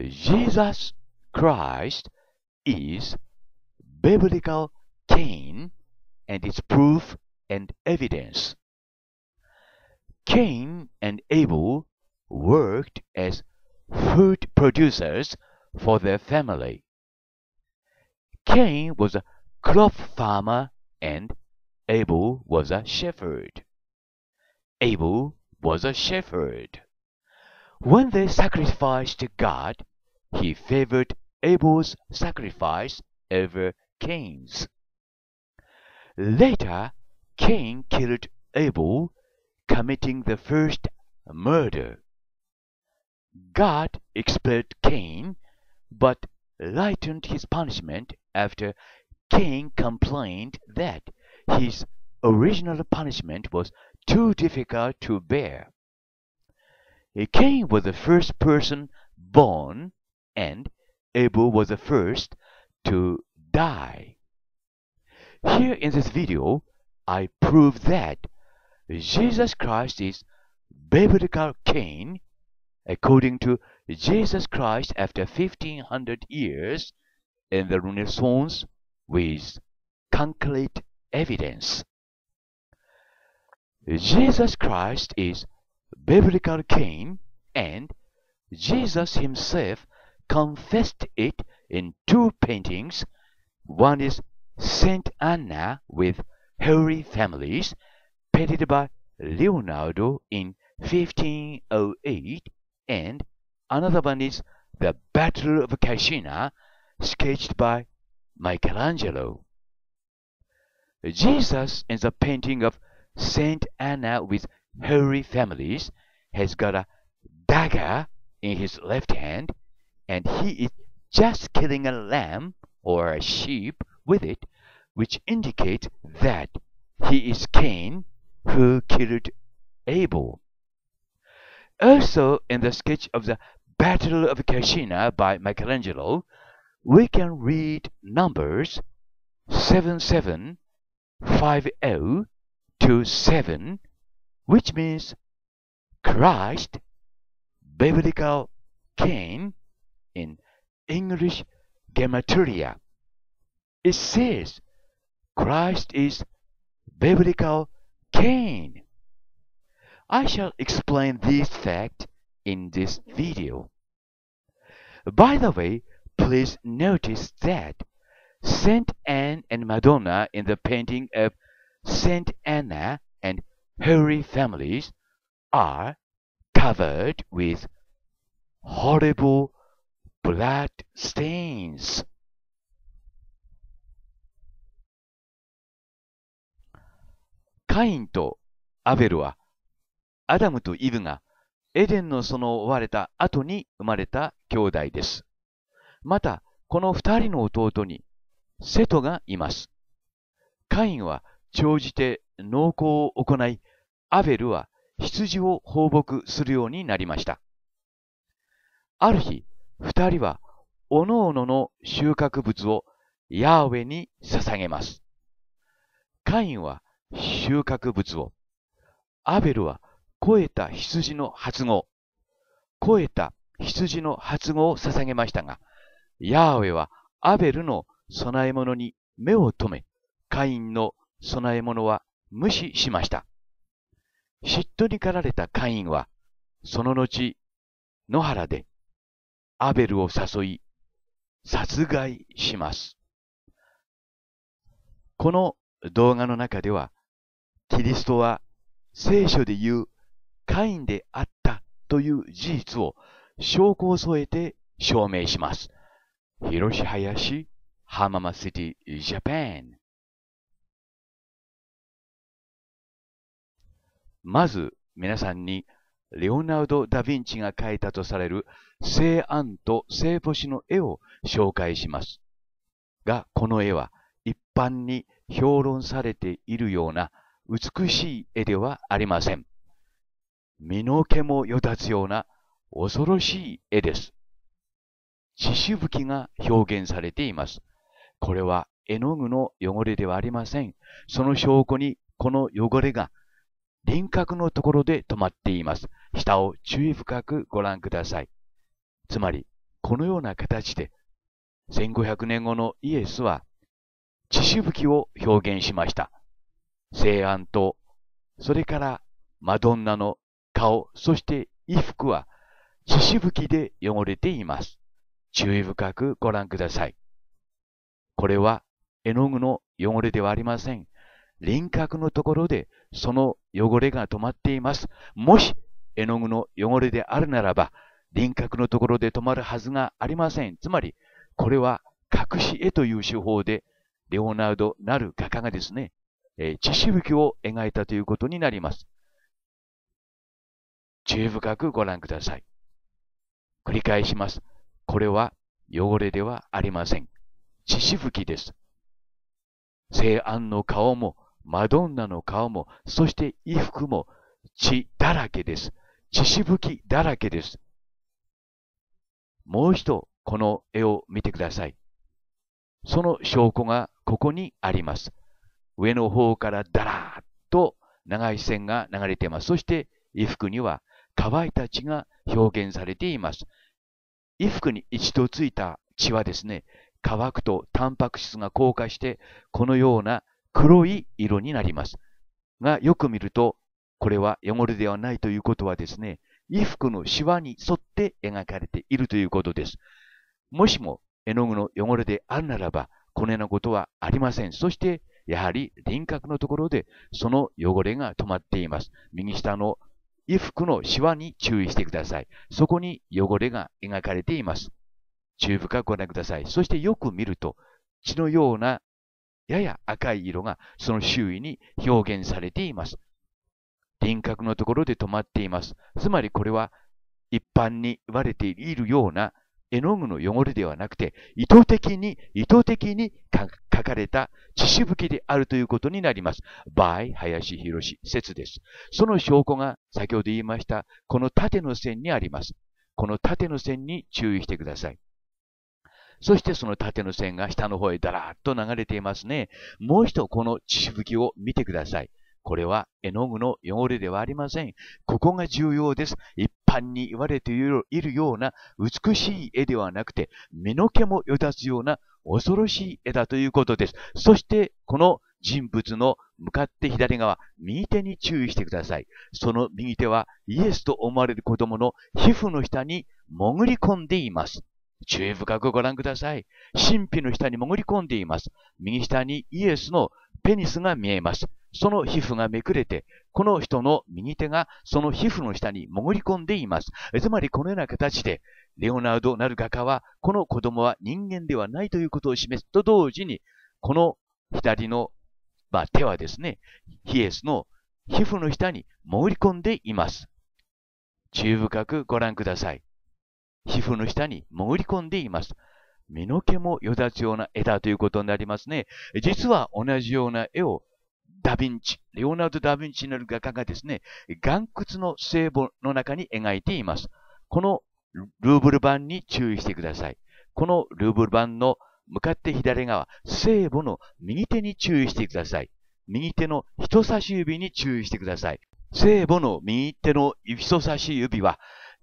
Jesus Christ is biblical Cain and its proof and evidence. Cain and Abel worked as food producers for their family. Cain was a crop farmer and Abel was a shepherd. Abel was a shepherd. When they sacrificed to God, he favored Abel's sacrifice over Cain's. Later, Cain killed Abel, committing the first murder. God expelled Cain, but lightened his punishment after Cain complained that his original punishment was too difficult to bear. Cain was the first person born and Abel was the first to die. Here in this video, I prove that Jesus Christ is biblical king according to Jesus Christ after 1500 years in the Renaissance with concrete evidence. Jesus Christ is biblical king and Jesus himself confessed it in two paintings. One is Saint Anna with Holy Families, painted by Leonardo in 1508, and another one is The Battle of Cascina, sketched by Michelangelo. Jesus in the painting of Saint Anna with Holy Families has got a dagger in his left hand and he is just killing a lamb or a sheep with it, which indicates that he is Cain who killed Abel. Also, in the sketch of the Battle of Cascina by Michelangelo, we can read numbers 7750 to 7, which means Christ, biblical Cain, in English Gematria. It says Christ is biblical Cain. I shall explain this fact in this video. By the way, please notice that Saint Anne and Madonna in the painting of Saint Anna and Holy families are covered with horrible blood stains カインとアベルはアダムとイブがエデンの園を追われた後に生まれた兄弟です。また、この二人の弟にセトがいます。カインは長じて農耕を行い、アベルは羊を放牧するようになりました。ある日、二人は、おのおのの収穫物をヤーウェに捧げます。カインは収穫物を、アベルは肥えた羊の発語、肥えた羊の発語を捧げましたが、ヤーウェはアベルの供え物に目を留め、カインの供え物は無視しました。嫉妬に駆られたカインは、その後、野原でアベルを誘い、殺害します。この動画の中では、キリストは聖書で言うカインであったという事実を証拠を添えて証明します。広し林浜松シティジャパン。まず皆さんにレオナルド・ダ・ヴィンチが描いたとされる聖安と聖母子の絵を紹介します。が、この絵は一般に評論されているような美しい絵ではありません。身の毛もよだつような恐ろしい絵です。血しぶきが表現されています。これは絵の具の汚れではありません。その証拠にこの汚れが輪郭のところで止まっています。下を注意深くご覧ください。つまり、このような形で、1500年後のイエスは、血しぶきを表現しました。聖安と、それからマドンナの顔、そして衣服は血しぶきで汚れています。注意深くご覧ください。これは絵の具の汚れではありません。輪郭のところでその汚れが止まっています。もし、絵の具の汚れであるならば、輪郭のところで止まるはずがありません。つまり、これは隠し絵という手法で、レオナルドなる画家がですね、えー、血しぶきを描いたということになります。注意深くご覧ください。繰り返します。これは汚れではありません。血しぶきです。西安の顔もマドンナの顔も、そして衣服も血だらけです。血しぶきだらけです。もう一度、この絵を見てください。その証拠がここにあります。上の方からだらーっと長い線が流れています。そして衣服には乾いた血が表現されています。衣服に一度ついた血はですね、乾くとタンパク質が硬化して、このような黒い色になります。が、よく見ると、これは汚れではないということはですね、衣服のシワに沿って描かれているということです。もしも絵の具の汚れであるならば、このようなことはありません。そして、やはり輪郭のところでその汚れが止まっています。右下の衣服のシワに注意してください。そこに汚れが描かれています。注意深くご覧ください。そしてよく見ると、血のようなやや赤い色がその周囲に表現されています。輪郭のところで止まっています。つまりこれは一般に言われているような絵の具の汚れではなくて、意図的に、意図的に書かれた血しぶきであるということになります。by 林博説です。その証拠が先ほど言いました、この縦の線にあります。この縦の線に注意してください。そしてその縦の線が下の方へだらっと流れていますね。もう一度この血吹きを見てください。これは絵の具の汚れではありません。ここが重要です。一般に言われているような美しい絵ではなくて、身の毛もよだつような恐ろしい絵だということです。そして、この人物の向かって左側、右手に注意してください。その右手はイエスと思われる子供の皮膚の下に潜り込んでいます。注意深くご覧ください。神秘の下に潜り込んでいます。右下にイエスのペニスが見えます。その皮膚がめくれて、この人の右手がその皮膚の下に潜り込んでいます。つまりこのような形で、レオナルド・なる画家は、この子供は人間ではないということを示すと同時に、この左の、まあ、手はですね、ヒエスの皮膚の下に潜り込んでいます。注意深くご覧ください。皮膚の下に潜り込んでいます。身の毛もよだつような絵だということになりますね。実は同じような絵をダヴィンチ、レオナルド・ダヴィンチなる画家がですね、岩窟の聖母の中に描いています。このルーブル版に注意してください。このルーブル版の向かって左側、聖母の右手に注意してください。右手の人差し指に注意してください。聖母の右手の人差し指は、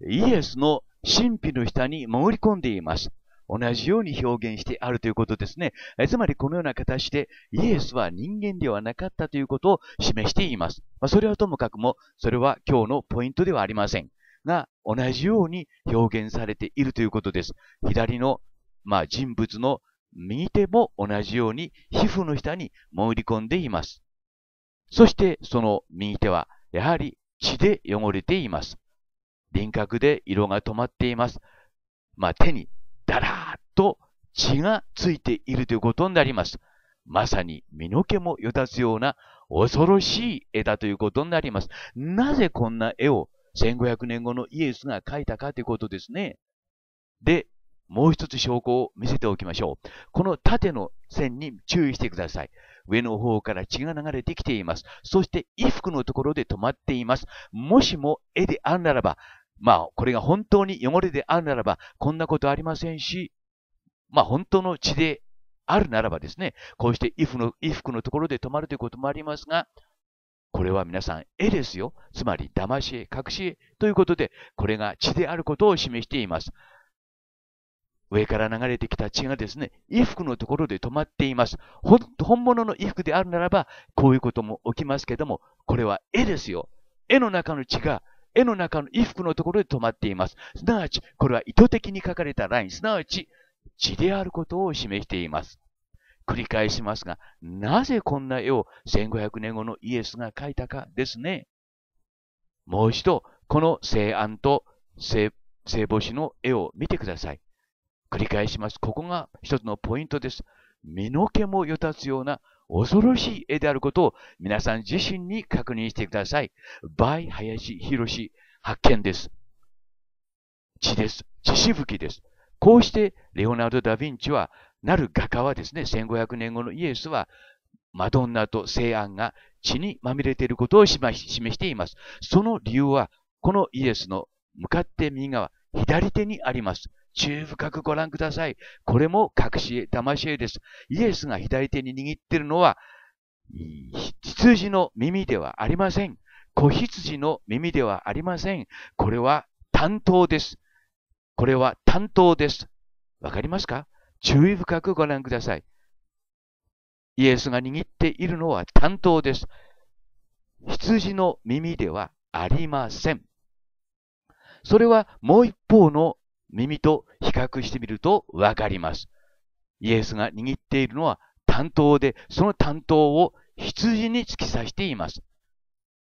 イエスの神秘の下に潜り込んでいます。同じように表現してあるということですね。えつまりこのような形でイエスは人間ではなかったということを示しています。まあ、それはともかくも、それは今日のポイントではありません。が、同じように表現されているということです。左の、まあ、人物の右手も同じように皮膚の下に潜り込んでいます。そしてその右手はやはり血で汚れています。輪郭で色が止まっています。まあ、手にだらーっと血がついているということになります。まさに身の毛もよだつような恐ろしい絵だということになります。なぜこんな絵を1500年後のイエスが描いたかということですね。で、もう一つ証拠を見せておきましょう。この縦の線に注意してください。上の方から血が流れてきています。そして衣服のところで止まっています。もしも絵であるならば、まあ、これが本当に汚れであるならば、こんなことありませんし、まあ、本当の血であるならばですね、こうして衣服の衣服のところで止まるということもありますが、これは皆さん、絵ですよ。つまり、騙し絵、隠し絵ということで、これが血であることを示しています。上から流れてきた血がですね、衣服のところで止まっています。本物の衣服であるならば、こういうことも起きますけども、これは絵ですよ。絵の中の血が絵の中の衣服のところで止まっています。すなわち、これは意図的に書かれたライン、すなわち、地であることを示しています。繰り返しますが、なぜこんな絵を1500年後のイエスが描いたかですね。もう一度、この聖案と聖母子の絵を見てください。繰り返します。ここが一つのポイントです。身の毛もよたつような恐ろしい絵であることを皆さん自身に確認してください。倍林博発見です。血です。血しぶきです。こうして、レオナルド・ダ・ヴィンチは、なる画家はですね、1500年後のイエスは、マドンナと聖安が血にまみれていることを示しています。その理由は、このイエスの向かって右側、左手にあります。注意深くご覧ください。これも隠し絵、騙し絵です。イエスが左手に握っているのは、羊の耳ではありません。子羊の耳ではありません。これは担当です。これは担当です。わかりますか注意深くご覧ください。イエスが握っているのは担当です。羊の耳ではありません。それはもう一方の耳と比較してみるとわかります。イエスが握っているのは担当で、その担当を羊に突き刺しています。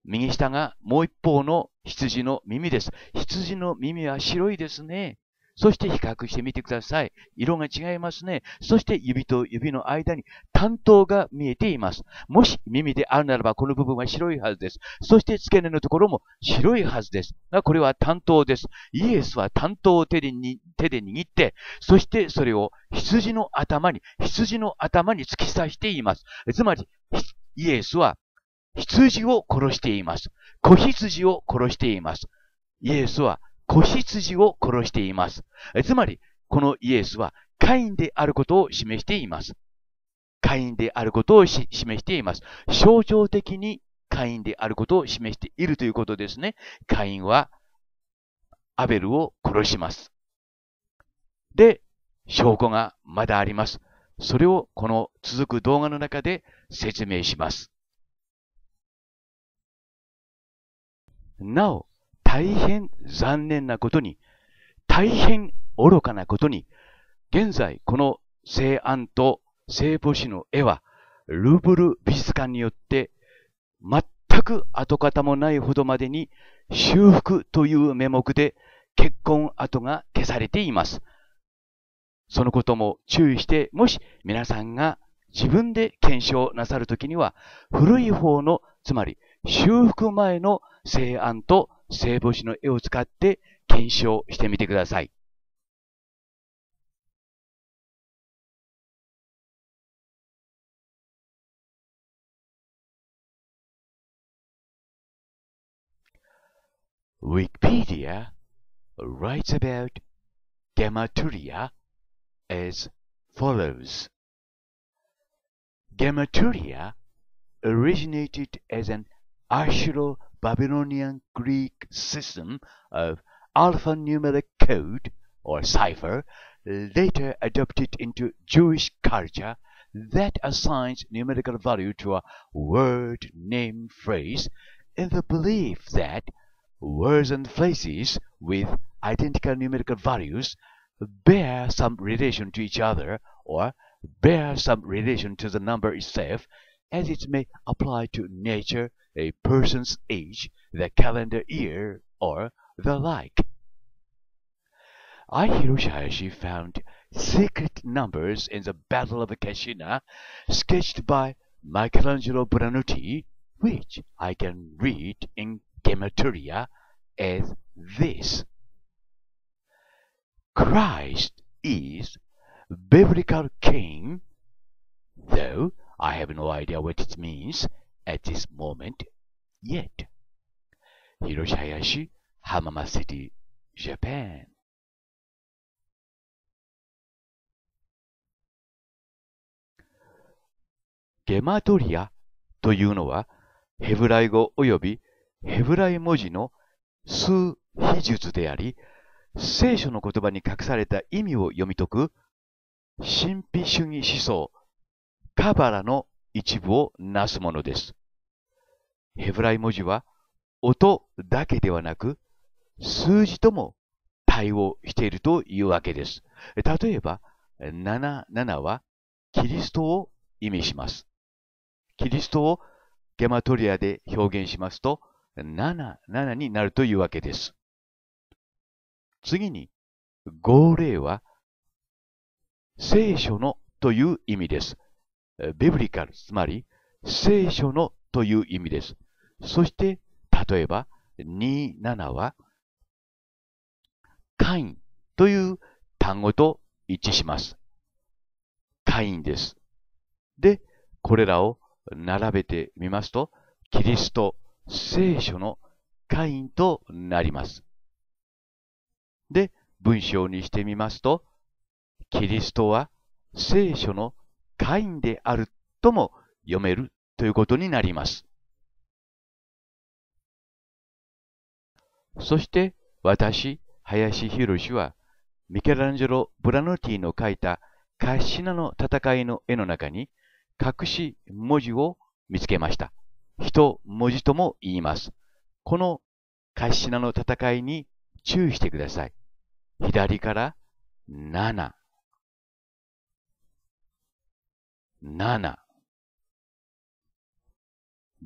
右下がもう一方の羊の耳です。羊の耳は白いですね。そして比較してみてください。色が違いますね。そして指と指の間に担当が見えています。もし耳であるならばこの部分は白いはずです。そして付け根のところも白いはずです。が、これは担当です。イエスは担当を手でに手で握って、そしてそれを羊の頭に、羊の頭に突き刺しています。つまり、イエスは羊を殺しています。子羊を殺しています。イエスは子羊を殺しています。つまり、このイエスはカインであることを示しています。カインであることを示しています。象徴的にカインであることを示しているということですね。カインはアベルを殺します。で、証拠がまだあります。それをこの続く動画の中で説明します。なお、大変残念なことに、大変愚かなことに、現在この西安と聖母子の絵は、ルーブル美術館によって、全く跡形もないほどまでに修復という名目で結婚跡が消されています。そのことも注意して、もし皆さんが自分で検証なさるときには、古い方の、つまり修復前の西安と聖母子の絵を使って検証してみてください。Wikipedia writes about Gamaturia as follows. Gamaturia originated as an a r c h u r o Babylonian Greek system of alphanumeric code or cipher, later adopted into Jewish culture that assigns numerical value to a word, name, phrase in the belief that words and phrases with identical numerical values bear some relation to each other or bear some relation to the number itself as it may apply to nature, a person's age, the calendar year, or the like. Aihiroshi Hayashi found secret numbers in the Battle of Kashina, sketched by Michelangelo Branucci, which I can read in Gematria as this. Christ is biblical king, though I have no idea what it means, at this moment yet. Hiroshi Hayashi, Hamama City, Japan.「ゲマトリア」というのはヘブライ語及びヘブライ文字の数秘術であり聖書の言葉に隠された意味を読み解く神秘主義思想カバラの一部をなすものです。ヘブライ文字は音だけではなく数字とも対応しているというわけです。例えば、77はキリストを意味します。キリストをゲマトリアで表現しますと、77になるというわけです。次に、号令は聖書のという意味です。ビブリカル、つまり聖書のという意味です。そして、例えば27は、カインという単語と一致します。カインです。で、これらを並べてみますと、キリスト、聖書のカインとなります。で、文章にしてみますと、キリストは聖書のカインであるとも読めるということになります。そして私、林博は、ミケランジェロ・ブラノティの書いたカッシナの戦いの絵の中に隠し文字を見つけました。一文字とも言います。このカッシナの戦いに注意してください。左から7、7、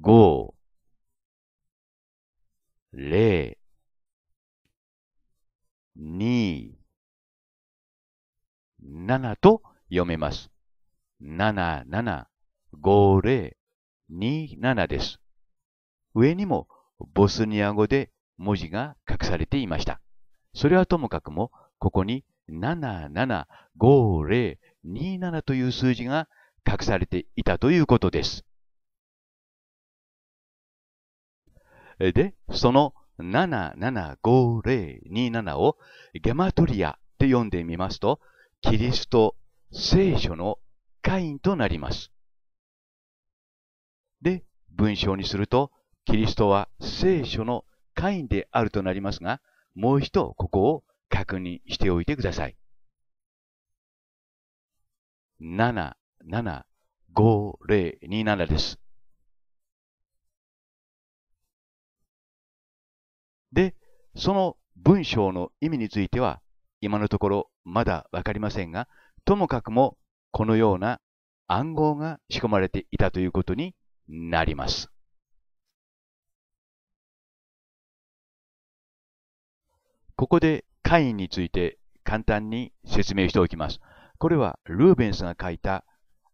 5、0、2、7と読めます。7、7、5、0、2、7です。上にもボスニア語で文字が隠されていました。それはともかくも、ここに775027という数字が隠されていたということです。で、その775027をゲマトリアって読んでみますと、キリスト聖書のカインとなります。で、文章にすると、キリストは聖書のカインであるとなりますが、もう一度ここを確認しておいてください。7、75027です。で、その文章の意味については、今のところまだわかりませんが、ともかくもこのような暗号が仕込まれていたということになります。ここでカインについて簡単に説明しておきます。これはルーベンスが書いた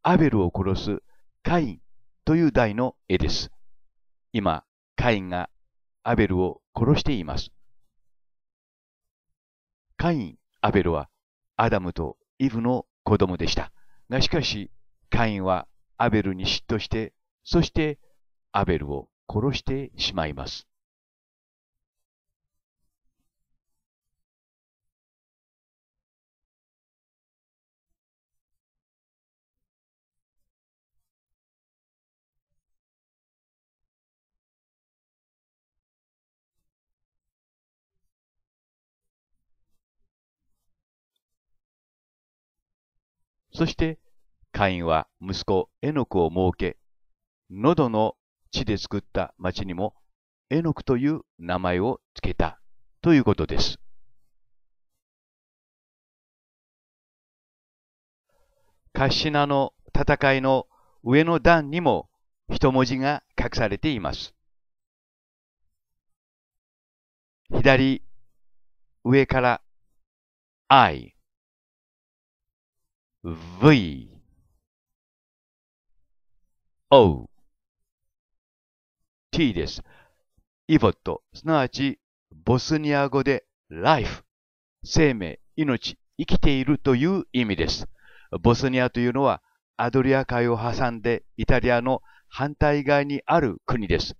アベルを殺すカインという題の絵です。今、カインがアベルを殺しています。カイン、アベルはアダムとイブの子供でした。がしかし、カインはアベルに嫉妬して、そしてアベルを殺してしまいます。そして、カインは息子エノクを設け、喉の地で作った町にもエノクという名前を付けたということです。カッシナの戦いの上の段にも一文字が隠されています。左上から I V O T です。イボット、すなわちボスニア語で life、生命、命、生きているという意味です。ボスニアというのはアドリア海を挟んでイタリアの反対側にある国です。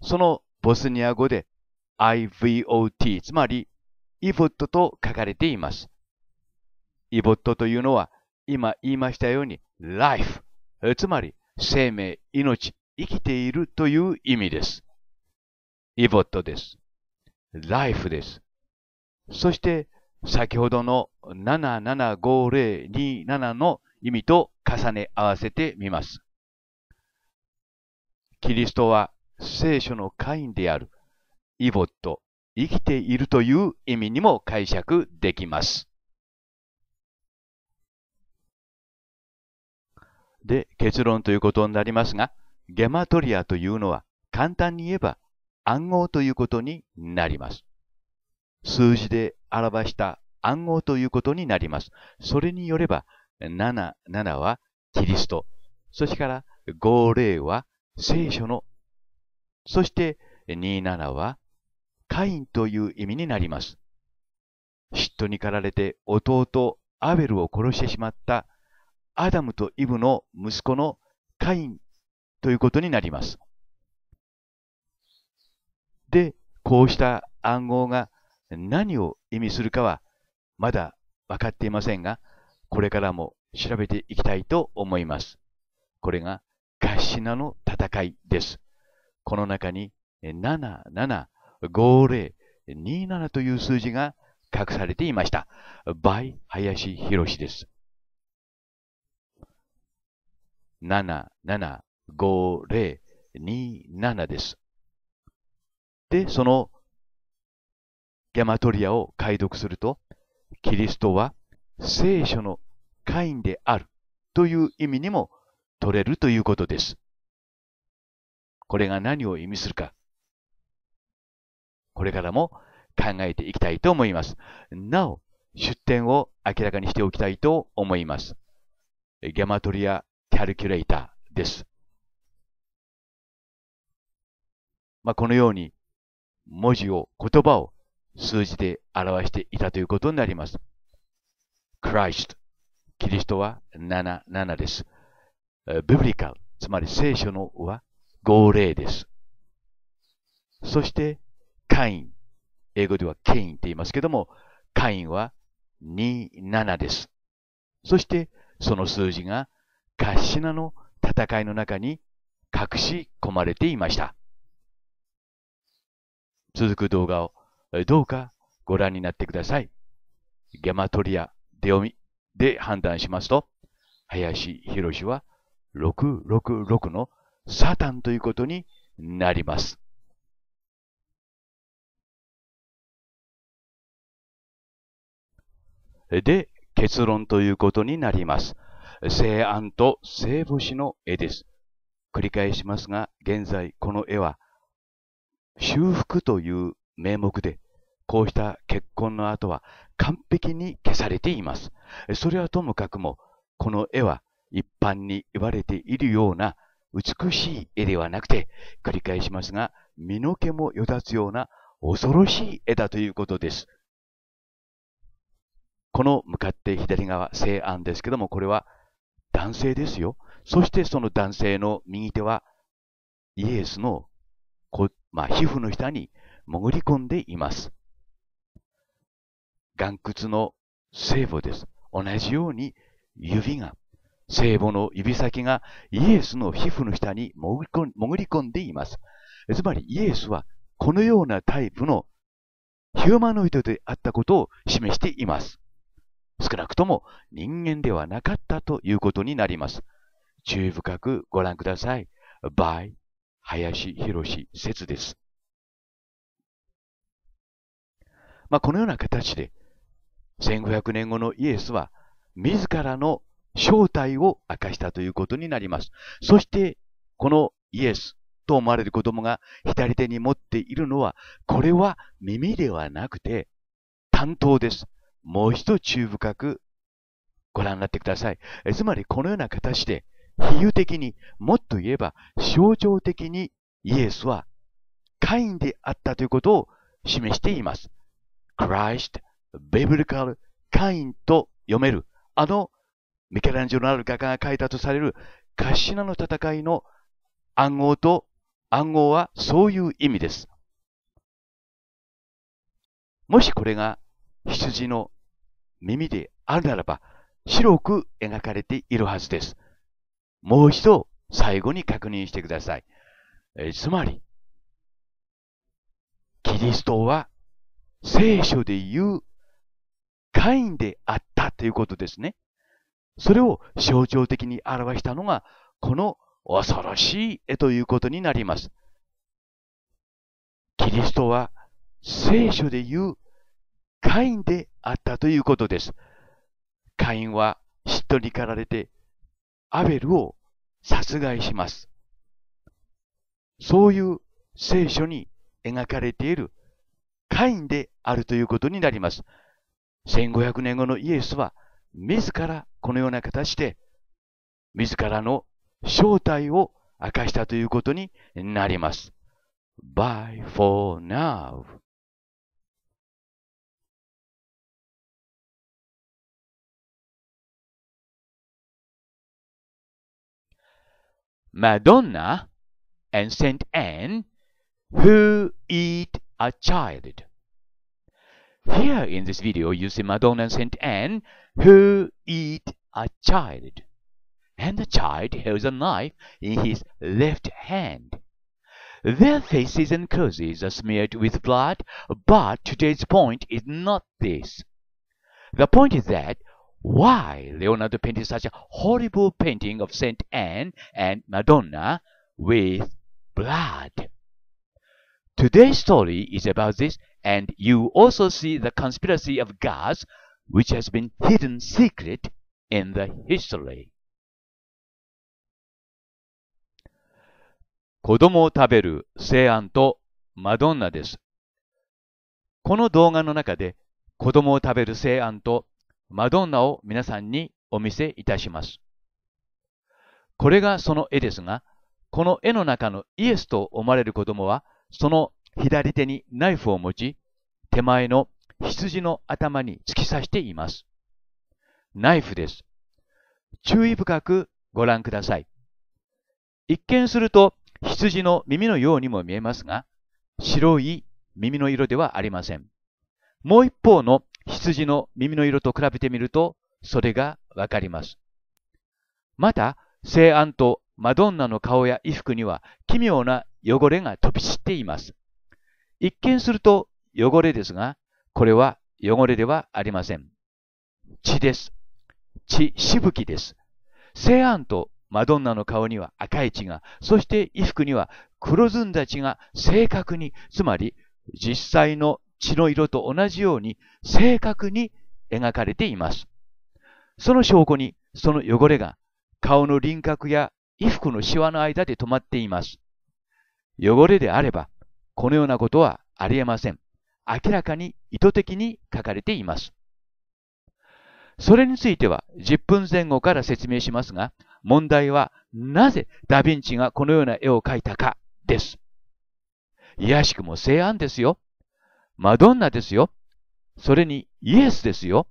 そのボスニア語で IVOT、つまりイボットと書かれています。イボットというのは今言いましたように life、つまり生命、命、生きているという意味です。イボットです。life です。そして先ほどの775027の意味と重ね合わせてみます。キリストは聖書の会員であるイボット、生きているという意味にも解釈できます。で、結論ということになりますが、ゲマトリアというのは簡単に言えば暗号ということになります。数字で表した暗号ということになります。それによれば、7、7はキリスト。そしてから、5、0は聖書の。そして、2、7はカインという意味になります。嫉妬に駆られて弟アベルを殺してしまったアダムとイブの息子のカインということになります。で、こうした暗号が何を意味するかはまだ分かっていませんが、これからも調べていきたいと思います。これがガシナの戦いです。この中に775027という数字が隠されていました。バイ林博です。775027です。で、そのギャマトリアを解読すると、キリストは聖書のカインであるという意味にも取れるということです。これが何を意味するか、これからも考えていきたいと思います。なお、出典を明らかにしておきたいと思います。ギャマトリアカルキュレーターです。まあ、このように文字を、言葉を数字で表していたということになります。Christ。キリストは7、7です。Biblical。つまり聖書のは号令です。そして、カイン。英語ではケインって言いますけども、カインは27です。そして、その数字がカッシナの戦いの中に隠し込まれていました。続く動画をどうかご覧になってください。ゲマトリアデ読みで判断しますと、林博は666のサタンということになります。で、結論ということになります。西安と聖母子の絵です。繰り返しますが、現在この絵は、修復という名目で、こうした結婚の後は完璧に消されています。それはともかくも、この絵は一般に言われているような美しい絵ではなくて、繰り返しますが、身の毛もよだつような恐ろしい絵だということです。この向かって左側、西安ですけども、これは男性ですよ。そしてその男性の右手はイエスのまあ、皮膚の下に潜り込んでいます。岩窟の聖母です。同じように指が、聖母の指先がイエスの皮膚の下に潜り込んでいます。つまりイエスはこのようなタイプのヒューマノイドであったことを示しています。少なくとも人間ではなかったということになります。注意深くご覧ください。by 林博説です。まあ、このような形で、1500年後のイエスは、自らの正体を明かしたということになります。そして、このイエスと思われる子供が左手に持っているのは、これは耳ではなくて、担当です。もう一度注意深くご覧になってください。えつまり、このような形で、比喩的に、もっと言えば、象徴的にイエスはカインであったということを示しています。Christ, Biblical, カインと読める、あの、ミケランジェロのある画家が書いたとされる、カシナの戦いの暗号と、暗号はそういう意味です。もしこれが羊の耳であるならば、白く描かれているはずです。もう一度最後に確認してください。えつまり、キリストは聖書で言うカインであったということですね。それを象徴的に表したのが、この恐ろしい絵ということになります。キリストは聖書で言うカインであったということです。カインは嫉妬に駆られてアベルを殺害します。そういう聖書に描かれているカインであるということになります。1500年後のイエスは自らこのような形で自らの正体を明かしたということになります。Bye for now. Madonna and Saint Anne who eat a child. Here in this video you see Madonna and Saint Anne who eat a child. And the child holds a knife in his left hand. Their faces and clothes are smeared with blood, but today's point is not this. The point is that why Leonardo painted such a horrible painting of Saint Anne and Madonna with blood. Today's story is about this, and you also see the conspiracy of gods, which has been hidden secret in the history. 子供を食べる聖安とマドンナです。この動画の中で子供を食べる聖安とマドンナを皆さんにお見せいたします。これがその絵ですが、この絵の中のイエスと思われる子供は、その左手にナイフを持ち、手前の羊の頭に突き刺しています。ナイフです。注意深くご覧ください。一見すると羊の耳のようにも見えますが、白い耳の色ではありません。もう一方の羊の耳の色と比べてみると、それがわかります。また、聖安とマドンナの顔や衣服には奇妙な汚れが飛び散っています。一見すると汚れですが、これは汚れではありません。血です。血しぶきです。聖安とマドンナの顔には赤い血が、そして衣服には黒ずんだ血が正確に、つまり実際の血の色と同じように正確に描かれています。その証拠に、その汚れが顔の輪郭や衣服のシワの間で止まっています。汚れであれば、このようなことはありえません。明らかに意図的に書かれています。それについては10分前後から説明しますが、問題はなぜダヴィンチがこのような絵を描いたかです。いやしくも西安ですよ。マドンナですよ。それにイエスですよ。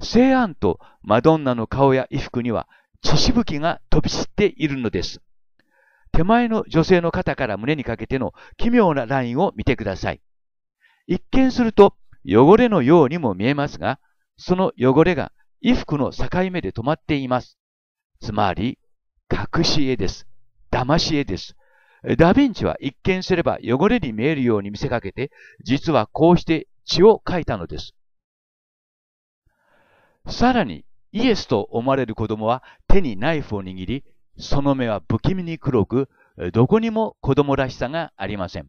西安とマドンナの顔や衣服には血しぶきが飛び散っているのです。手前の女性の肩から胸にかけての奇妙なラインを見てください。一見すると汚れのようにも見えますが、その汚れが衣服の境目で止まっています。つまり、隠し絵です。騙し絵です。ダヴィンチは一見すれば汚れに見えるように見せかけて、実はこうして血を書いたのです。さらに、イエスと思われる子供は手にナイフを握り、その目は不気味に黒く、どこにも子供らしさがありません。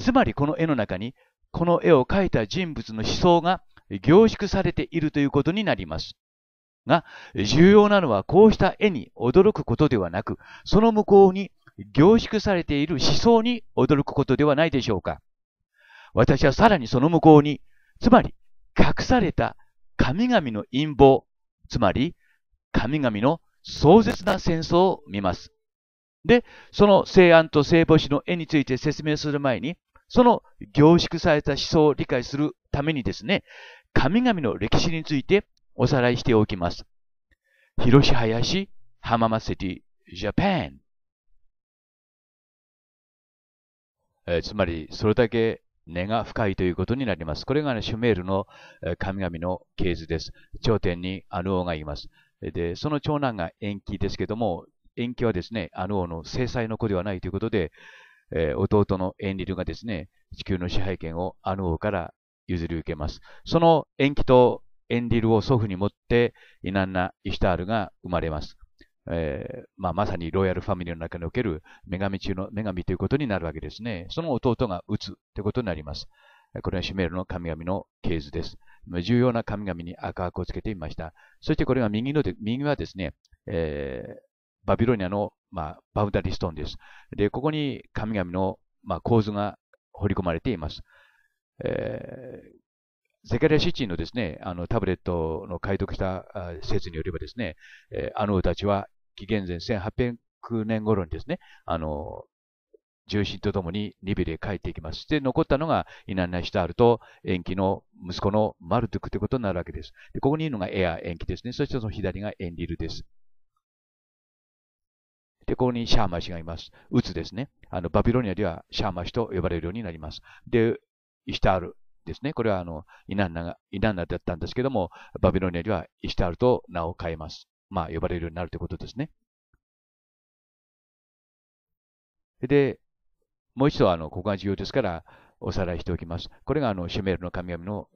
つまりこの絵の中に、この絵を描いた人物の思想が凝縮されているということになります。が、重要なのはこうした絵に驚くことではなく、その向こうに凝縮されている思想に驚くことではないでしょうか。私はさらにその向こうに、つまり隠された神々の陰謀、つまり神々の壮絶な戦争を見ます。で、その西安と聖母子の絵について説明する前に、その凝縮された思想を理解するためにですね、神々の歴史についておさらいしておきます。広し林浜松市ジャパンえつまりそれだけ根が深いということになります。これが、ね、シュメールの神々の系図です。頂点にアヌ王がいます。で、その長男が延期ですけども、延期はですね、アヌ王の制裁の子ではないということで、えー、弟のエンリルがですね、地球の支配権をアヌ王から譲り受けます。その延期とエンリルを祖父に持って、イナンナ・イシュタールが生まれます。えー、まあ、まさにロイヤルファミリーの中における女神中の女神ということになるわけですね。その弟が打つということになります。これはシュメールの神々の系図です。重要な神々に赤枠をつけてみました。そしてこれが右ので、右はですね、えー、バビロニアの、まあ、バウダリストーンです。で、ここに神々の、まあ、構図が彫り込まれています。えーゼカリア・シチンのですね、あのタブレットの解読した説によればですね、えー、あの王たちは紀元前1800年頃にですね、あの、重心とともにリビでへ帰っていきます。で、残ったのがイナンナシュタールと延期の息子のマルトゥクということになるわけです。で、ここにいるのがエア延期ですね。そしてその左がエンリルです。で、ここにシャーマシがいます。ウツですね。あの、バビロニアではシャーマシと呼ばれるようになります。で、イシタールですね。これはあの、イナンナが、イナンナだったんですけども、バビロニアではイシタールと名を変えます。まあ、呼ばれるようになるということですね。で、もう一度、あの、ここが重要ですから、おさらいしておきます。これが、あの、シュメールの神々の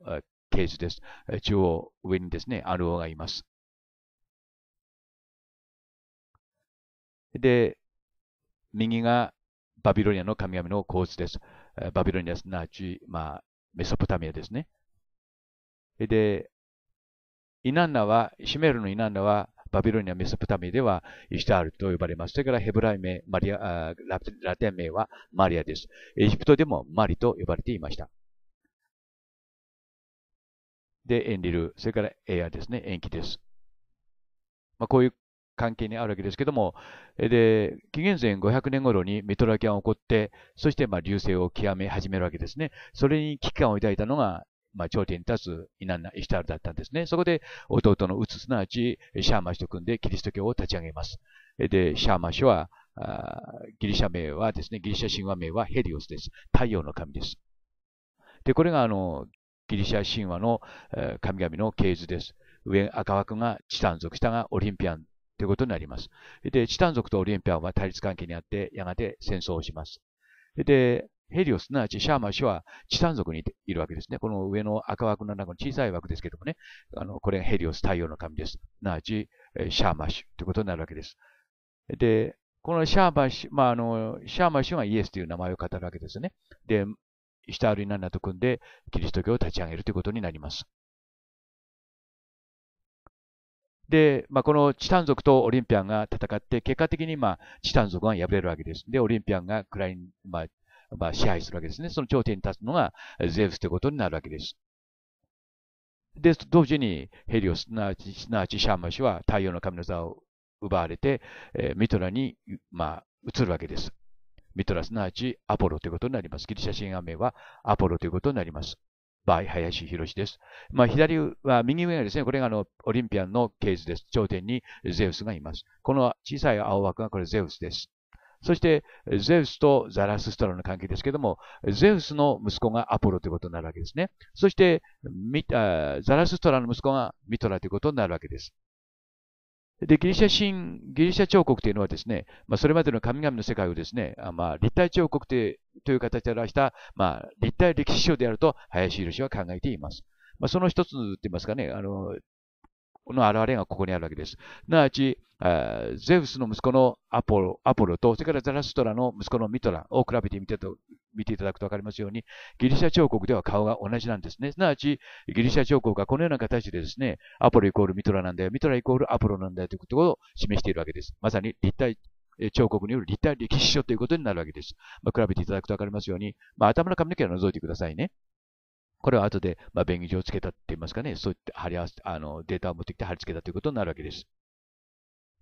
ケースです。中央上にですね、アルオがいます。で、右がバビロニアの神々の構図です。バビロニアすなわち、まあ、メソポタミアですね。で、イナンナは、シュメールのイナンナは、バビロニア、メソポタミアではイシュタールと呼ばれます。それからヘブライ名、マリアラテン名はマリアです。エジプトでもマリと呼ばれていました。で、エンリル、それからエアですね、延期です。まあ、こういう関係にあるわけですけども、で、紀元前500年頃にメトラキアンが起こって、そしてまあ流星を極め始めるわけですね。それに危機感を抱いたのがまあ、頂点に立つイナンナ・イシタールだったんですね。そこで、弟のウツ、すなわち、シャーマシと組んでキリスト教を立ち上げます。で、シャーマシは、ギリシャ名はですね、ギリシャ神話名はヘリオスです。太陽の神です。で、これが、あの、ギリシャ神話の神々の系図です。上、赤枠がチタン族、下がオリンピアンということになります。で、チタン族とオリンピアンは対立関係にあって、やがて戦争をします。で、ヘリオス、すなわちシャーマン氏はチタン族にいるわけですね。この上の赤枠の中の小さい枠ですけどもね、あのこれがヘリオス、太陽の神です。すなわち、シャーマン氏ということになるわけです。で、このシャーマン氏、まあ、あのシャーマン氏はイエスという名前を語るわけですね。で、シタール・イナンナと組んでキリスト教を立ち上げるということになります。で、まあ、このチタン族とオリンピアンが戦って、結果的にまあチタン族が敗れるわけです。で、オリンピアンが暗い、まあ、まあ、支配するわけですね。その頂点に立つのがゼウスということになるわけです。で、す同時にヘリオス、すなわち、すなわちシャーマ氏は太陽の神の座を奪われて、えー、ミトラに、まあ、移るわけです。ミトラすなわちアポロということになります。ギリシャ神話名はアポロということになります。バイ、林博です。まあ、左は、右上がですね、これがあの、オリンピアンのケースです。頂点にゼウスがいます。この小さい青枠がこれゼウスです。そして、ゼウスとザラスストラの関係ですけども、ゼウスの息子がアポロということになるわけですね。そして、ザラスストラの息子がミトラということになるわけです。で、ギリシャ神、ギリシャ彫刻というのはですね、まあ、それまでの神々の世界をですね、まあ、立体彫刻という形で表した、まあ、立体歴史書であると、林宏は考えています。まあ、その一つと言いますかね、あの、の現れがここにあるわけです。すなわち、ゼウスの息子のアポロアポロと、それからザラストラの息子のミトラを比べてみてと見ていただくと分かりますように、ギリシャ彫刻では顔が同じなんですね。すなわち、ギリシャ彫刻がこのような形でですね、アポロイコールミトラなんだよ、ミトライコールアポロなんだよということを示しているわけです。まさに立体彫刻による立体歴史書ということになるわけです。まあ、比べていただくと分かりますように、まあ、頭の髪の毛を覗いてくださいね。これは後で、まあ、便宜上つけたって言いますかね、そういった貼り合わせ、あの、データを持ってきて貼り付けたということになるわけです。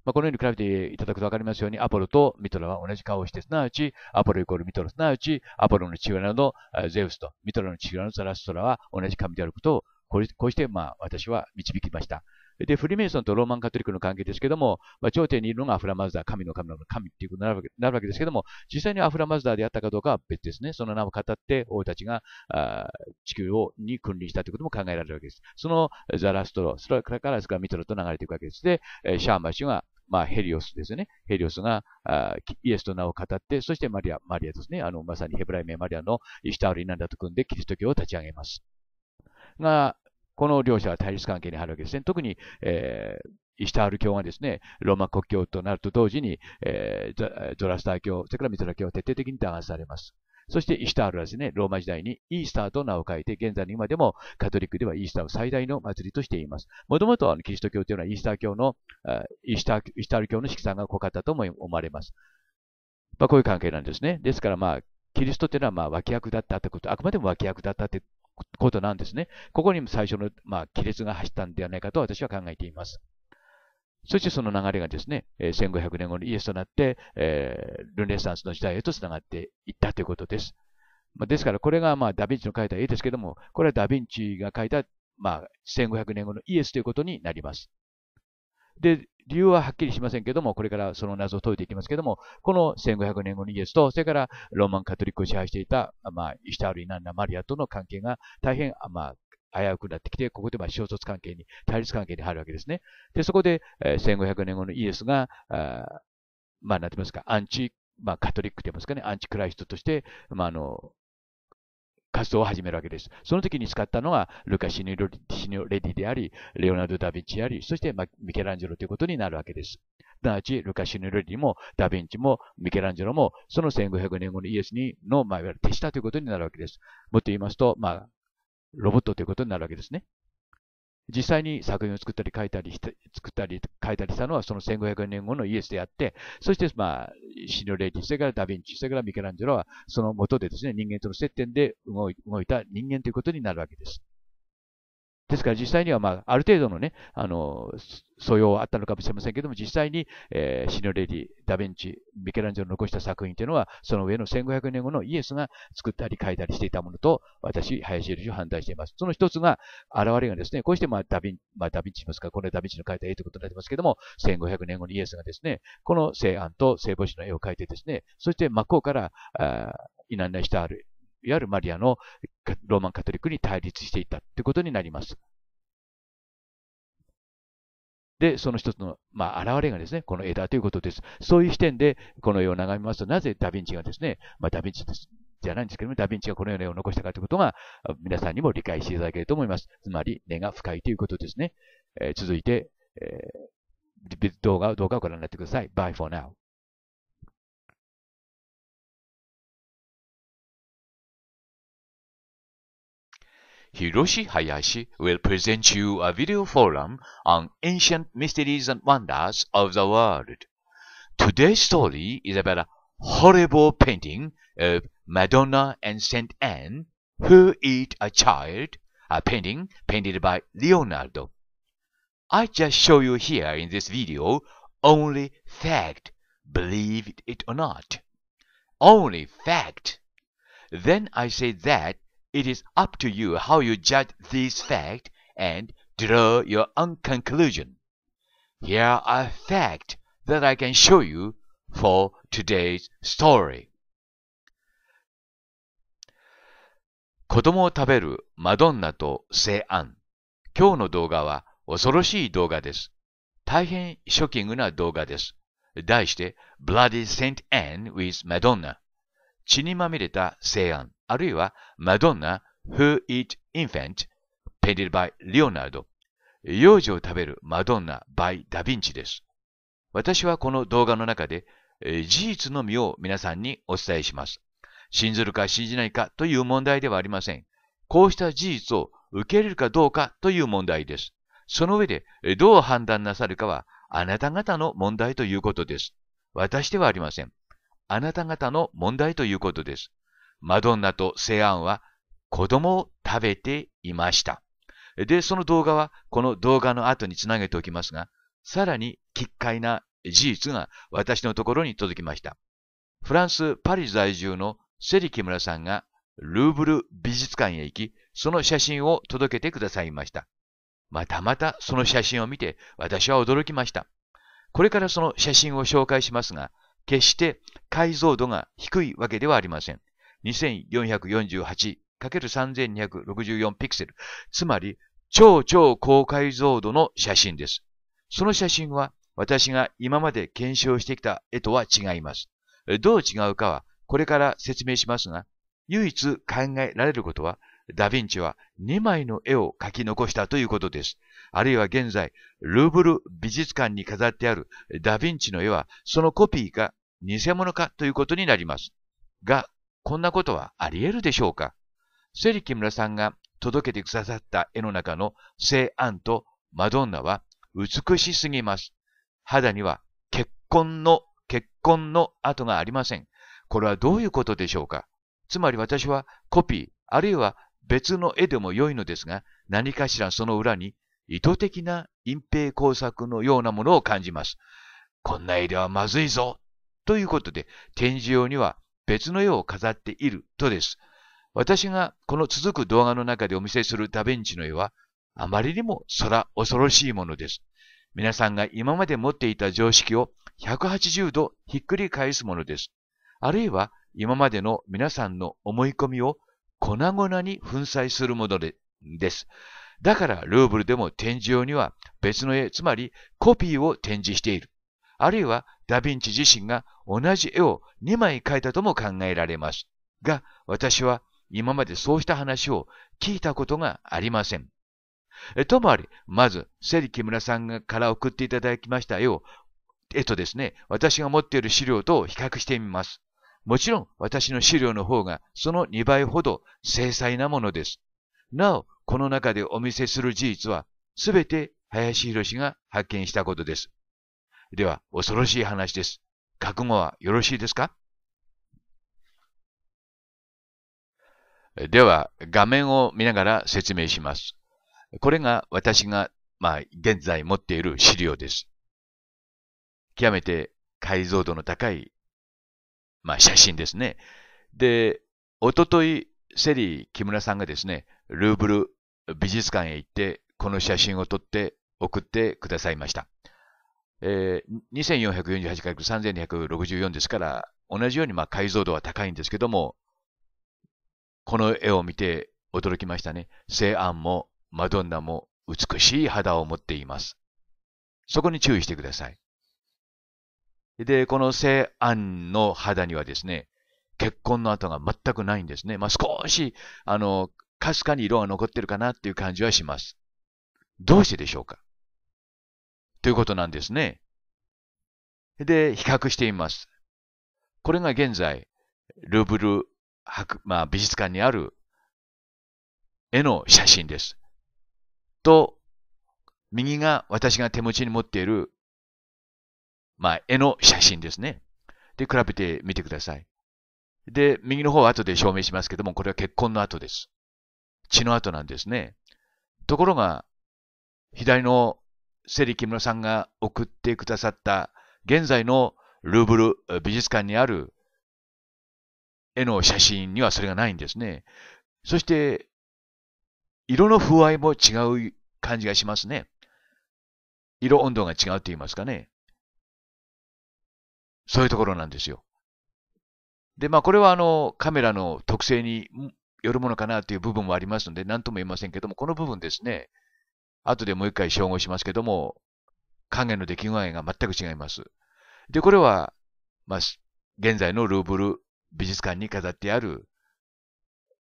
まあ、このように比べていただくとわかりますように、アポロとミトラは同じ顔をして、すなわち、アポロイコールミトラ、すなわち、アポロの父親のゼウスとミトラの父親のザラストラは同じ神であることを、こうして、まあ、私は導きました。で、フリーメイソンとローマンカトリックの関係ですけども、まあ、頂点にいるのがアフラマズダー、神の神の神っていうことになるわけですけども、実際にアフラマズダーであったかどうかは別ですね。その名を語って、王たちがあ地球をに君臨したということも考えられるわけです。そのザラストロ、それからですからミトロと流れていくわけです。で、シャーマシュがまあ、ヘリオスですね。ヘリオスがあイエスと名を語って、そしてマリア、マリアですね。あの、まさにヘブライ名マリアのイシュタール・ナンダと組んでキリスト教を立ち上げます。が、この両者は対立関係にあるわけですね。特に、えー、イシタール教がですね、ローマ国教となると同時に、えー、ゾラスター教、それからミトラ教は徹底的に弾圧されます。そしてイシタールはですね、ローマ時代にイースターと名を変えて、現在に今でもカトリックではイースターを最大の祭りとしています。もともとキリスト教というのはイースター教の、イーターイスタール教の色彩が濃かったとも思われます。まあ、こういう関係なんですね。ですからまあ、キリストというのはまあ脇役だったってこと、あくまでも脇役だったってことなんですね。ここにも最初の、まあ、亀裂が走ったんではないかと私は考えています。そしてその流れがですね、1500年後のイエスとなって、えー、ルネサンスの時代へと繋がっていったということです。まあ、ですからこれがまあダヴィンチの描いた絵ですけども、これはダヴィンチが描いたまあ1500年後のイエスということになります。で、理由ははっきりしませんけども、これからその謎を解いていきますけども、この1500年後にイエスと、それからローマンカトリックを支配していた、まあ、イシタール・イナンナ・マリアとの関係が大変、まあ、危うくなってきて、ここでまあ衝突関係に、対立関係に入るわけですね。で、そこで、えー、1500年後のイエスが、あまあ、なんて言いますか、アンチ、まあ、カトリックと言いますかね、アンチクライストとして、まあ、あの、活動を始めるわけです。その時に使ったのが、ルカ・シニレディであり、レオナルド・ダ・ヴィンチであり、そして、まあ、ミケランジェロということになるわけです。すなわち、ルカ・シニレディも、ダ・ヴィンチも、ミケランジェロも、その1500年後のイエスにの、まあ、いわゆる手下ということになるわけです。もっと言いますと、まあ、ロボットということになるわけですね。実際に作品を作ったり書いたりし作ったり書いたりしたのはその1500年後のイエスであって、そしてまあ、シノレーティ、それからダヴィンチ、それからミケランジェロはその元でですね、人間との接点で動い動いた人間ということになるわけです。ですから実際には、まあ、ある程度のね、あの、素養はあったのかもしれませんけども、実際に、えー、シノレディ、ダ・ヴィンチ、ミケランジェロの残した作品というのは、その上の1500年後のイエスが作ったり書いたりしていたものと、私、林エルジを判断しています。その一つが、現れがですね、こうして、まあ、ダ・ヴィン、まあ、ダ・ヴィンチますか、こはダ・ヴィンチの書いた絵ということになってますけども、1500年後にイエスがですね、この西安と聖母子の絵を描いてですね、そして真っ向から、あな難したあるいわゆるマリアのローマンカトリックに対立していたということになります。で、その一つの、まあ、現れがですね、この枝ということです。そういう視点で、この絵を眺めますと、なぜダヴィンチがですね、まあ、ダヴィンチです。じゃないんですけども、ダヴィンチがこのような絵を残したかということが、皆さんにも理解していただけると思います。つまり、根が深いということですね。えー、続いて、えー、動画、動画をご覧になってください。Bye for now. Hiroshi Hayashi will present you a video forum on ancient mysteries and wonders of the world. Today's story is about a horrible painting of Madonna and Saint Anne who eat a child, a painting painted by Leonardo. I just show you here in this video only fact, believe it or not. Only fact. Then I say that It is up to you how you judge these facts and draw your own conclusion. Here are facts that I can show you for today's story. 子供を食べるマドンナとア安。今日の動画は恐ろしい動画です。大変ショッキングな動画です。題して、Bloody Saint Anne with Madonna。血にまみれた聖安。あるいはマドンナ、Who Eat Infant Painted by Leonardo 幼児を食べるマドンナ by ダヴィンチです。私はこの動画の中で事実のみを皆さんにお伝えします。信ずるか信じないかという問題ではありません。こうした事実を受け入れるかどうかという問題です。その上でどう判断なさるかはあなた方の問題ということです。私ではありません。あなた方の問題ということです。マドンナとセアンは子供を食べていました。で、その動画はこの動画の後につなげておきますが、さらに奇怪な事実が私のところに届きました。フランス・パリ在住のセリキ村さんがルーブル美術館へ行き、その写真を届けてくださいました。またまたその写真を見て私は驚きました。これからその写真を紹介しますが、決して解像度が低いわけではありません。2448×3264 ピクセル。つまり、超超高解像度の写真です。その写真は私が今まで検証してきた絵とは違います。どう違うかはこれから説明しますが、唯一考えられることは、ダヴィンチは2枚の絵を描き残したということです。あるいは現在、ルーブル美術館に飾ってあるダヴィンチの絵は、そのコピーか偽物かということになります。が、こんなことはあり得るでしょうかセリキ村さんが届けてくださった絵の中の聖アンとマドンナは美しすぎます。肌には結婚の、結婚の跡がありません。これはどういうことでしょうかつまり私はコピー、あるいは別の絵でも良いのですが、何かしらその裏に意図的な隠蔽工作のようなものを感じます。こんな絵ではまずいぞということで、展示用には別の絵を飾っているとです。私がこの続く動画の中でお見せするダベンチの絵は、あまりにも空恐ろしいものです。皆さんが今まで持っていた常識を180度ひっくり返すものです。あるいは今までの皆さんの思い込みを粉々に粉砕するものでです。だからルーブルでも展示用には別の絵、つまりコピーを展示している。あるいはダヴィンチ自身が同じ絵を2枚描いたとも考えられます。が、私は今までそうした話を聞いたことがありません。ともあり、まず、セリ木村さんから送っていただきました絵を、絵とですね、私が持っている資料と比較してみます。もちろん、私の資料の方がその2倍ほど精細なものです。なお、この中でお見せする事実は、すべて林博が発見したことです。では、恐ろしい話です。覚悟はよろしいですかでは、画面を見ながら説明します。これが私が、まあ、現在持っている資料です。極めて解像度の高い、まあ、写真ですね。で、おととい、セリー木村さんがですね、ルーブル美術館へ行って、この写真を撮って送ってくださいました。えー、2448 × 3264ですから、同じようにまあ解像度は高いんですけども、この絵を見て驚きましたね。西安もマドンナも美しい肌を持っています。そこに注意してください。で、この西安の肌にはですね、結婚の跡が全くないんですね。まあ、少し、あの、かすかに色が残ってるかなっていう感じはします。どうしてでしょうかということなんですね。で、比較してみます。これが現在、ルーブル博、まあ、美術館にある絵の写真です。と、右が私が手持ちに持っている、まあ、絵の写真ですね。で、比べてみてください。で、右の方は後で証明しますけども、これは結婚の後です。血の後なんですね。ところが、左のセリ木村さんが送ってくださった現在のルーブル美術館にある絵の写真にはそれがないんですね。そして、色の風合いも違う感じがしますね。色温度が違うと言いますかね。そういうところなんですよ。で、まあこれはあのカメラの特性によるものかなという部分もありますので、何とも言えませんけども、この部分ですね。後でもう一回照合しますけども、影の出来具合が全く違います。で、これは、まあ、現在のルーブル美術館に飾ってある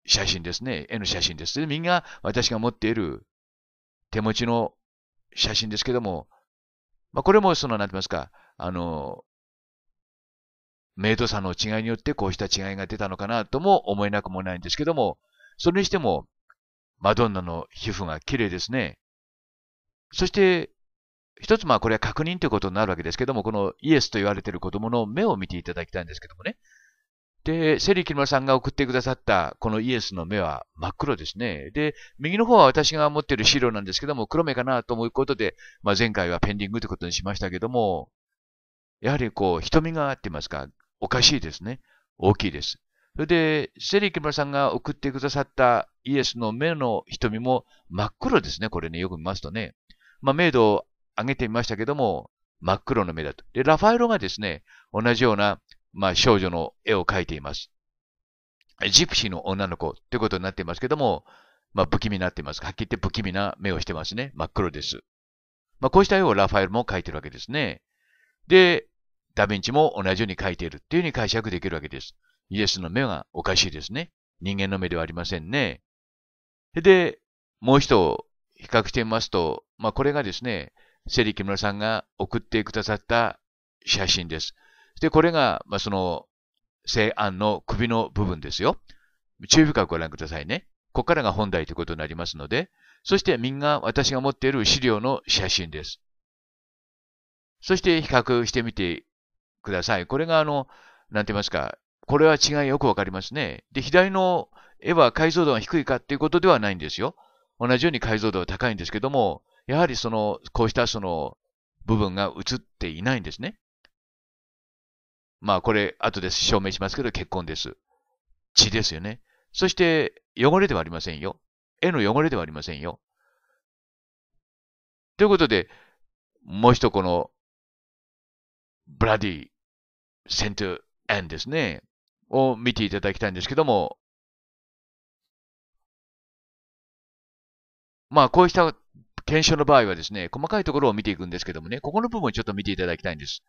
写真ですね。絵の写真です。でみんな私が持っている手持ちの写真ですけども、まあ、これもその、なんて言いますか、あの、メドさ差の違いによってこうした違いが出たのかなとも思えなくもないんですけども、それにしても、マドンナの皮膚が綺麗ですね。そして、一つまあこれは確認ということになるわけですけども、このイエスと言われている子供の目を見ていただきたいんですけどもね。で、セリキムさんが送ってくださったこのイエスの目は真っ黒ですね。で、右の方は私が持っている資料なんですけども、黒目かなと思うことで、まあ、前回はペンディングということにしましたけども、やはりこう、瞳があってますか、おかしいですね。大きいです。それで、セリキムさんが送ってくださったイエスの目の瞳も真っ黒ですね。これね、よく見ますとね。まあ、明度を上げてみましたけども、真っ黒の目だと。で、ラファエロがですね、同じような、まあ、少女の絵を描いています。ジプシーの女の子ということになっていますけども、まあ、不気味になっています。はっきり言って不気味な目をしてますね。真っ黒です。まあ、こうした絵をラファエルも描いてるわけですね。で、ダヴィンチも同じように描いているっていうふうに解釈できるわけです。イエスの目がおかしいですね。人間の目ではありませんね。で、もう一比較してみますと、まあ、これがですね、セリ木村さんが送ってくださった写真です。で、これが、まあ、その、西安の首の部分ですよ。注意深くご覧くださいね。ここからが本題ということになりますので、そしてみんな私が持っている資料の写真です。そして比較してみてください。これがあの、なんて言いますか、これは違いよくわかりますね。で、左の絵は解像度が低いかっていうことではないんですよ。同じように解像度は高いんですけども、やはりその、こうしたその部分が映っていないんですね。まあこれ、後で証明しますけど、血痕です。血ですよね。そして、汚れではありませんよ。絵の汚れではありませんよ。ということで、もう一この、ブラディ、セント、エンですね、を見ていただきたいんですけども、まあ、こうした検証の場合はですね、細かいところを見ていくんですけどもね、ここの部分ちょっと見ていただきたいんです。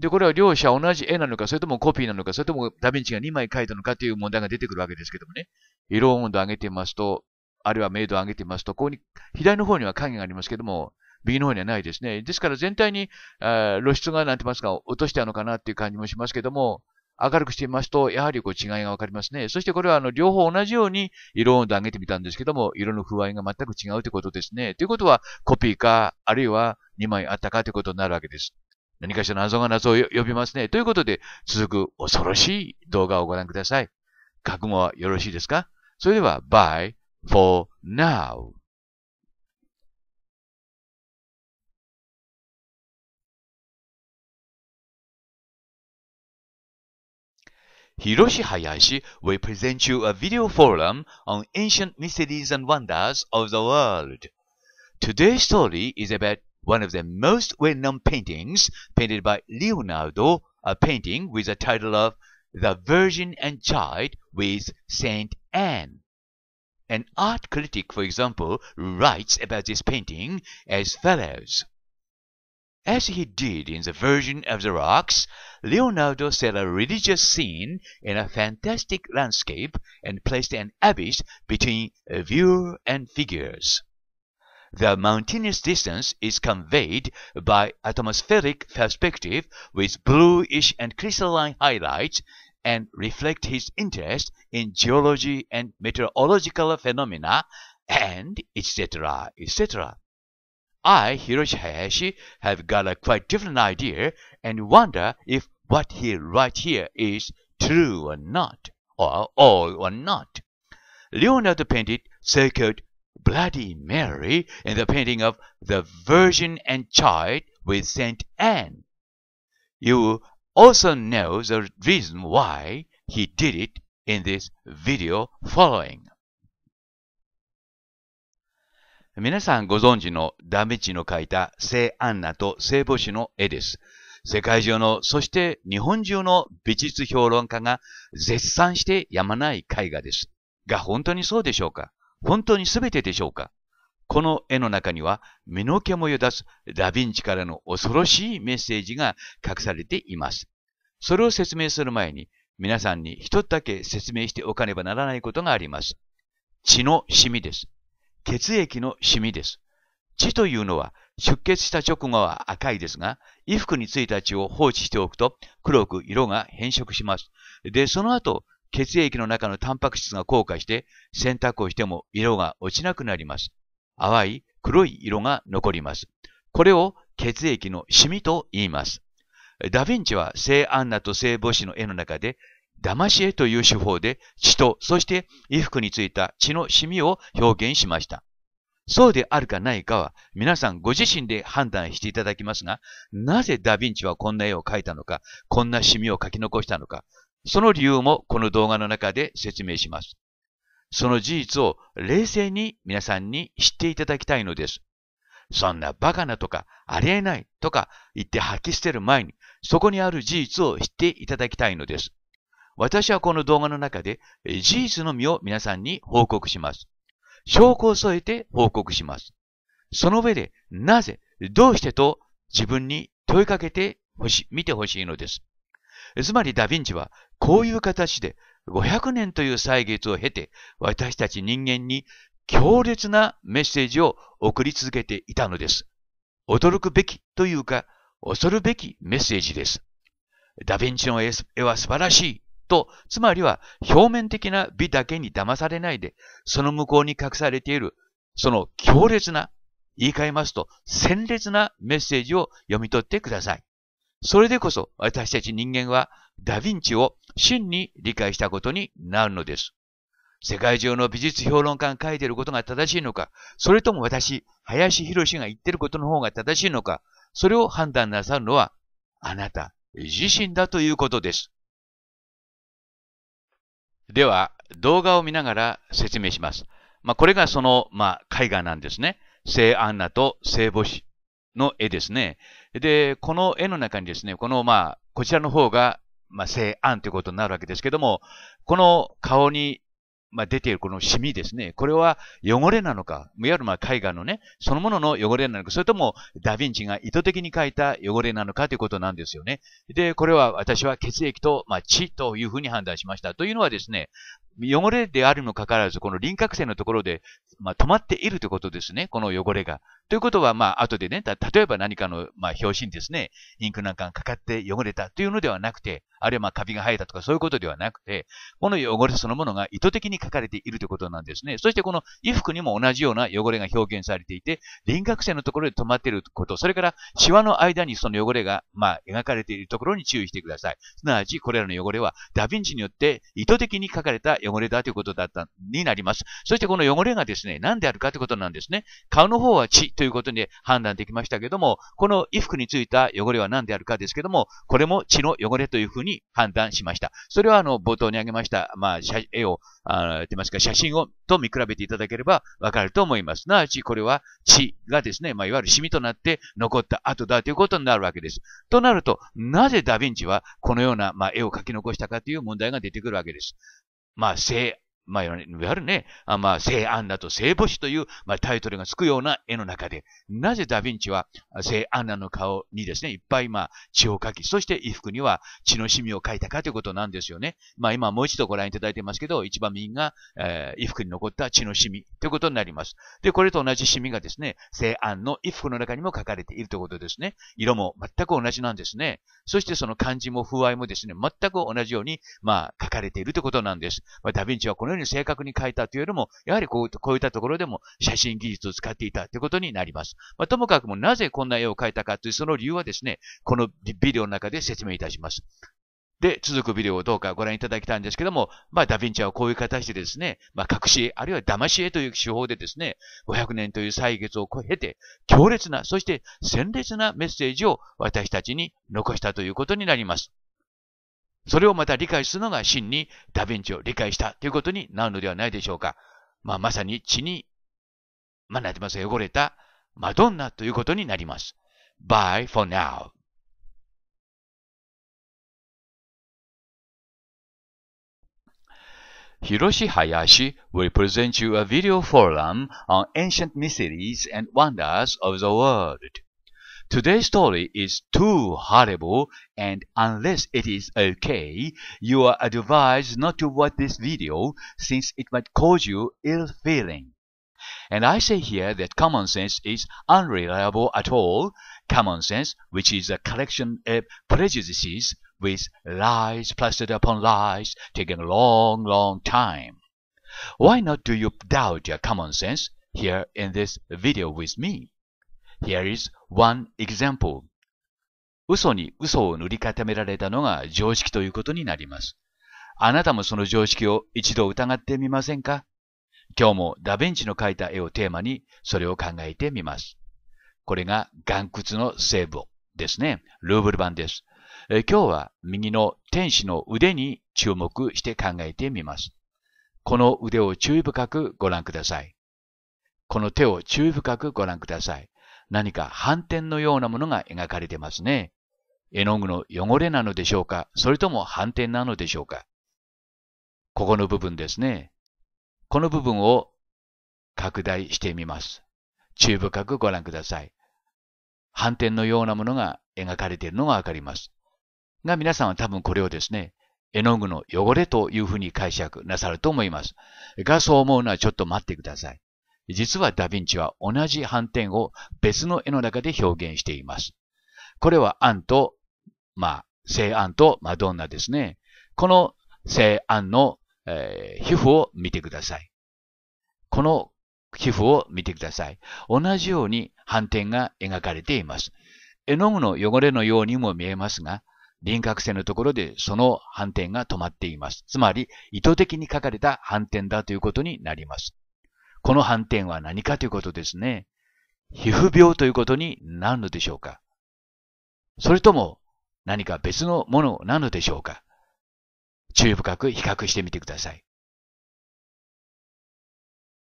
で、これは両者同じ絵なのか、それともコピーなのか、それともダヴィンチが2枚描いたのかという問題が出てくるわけですけどもね、色温度を上げてますと、あるいは明度を上げてますと、ここに、左の方には影がありますけども、右の方にはないですね。ですから全体に露出がなんて言いますか、落としてたのかなっていう感じもしますけども、明るくしてみますと、やはりこう違いがわかりますね。そしてこれはあの、両方同じように色温度上げてみたんですけども、色の風合いが全く違うということですね。ということは、コピーか、あるいは2枚あったかということになるわけです。何かしら謎が謎を呼びますね。ということで、続く恐ろしい動画をご覧ください。覚悟はよろしいですかそれでは、bye for now. Hiroshi Hayashi will present you a video forum on ancient mysteries and wonders of the world. Today's story is about one of the most well-known paintings painted by Leonardo, a painting with the title of The Virgin and Child with Saint Anne. An art critic, for example, writes about this painting as follows. As he did in the Virgin of the Rocks, Leonardo set a religious scene in a fantastic landscape and placed an abyss between viewer and figures. The mountainous distance is conveyed by atmospheric perspective with bluish and crystalline highlights and reflect his interest in geology and meteorological phenomena and etc. etc. I, Hiroshi Hayashi, have got a quite different idea and wonder if what he writes here is true or not, or all or not. Leonardo painted so-called Bloody Mary in the painting of the Virgin and Child with Saint Anne. You also know the reason why he did it in this video following. 皆さんご存知のダメチの描いた聖アンナと聖母子の絵です。世界中の、そして日本中の美術評論家が絶賛してやまない絵画です。が本当にそうでしょうか本当に全てでしょうかこの絵の中には身の毛もよだすダヴィンチからの恐ろしいメッセージが隠されています。それを説明する前に皆さんに一つだけ説明しておかねばならないことがあります。血の染みです。血液のシミです。血というのは出血した直後は赤いですが、衣服についた血を放置しておくと黒く色が変色します。で、その後、血液の中のタンパク質が硬化して洗濯をしても色が落ちなくなります。淡い黒い色が残ります。これを血液のシミと言います。ダヴィンチは聖アンナと聖母子の絵の中で騙し絵という手法で血と、そして衣服についた血の染みを表現しました。そうであるかないかは皆さんご自身で判断していただきますが、なぜダヴィンチはこんな絵を描いたのか、こんな染みを描き残したのか、その理由もこの動画の中で説明します。その事実を冷静に皆さんに知っていただきたいのです。そんなバカなとかありえないとか言って吐き捨てる前に、そこにある事実を知っていただきたいのです。私はこの動画の中で事実のみを皆さんに報告します。証拠を添えて報告します。その上で、なぜ、どうしてと自分に問いかけてほし、見てほしいのです。つまりダヴィンチは、こういう形で500年という歳月を経て、私たち人間に強烈なメッセージを送り続けていたのです。驚くべきというか、恐るべきメッセージです。ダヴィンチの絵は素晴らしい。と、つまりは表面的な美だけに騙されないで、その向こうに隠されている、その強烈な、言い換えますと、鮮烈なメッセージを読み取ってください。それでこそ私たち人間はダヴィンチを真に理解したことになるのです。世界中の美術評論家が書いていることが正しいのか、それとも私、林博が言っていることの方が正しいのか、それを判断なさるのはあなた自身だということです。では、動画を見ながら説明します。まあ、これがその、まあ、絵画なんですね。聖アンナと聖母子の絵ですね。で、この絵の中にですね、この、まあ、こちらの方が、まあ、聖アンということになるわけですけども、この顔にまあ、出ているこのシミですね。これは汚れなのか、いわゆるまあ絵画のね、そのものの汚れなのか、それともダヴィンチが意図的に描いた汚れなのかということなんですよね。で、これは私は血液と、まあ、血というふうに判断しました。というのはですね、汚れであるにもかかわらず、この輪郭線のところで、まあ、止まっているということですね、この汚れが。ということは、まあ、後でね、例えば何かの、まあ、表紙にですね、インクなんかがかかって汚れたというのではなくて、あるいはまあ、カビが生えたとかそういうことではなくて、この汚れそのものが意図的に書かれているということなんですね。そしてこの衣服にも同じような汚れが表現されていて、輪郭線のところで止まっていること、それからシワの間にその汚れが、まあ、描かれているところに注意してください。すなわち、これらの汚れはダヴィンチによって意図的に書かれた汚れだということだった、になります。そしてこの汚れがですね、何であるかということなんですね。顔の方は血ということに判断できましたけども、この衣服についた汚れは何であるかですけども、これも血の汚れというふうに判断しました。それはあの、冒頭に挙げました、まあ、絵を、あいますか、写真を、と見比べていただければわかると思います。すなわち、これは血がですね、まあ、いわゆるシミとなって残った後だということになるわけです。となると、なぜダヴィンチはこのような、まあ、絵を描き残したかという問題が出てくるわけです。まあ、性まあ、いわゆるね、あまあ、聖アンナと聖母子という、まあ、タイトルがつくような絵の中で、なぜダヴィンチは聖アンナの顔にですね、いっぱい、まあ、血をかき、そして衣服には血の染みをかいたかということなんですよね。まあ、今もう一度ご覧いただいてますけど、一番右が、えー、衣服に残った血の染みということになります。で、これと同じ染みがですね、聖アンの衣服の中にも書かれているということですね。色も全く同じなんですね。そしてその漢字も風合いもですね、全く同じように、まあ、書かれているということなんです。まあ、ダヴィンチはこのようにに正確に書いたというよりも、やはりこうこういったところでも写真技術を使っていたということになります。まあ、ともかくもなぜこんな絵を描いたかというその理由はですね、このビデオの中で説明いたします。で、続くビデオをどうかご覧いただきたいんですけども、まあ、ダヴィンチはこういう形でですね、まあ、隠し絵、あるいは騙し絵という手法でですね、500年という歳月を経て、強烈な、そして鮮烈なメッセージを私たちに残したということになります。それをまた理解するのが真にダヴィンチを理解したということになるのではないでしょうか。まあ、まさに血に、まあ、なってますが、汚れたマドンナということになります。Bye for now. Hiroshi Hayashi will present you a video forum on ancient mysteries and wonders of the world. Today's story is too horrible and unless it is okay, you are advised not to watch this video since it might cause you ill feeling. And I say here that common sense is unreliable at all. Common sense, which is a collection of prejudices with lies plastered upon lies, taking a long, long time. Why not do you doubt your common sense here in this video with me? Here is one example 嘘に嘘を塗り固められたのが常識ということになります。あなたもその常識を一度疑ってみませんか今日もダヴィンチの描いた絵をテーマにそれを考えてみます。これが岩窟の聖母ですね。ルーブル版です。え今日は右の天使の腕に注目して考えてみます。この腕を注意深くご覧ください。この手を注意深くご覧ください。何か反転のようなものが描かれてますね。絵の具の汚れなのでしょうかそれとも反転なのでしょうかここの部分ですね。この部分を拡大してみます。注意深くご覧ください。反転のようなものが描かれているのがわかります。が皆さんは多分これをですね、絵の具の汚れというふうに解釈なさると思います。がそう思うのはちょっと待ってください。実はダヴィンチは同じ斑点を別の絵の中で表現しています。これはアンと、まあ、聖アンとマドンナですね。この聖アンの、えー、皮膚を見てください。この皮膚を見てください。同じように斑点が描かれています。絵の具の汚れのようにも見えますが、輪郭線のところでその斑点が止まっています。つまり、意図的に描かれた斑点だということになります。この斑点は何かということですね。皮膚病ということになるのでしょうかそれとも何か別のものなのでしょうか注意深く比較してみてください。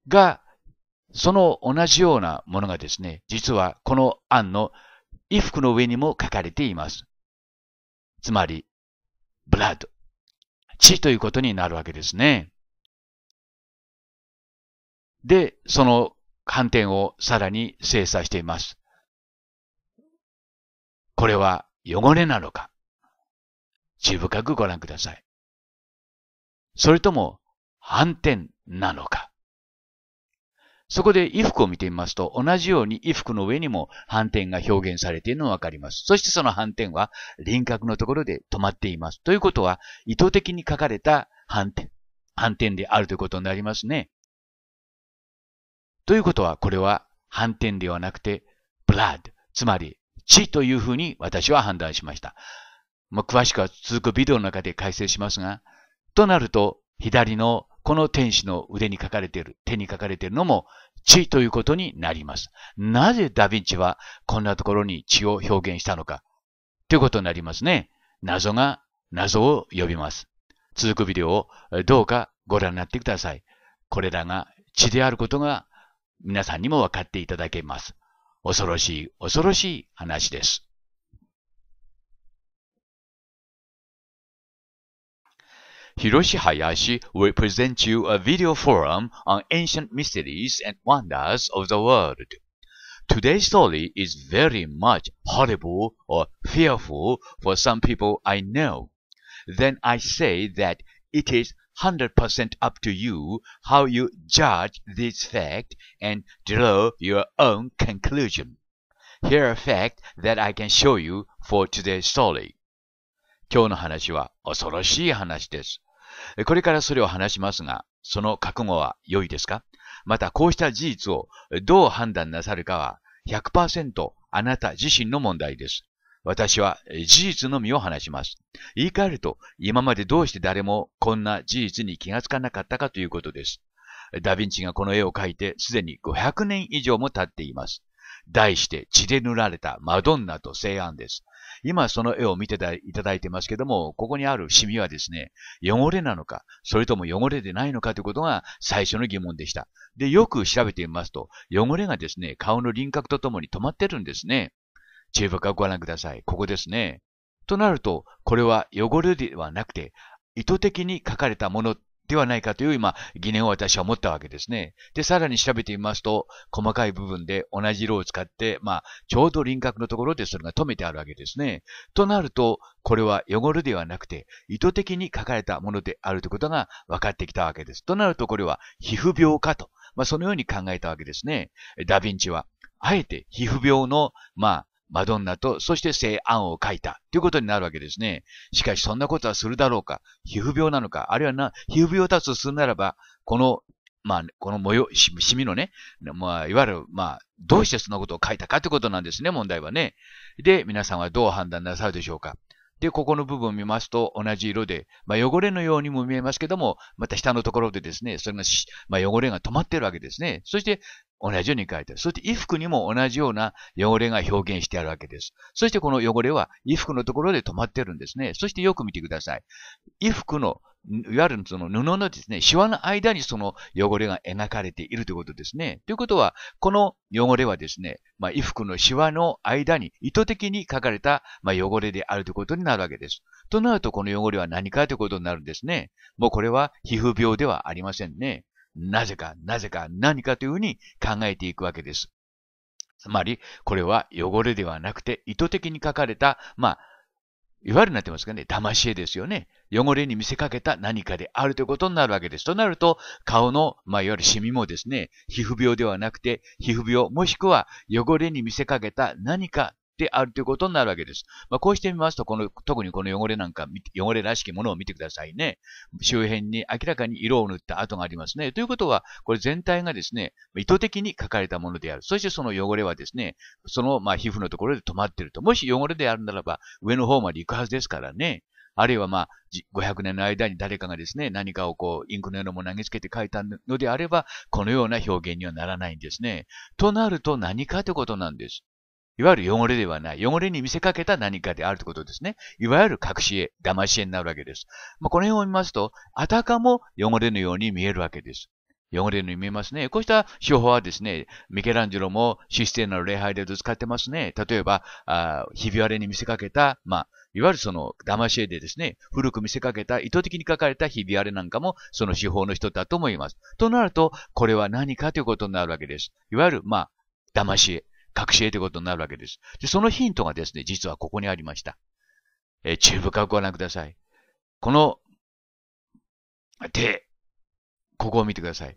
が、その同じようなものがですね、実はこの案の衣服の上にも書かれています。つまり、ブラッド、血ということになるわけですね。で、その反転をさらに精査しています。これは汚れなのか注意深くご覧ください。それとも反転なのかそこで衣服を見てみますと、同じように衣服の上にも反転が表現されているのがわかります。そしてその反転は輪郭のところで止まっています。ということは、意図的に書かれた反転、反転であるということになりますね。ということは、これは反転ではなくて、blood、つまり血というふうに私は判断しました。まあ、詳しくは続くビデオの中で解説しますが、となると、左のこの天使の腕に書かれている、手に書かれているのも血ということになります。なぜダヴィンチはこんなところに血を表現したのか、ということになりますね。謎が謎を呼びます。続くビデオをどうかご覧になってください。これらが血であることが皆さんにも分かっていただけます。恐ろしい、恐ろしい話です。Hiroshi Hayashi will present you a video forum on ancient mysteries and wonders of the world. Today's story is very much horrible or fearful for some people I know. Then I say that it is 100% up to you how you judge this fact and draw your own conclusion. Here a fact that I can show you for today's story. 今日の話は恐ろしい話です。これからそれを話しますが、その覚悟は良いですかまたこうした事実をどう判断なさるかは100%あなた自身の問題です。私は事実のみを話します。言い換えると、今までどうして誰もこんな事実に気がつかなかったかということです。ダヴィンチがこの絵を描いてすでに500年以上も経っています。題して血で塗られたマドンナと聖安です。今その絵を見ていただいてますけども、ここにあるシミはですね、汚れなのか、それとも汚れでないのかということが最初の疑問でした。で、よく調べてみますと、汚れがですね、顔の輪郭とともに止まってるんですね。中部をご覧ください。ここですね。となると、これは汚れではなくて、意図的に書かれたものではないかという今、疑念を私は持ったわけですね。で、さらに調べてみますと、細かい部分で同じ色を使って、まあ、ちょうど輪郭のところでそれが止めてあるわけですね。となると、これは汚れではなくて、意図的に書かれたものであるということが分かってきたわけです。となると、これは皮膚病かと。まあ、そのように考えたわけですね。ダヴィンチは、あえて皮膚病の、まあ、マドンナと、そして聖アンを書いたということになるわけですね。しかしそんなことはするだろうか皮膚病なのかあるいはな、皮膚病だとするならば、この、まあ、この模様、しシミのね、まあ、いわゆる、まあ、どうしてそんなことを書いたかということなんですね、問題はね。で、皆さんはどう判断なさるでしょうかで、ここの部分を見ますと同じ色で、まあ、汚れのようにも見えますけども、また下のところでですね、それが、まあ、汚れが止まっているわけですね。そして、同じように書いてある。そして衣服にも同じような汚れが表現してあるわけです。そしてこの汚れは衣服のところで止まってるんですね。そしてよく見てください。衣服の、いわゆるその布のですね、シワの間にその汚れが描かれているということですね。ということは、この汚れはですね、まあ、衣服のシワの間に意図的に書かれた、まあ、汚れであるということになるわけです。となると、この汚れは何かということになるんですね。もうこれは皮膚病ではありませんね。なぜか、なぜか、何かというふうに考えていくわけです。つまり、これは汚れではなくて、意図的に書かれた、まあ、いわゆるなってますかね、騙し絵ですよね。汚れに見せかけた何かであるということになるわけです。となると、顔の、まあ、いわゆるシミもですね、皮膚病ではなくて、皮膚病、もしくは汚れに見せかけた何かであるということになるわけです。まあ、こうしてみますと、この、特にこの汚れなんか、汚れらしきものを見てくださいね。周辺に明らかに色を塗った跡がありますね。ということは、これ全体がですね、意図的に書かれたものである。そしてその汚れはですね、その、まあ、皮膚のところで止まっていると。もし汚れであるならば、上の方まで行くはずですからね。あるいはまあ、500年の間に誰かがですね、何かをこう、インクのようなもの投げつけて書いたのであれば、このような表現にはならないんですね。となると何かということなんです。いわゆる汚れではない。汚れに見せかけた何かであるということですね。いわゆる隠し絵、騙し絵になるわけです。まあ、この辺を見ますと、あたかも汚れのように見えるわけです。汚れのように見えますね。こうした手法はですね、ミケランジェロもシステムの礼拝で使ってますね。例えば、あひび割れに見せかけた、まあ、いわゆるその騙し絵でですね、古く見せかけた、意図的に書かれたひび割れなんかも、その手法の人だと思います。となると、これは何かということになるわけです。いわゆる、まあ、騙し絵。し絵ということになるわけです。で、そのヒントがですね、実はここにありました。えー、中部深くご覧ください。この手、ここを見てください。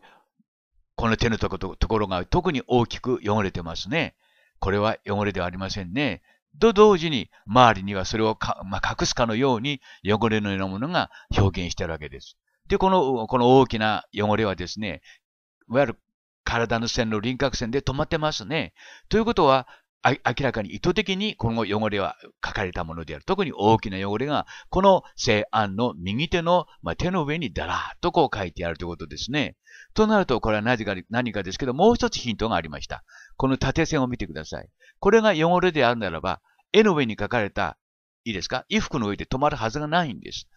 この手のところが特に大きく汚れてますね。これは汚れではありませんね。と同時に、周りにはそれをか、まあ、隠すかのように汚れのようなものが表現してるわけです。で、この、この大きな汚れはですね、いわゆる体の線の輪郭線で止まってますね。ということは、明らかに意図的にこの汚れは書かれたものである。特に大きな汚れが、この西安の右手の、まあ、手の上にだらっとこう書いてあるということですね。となると、これは何か何かですけど、もう一つヒントがありました。この縦線を見てください。これが汚れであるならば、絵の上に書かれた、いいですか衣服の上で止まるはずがないんです。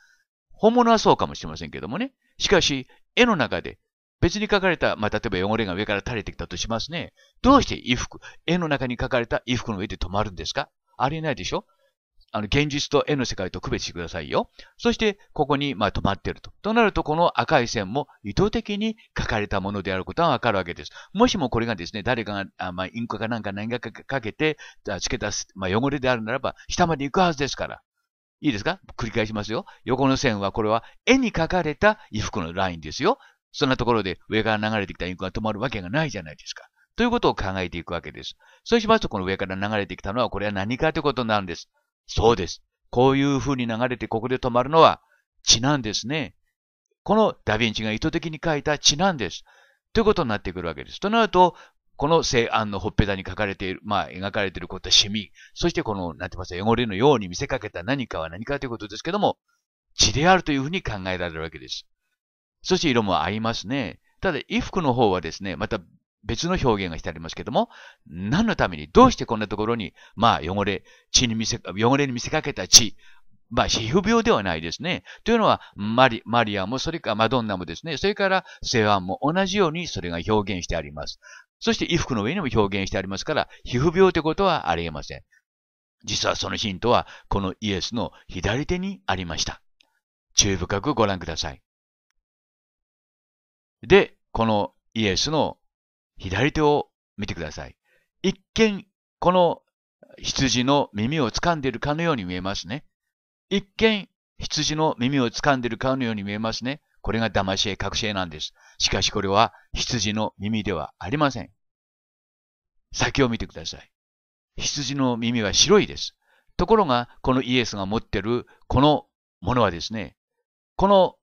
本物はそうかもしれませんけどもね。しかし、絵の中で別に書かれた、まあ、例えば汚れが上から垂れてきたとしますね。どうして衣服、絵の中に書かれた衣服の上で止まるんですかありえないでしょあの、現実と絵の世界と区別してくださいよ。そして、ここに、まあ、止まってると。となると、この赤い線も意図的に書かれたものであることはわかるわけです。もしもこれがですね、誰かが、あまあ、インクかなんか何かかけて、付けた、す、まあ、汚れであるならば、下まで行くはずですから。いいですか繰り返しますよ。横の線は、これは絵に描かれた衣服のラインですよ。そんなところで上から流れてきたインクが止まるわけがないじゃないですか。ということを考えていくわけです。そうしますと、この上から流れてきたのは、これは何かということなんです。そうです。こういう風に流れてここで止まるのは血なんですね。このダヴィンチが意図的に書いた血なんです。ということになってくるわけです。となると、この西安のほっぺたに書かれている、まあ、描かれていることはシミ。そしてこの、なんて言いますか、汚れのように見せかけた何かは何かということですけども、血であるというふうに考えられるわけです。そして色も合いますね。ただ、衣服の方はですね、また別の表現がしてありますけども、何のために、どうしてこんなところに、まあ、汚れ、血に見せ、汚れに見せかけた血、まあ、皮膚病ではないですね。というのは、マリ、マリアも、それからマドンナもですね、それから、セワンも同じようにそれが表現してあります。そして、衣服の上にも表現してありますから、皮膚病ということはあり得ません。実はそのヒントは、このイエスの左手にありました。注意深くご覧ください。で、このイエスの左手を見てください。一見、この羊の耳を掴んでいるかのように見えますね。一見、羊の耳を掴んでいるかのように見えますね。これが騙し絵、隠し絵なんです。しかしこれは羊の耳ではありません。先を見てください。羊の耳は白いです。ところが、このイエスが持っているこのものはですね、この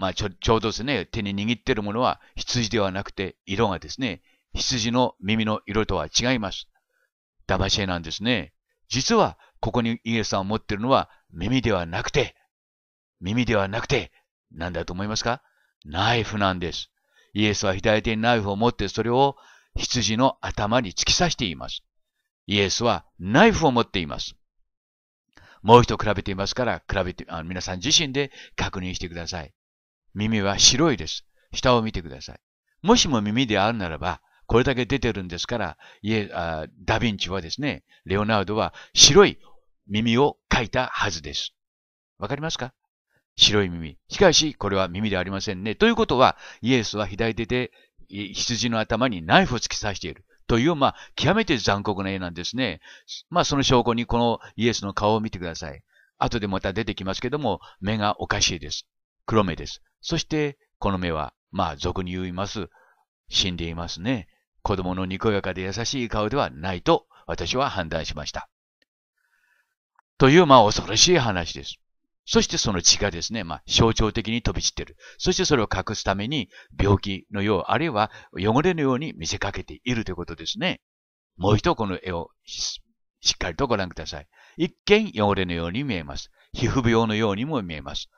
まあちょ、ちょうどですね、手に握っているものは羊ではなくて、色がですね、羊の耳の色とは違います。騙し絵なんですね。実は、ここにイエスさんを持っているのは耳ではなくて、耳ではなくて、なんだと思いますかナイフなんです。イエスは左手にナイフを持ってそれを羊の頭に突き刺しています。イエスはナイフを持っています。もう一度比べていますから、比べて、あの皆さん自身で確認してください。耳は白いです。下を見てください。もしも耳であるならば、これだけ出てるんですから、ダヴィンチはですね、レオナルドは白い耳を描いたはずです。わかりますか白い耳。しかし、これは耳ではありませんね。ということは、イエスは左手で羊の頭にナイフを突き刺している。という、まあ、極めて残酷な絵なんですね。まあ、その証拠にこのイエスの顔を見てください。後でまた出てきますけども、目がおかしいです。黒目です。そして、この目は、まあ、俗に言います。死んでいますね。子供のにこやかで優しい顔ではないと私は判断しました。という、まあ、恐ろしい話です。そしてその血がですね、まあ、象徴的に飛び散っている。そしてそれを隠すために、病気のよう、あるいは汚れのように見せかけているということですね。もう一度この絵をしっかりとご覧ください。一見汚れのように見えます。皮膚病のようにも見えます。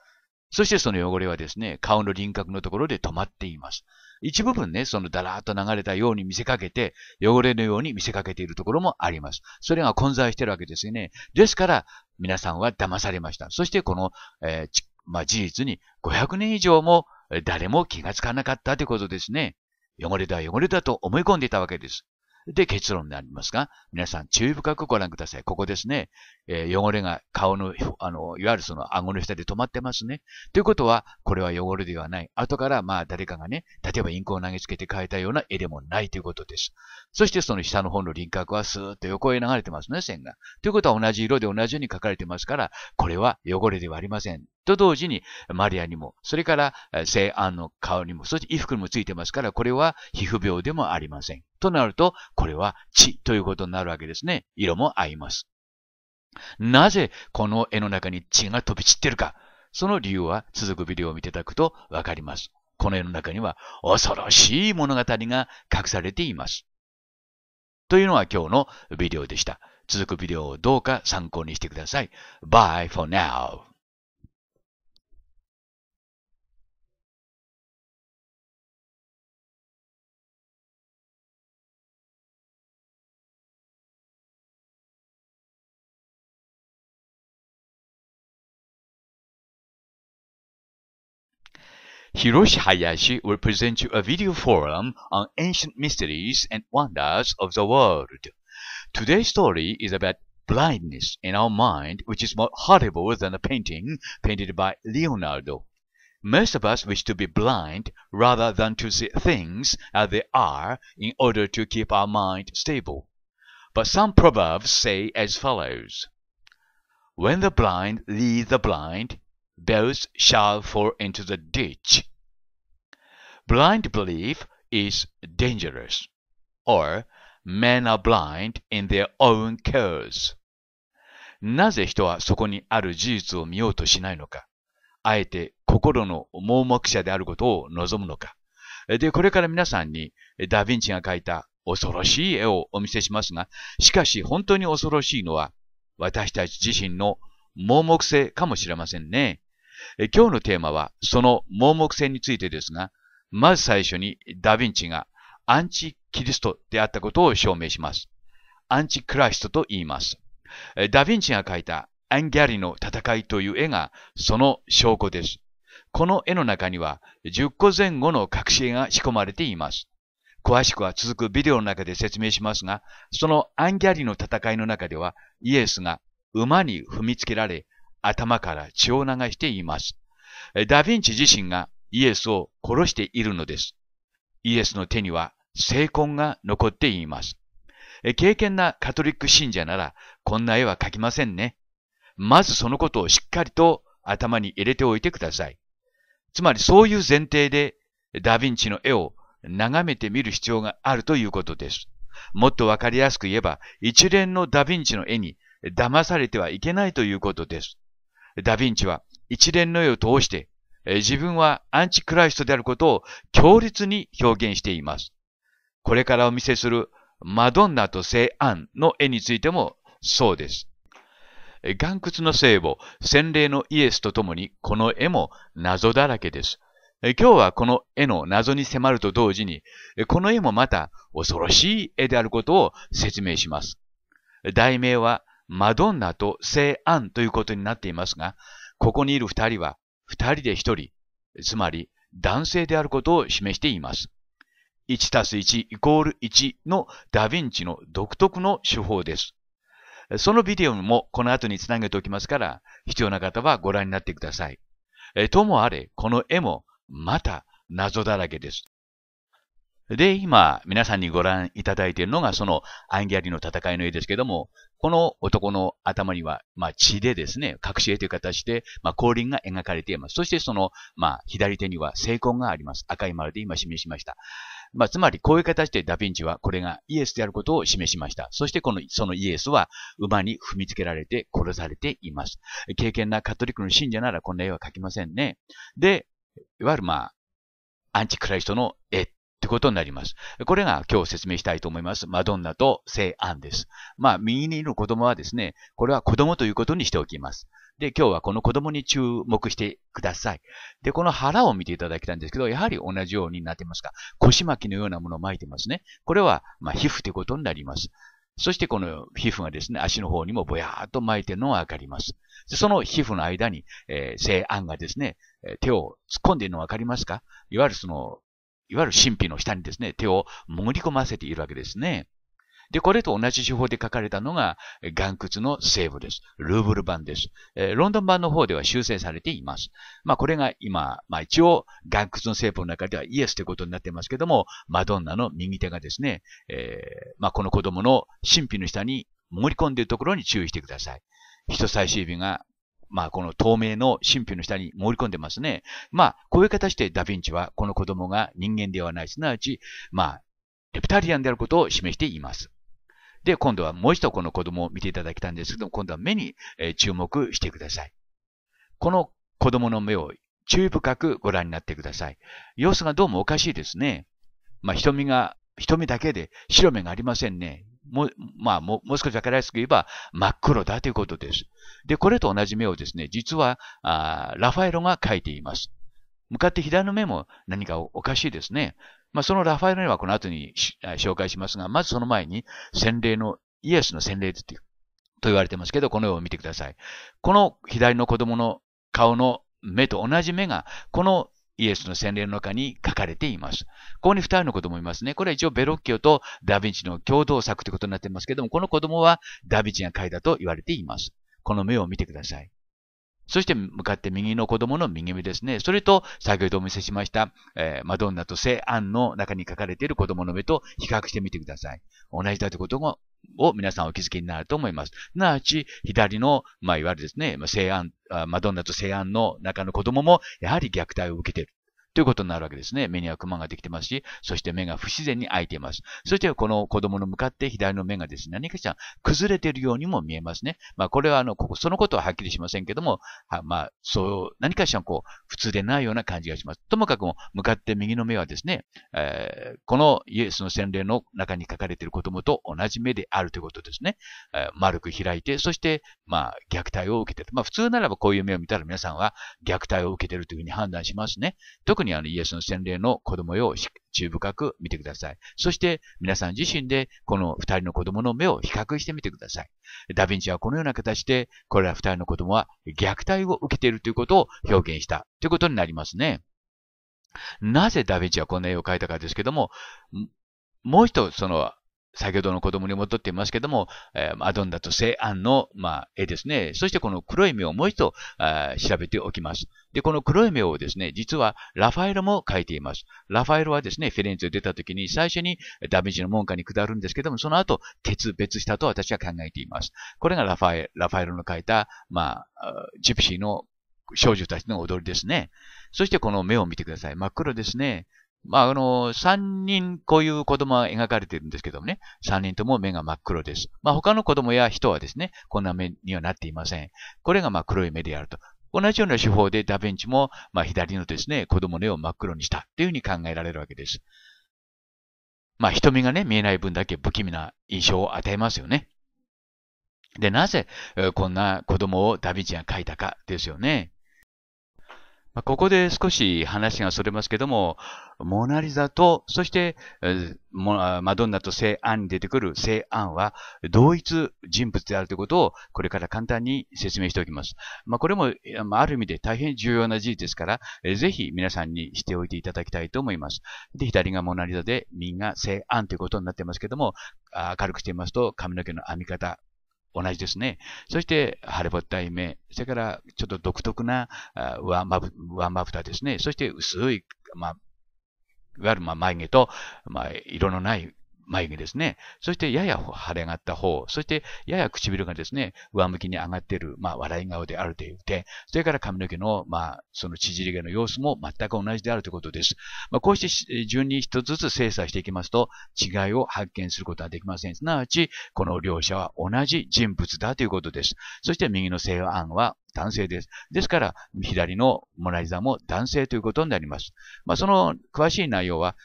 そしてその汚れはですね、顔の輪郭のところで止まっています。一部分ね、そのだらーっと流れたように見せかけて、汚れのように見せかけているところもあります。それが混在しているわけですよね。ですから、皆さんは騙されました。そしてこの、えー、まあ、事実に500年以上も誰も気がつかなかったということですね。汚れだ、汚れだと思い込んでいたわけです。で、結論になりますが、皆さん注意深くご覧ください。ここですね。えー、汚れが顔の、あの、いわゆるその顎の下で止まってますね。ということは、これは汚れではない。後からまあ誰かがね、例えばインクを投げつけて変えたような絵でもないということです。そしてその下の方の輪郭はスーッと横へ流れてますね、線が。ということは同じ色で同じように描かれてますから、これは汚れではありません。と同時に、マリアにも、それから、聖安の顔にも、そして衣服にもついてますから、これは皮膚病でもありません。となると、これは血ということになるわけですね。色も合います。なぜこの絵の中に血が飛び散ってるか。その理由は続くビデオを見ていただくとわかります。この絵の中には恐ろしい物語が隠されています。というのは今日のビデオでした。続くビデオをどうか参考にしてください。Bye for now! Hiroshi Hayashi will present you a video forum on ancient mysteries and wonders of the world. Today's story is about blindness in our mind, which is more horrible than a painting painted by Leonardo. Most of us wish to be blind rather than to see things as they are in order to keep our mind stable. But some proverbs say as follows When the blind lead the blind, both shall fall into the ditch. Blind belief is dangerous, or men are blind in their own cause. なぜ人はそこにある事実を見ようとしないのか。あえて心の盲目者であることを望むのか。で、これから皆さんにダヴィンチが描いた恐ろしい絵をお見せしますが、しかし本当に恐ろしいのは私たち自身の盲目性かもしれませんね。え今日のテーマは、その盲目性についてですが、まず最初にダヴィンチがアンチキリストであったことを証明します。アンチクライストと言います。ダヴィンチが描いたアンギャリの戦いという絵がその証拠です。この絵の中には10個前後の隠し絵が仕込まれています。詳しくは続くビデオの中で説明しますが、そのアンギャリの戦いの中ではイエスが馬に踏みつけられ、頭から血を流しています。ダヴィンチ自身がイエスを殺しているのです。イエスの手には聖痕が残っています。経験なカトリック信者ならこんな絵は描きませんね。まずそのことをしっかりと頭に入れておいてください。つまりそういう前提でダヴィンチの絵を眺めてみる必要があるということです。もっとわかりやすく言えば一連のダヴィンチの絵に騙されてはいけないということです。ダヴィンチは一連の絵を通して、自分はアンチクライストであることを強烈に表現しています。これからお見せするマドンナと聖アンの絵についてもそうです。岩窟の聖母、洗礼のイエスとともにこの絵も謎だらけです。今日はこの絵の謎に迫ると同時に、この絵もまた恐ろしい絵であることを説明します。題名はマドンナと聖アンということになっていますが、ここにいる二人は二人で一人、つまり男性であることを示しています。1たす1イコール1のダヴィンチの独特の手法です。そのビデオもこの後につなげておきますから、必要な方はご覧になってください。えともあれ、この絵もまた謎だらけです。で、今、皆さんにご覧いただいているのが、そのアンギャリの戦いの絵ですけども、この男の頭には、まあ、血でですね、隠し絵という形で、まあ、降臨が描かれています。そしてその、まあ、左手には聖痕があります。赤い丸で今示しました。まあ、つまり、こういう形でダヴィンチはこれがイエスであることを示しました。そして、この、そのイエスは馬に踏みつけられて殺されています。敬虔なカトリックの信者ならこんな絵は描きませんね。で、いわゆるまあ、アンチクライストの絵ことになります。これが今日説明したいと思います。マドンナと聖安です。まあ、右にいる子供はですね、これは子供ということにしておきます。で、今日はこの子供に注目してください。で、この腹を見ていただきたいんですけど、やはり同じようになってますか。腰巻きのようなものを巻いてますね。これは、まあ、皮膚ということになります。そしてこの皮膚がですね、足の方にもぼやーっと巻いてるのがわかります。その皮膚の間に、えー、性がですね、手を突っ込んでいるのわかりますかいわゆるそのいわゆる神秘の下にですね、手を潜り込ませているわけですね。で、これと同じ手法で書かれたのが、岩窟の西部です。ルーブル版です。えー、ロンドン版の方では修正されています。まあ、これが今、まあ一応、岩窟の西部の中ではイエスということになってますけども、マドンナの右手がですね、えー、まあこの子供の神秘の下に潜り込んでいるところに注意してください。人差し指がまあ、この透明の神秘の下に盛り込んでますね。まあ、こういう形でダヴィンチは、この子供が人間ではない、すなわち、まあ、レプタリアンであることを示しています。で、今度はもう一度この子供を見ていただきたいんですけども、今度は目に注目してください。この子供の目を注意深くご覧になってください。様子がどうもおかしいですね。まあ、瞳が、瞳だけで白目がありませんね。も、まあ、も、もう少し分かりやすく言えば、真っ黒だということです。で、これと同じ目をですね、実は、あラファエロが描いています。向かって左の目も何かおかしいですね。まあ、そのラファエロにはこの後に紹介しますが、まずその前に、洗礼の、イエスの洗礼と言われてますけど、この絵を見てください。この左の子供の顔の目と同じ目が、このイエスの洗礼の中に書かれています。ここに二人の子供いますね。これは一応ベロッキオとダヴィンチの共同作ということになっていますけども、この子供はダヴィンチが書いたと言われています。この目を見てください。そして向かって右の子供の右目ですね。それと先ほどお見せしました、えー、マドンナと聖アンの中に書かれている子供の目と比較してみてください。同じだということもを皆さんお気づきになると思います。すなわち、左の、まあ、いわゆるですね、まあ、西安、マドンナと西安の中の子供も、やはり虐待を受けている。ということになるわけですね。目にはクマができてますし、そして目が不自然に開いています。そしてこの子供の向かって左の目がですね、何かしら崩れているようにも見えますね。まあこれはあの、ここ、そのことははっきりしませんけども、はまあそう、何かしらこう、普通でないような感じがします。ともかくも、向かって右の目はですね、えー、このイエスの洗礼の中に書かれている子供と同じ目であるということですね。えー、丸く開いて、そして、まあ虐待を受けている。まあ普通ならばこういう目を見たら皆さんは虐待を受けているというふうに判断しますね。特にあのイエスの洗礼の子供を注深く見てください。そして皆さん自身でこの二人の子供の目を比較してみてください。ダヴィンチはこのような形で、これら二人の子供は虐待を受けているということを表現したということになりますね。なぜダヴィンチはこんな絵を描いたかですけども、もう一つその先ほどの子供に戻っていますけども、えー、アドンダとア安の、まあ、絵ですね。そしてこの黒い目をもう一度調べておきます。で、この黒い目をですね、実はラファエロも描いています。ラファエロはですね、フィレンツェを出た時に最初にダメージの門下に下るんですけども、その後、決別したと私は考えています。これがラファエラファエロの描いた、まあ、ジプシーの少女たちの踊りですね。そしてこの目を見てください。真っ黒ですね。まあ、あの、三人こういう子供は描かれてるんですけどもね、三人とも目が真っ黒です。まあ、他の子供や人はですね、こんな目にはなっていません。これがまあ黒い目であると。同じような手法でダヴィンチも、まあ、左のですね、子供の絵を真っ黒にしたというふうに考えられるわけです。まあ、瞳がね、見えない分だけ不気味な印象を与えますよね。で、なぜ、こんな子供をダヴィンチが描いたかですよね。まあ、ここで少し話がそれますけども、モナリザと、そして、マドンナと聖アンに出てくる聖アンは同一人物であるということをこれから簡単に説明しておきます。まあ、これも、まあ、る意味で大変重要な事実ですから、ぜひ皆さんにしておいていただきたいと思います。で、左がモナリザで、右が聖アンということになってますけども、明るくしてみますと髪の毛の編み方、同じですね。そして、腫れぼったい目。それから、ちょっと独特な上まぶ上まぶたですね。そして、薄い、まあ、いわゆるまあ眉毛と、まあ、色のない眉毛ですね。そしてやや腫れ上がった方、そしてやや唇がですね、上向きに上がっている、まあ笑い顔であるという点、それから髪の毛の、まあその縮れ毛の様子も全く同じであるということです。まあ、こうして順に一つずつ精査していきますと、違いを発見することはできません。すなわち、この両者は同じ人物だということです。そして右の正案は男性です。ですから、左のモナリザも男性ということになります。まあ、その詳しい内容は、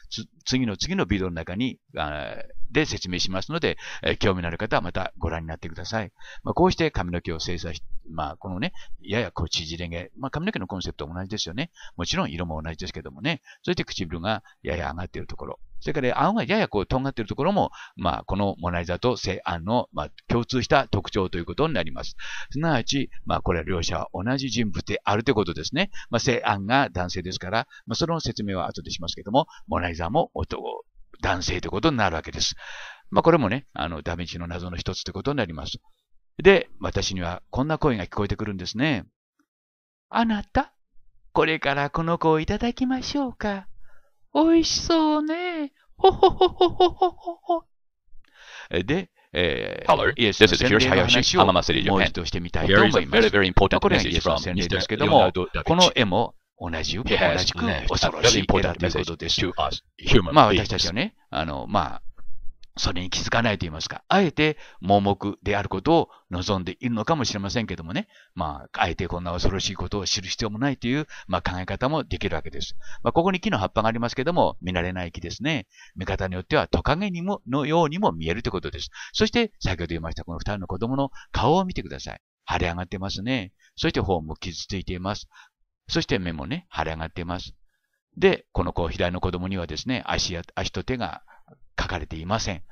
次の次のビデオの中に、で説明しますので、え興味のある方はまたご覧になってください。まあ、こうして髪の毛を精査し、まあ、このね、ややこう縮れ毛、まあ、髪の毛のコンセプトは同じですよね。もちろん色も同じですけどもね、そして唇がやや上がっているところ。それから案はややこう、とんがっているところも、まあ、このモナリザと西安の、まあ、共通した特徴ということになります。すなわち、まあ、これは両者は同じ人物であるということですね。まあ、西安が男性ですから、まあ、その説明は後でしますけども、モナリザも男、男性ということになるわけです。まあ、これもね、あの、ダメージの謎の一つということになります。で、私にはこんな声が聞こえてくるんですね。あなた、これからこの子をいただきましょうか。美味しそうね。ほほほほほほほほ。で、えー、Hello, y i s is r y i m t a n もう一度してみたいと思います。Very, very important これが Yes の旋律ですけども、この絵も同じ、同じく恐ろしい絵だということです。まあ私たちはね、あの、まあ、それに気づかないと言いますか、あえて盲目であることを望んでいるのかもしれませんけどもね、まあ、あえてこんな恐ろしいことを知る必要もないという、まあ、考え方もできるわけです。まあ、ここに木の葉っぱがありますけども、見慣れない木ですね。見方によってはトカゲにも、のようにも見えるということです。そして、先ほど言いました、この二人の子供の顔を見てください。腫れ上がってますね。そして頬も傷ついています。そして目もね、腫れ上がっています。で、この子、左の子供にはですね、足や、足と手が書かれていません。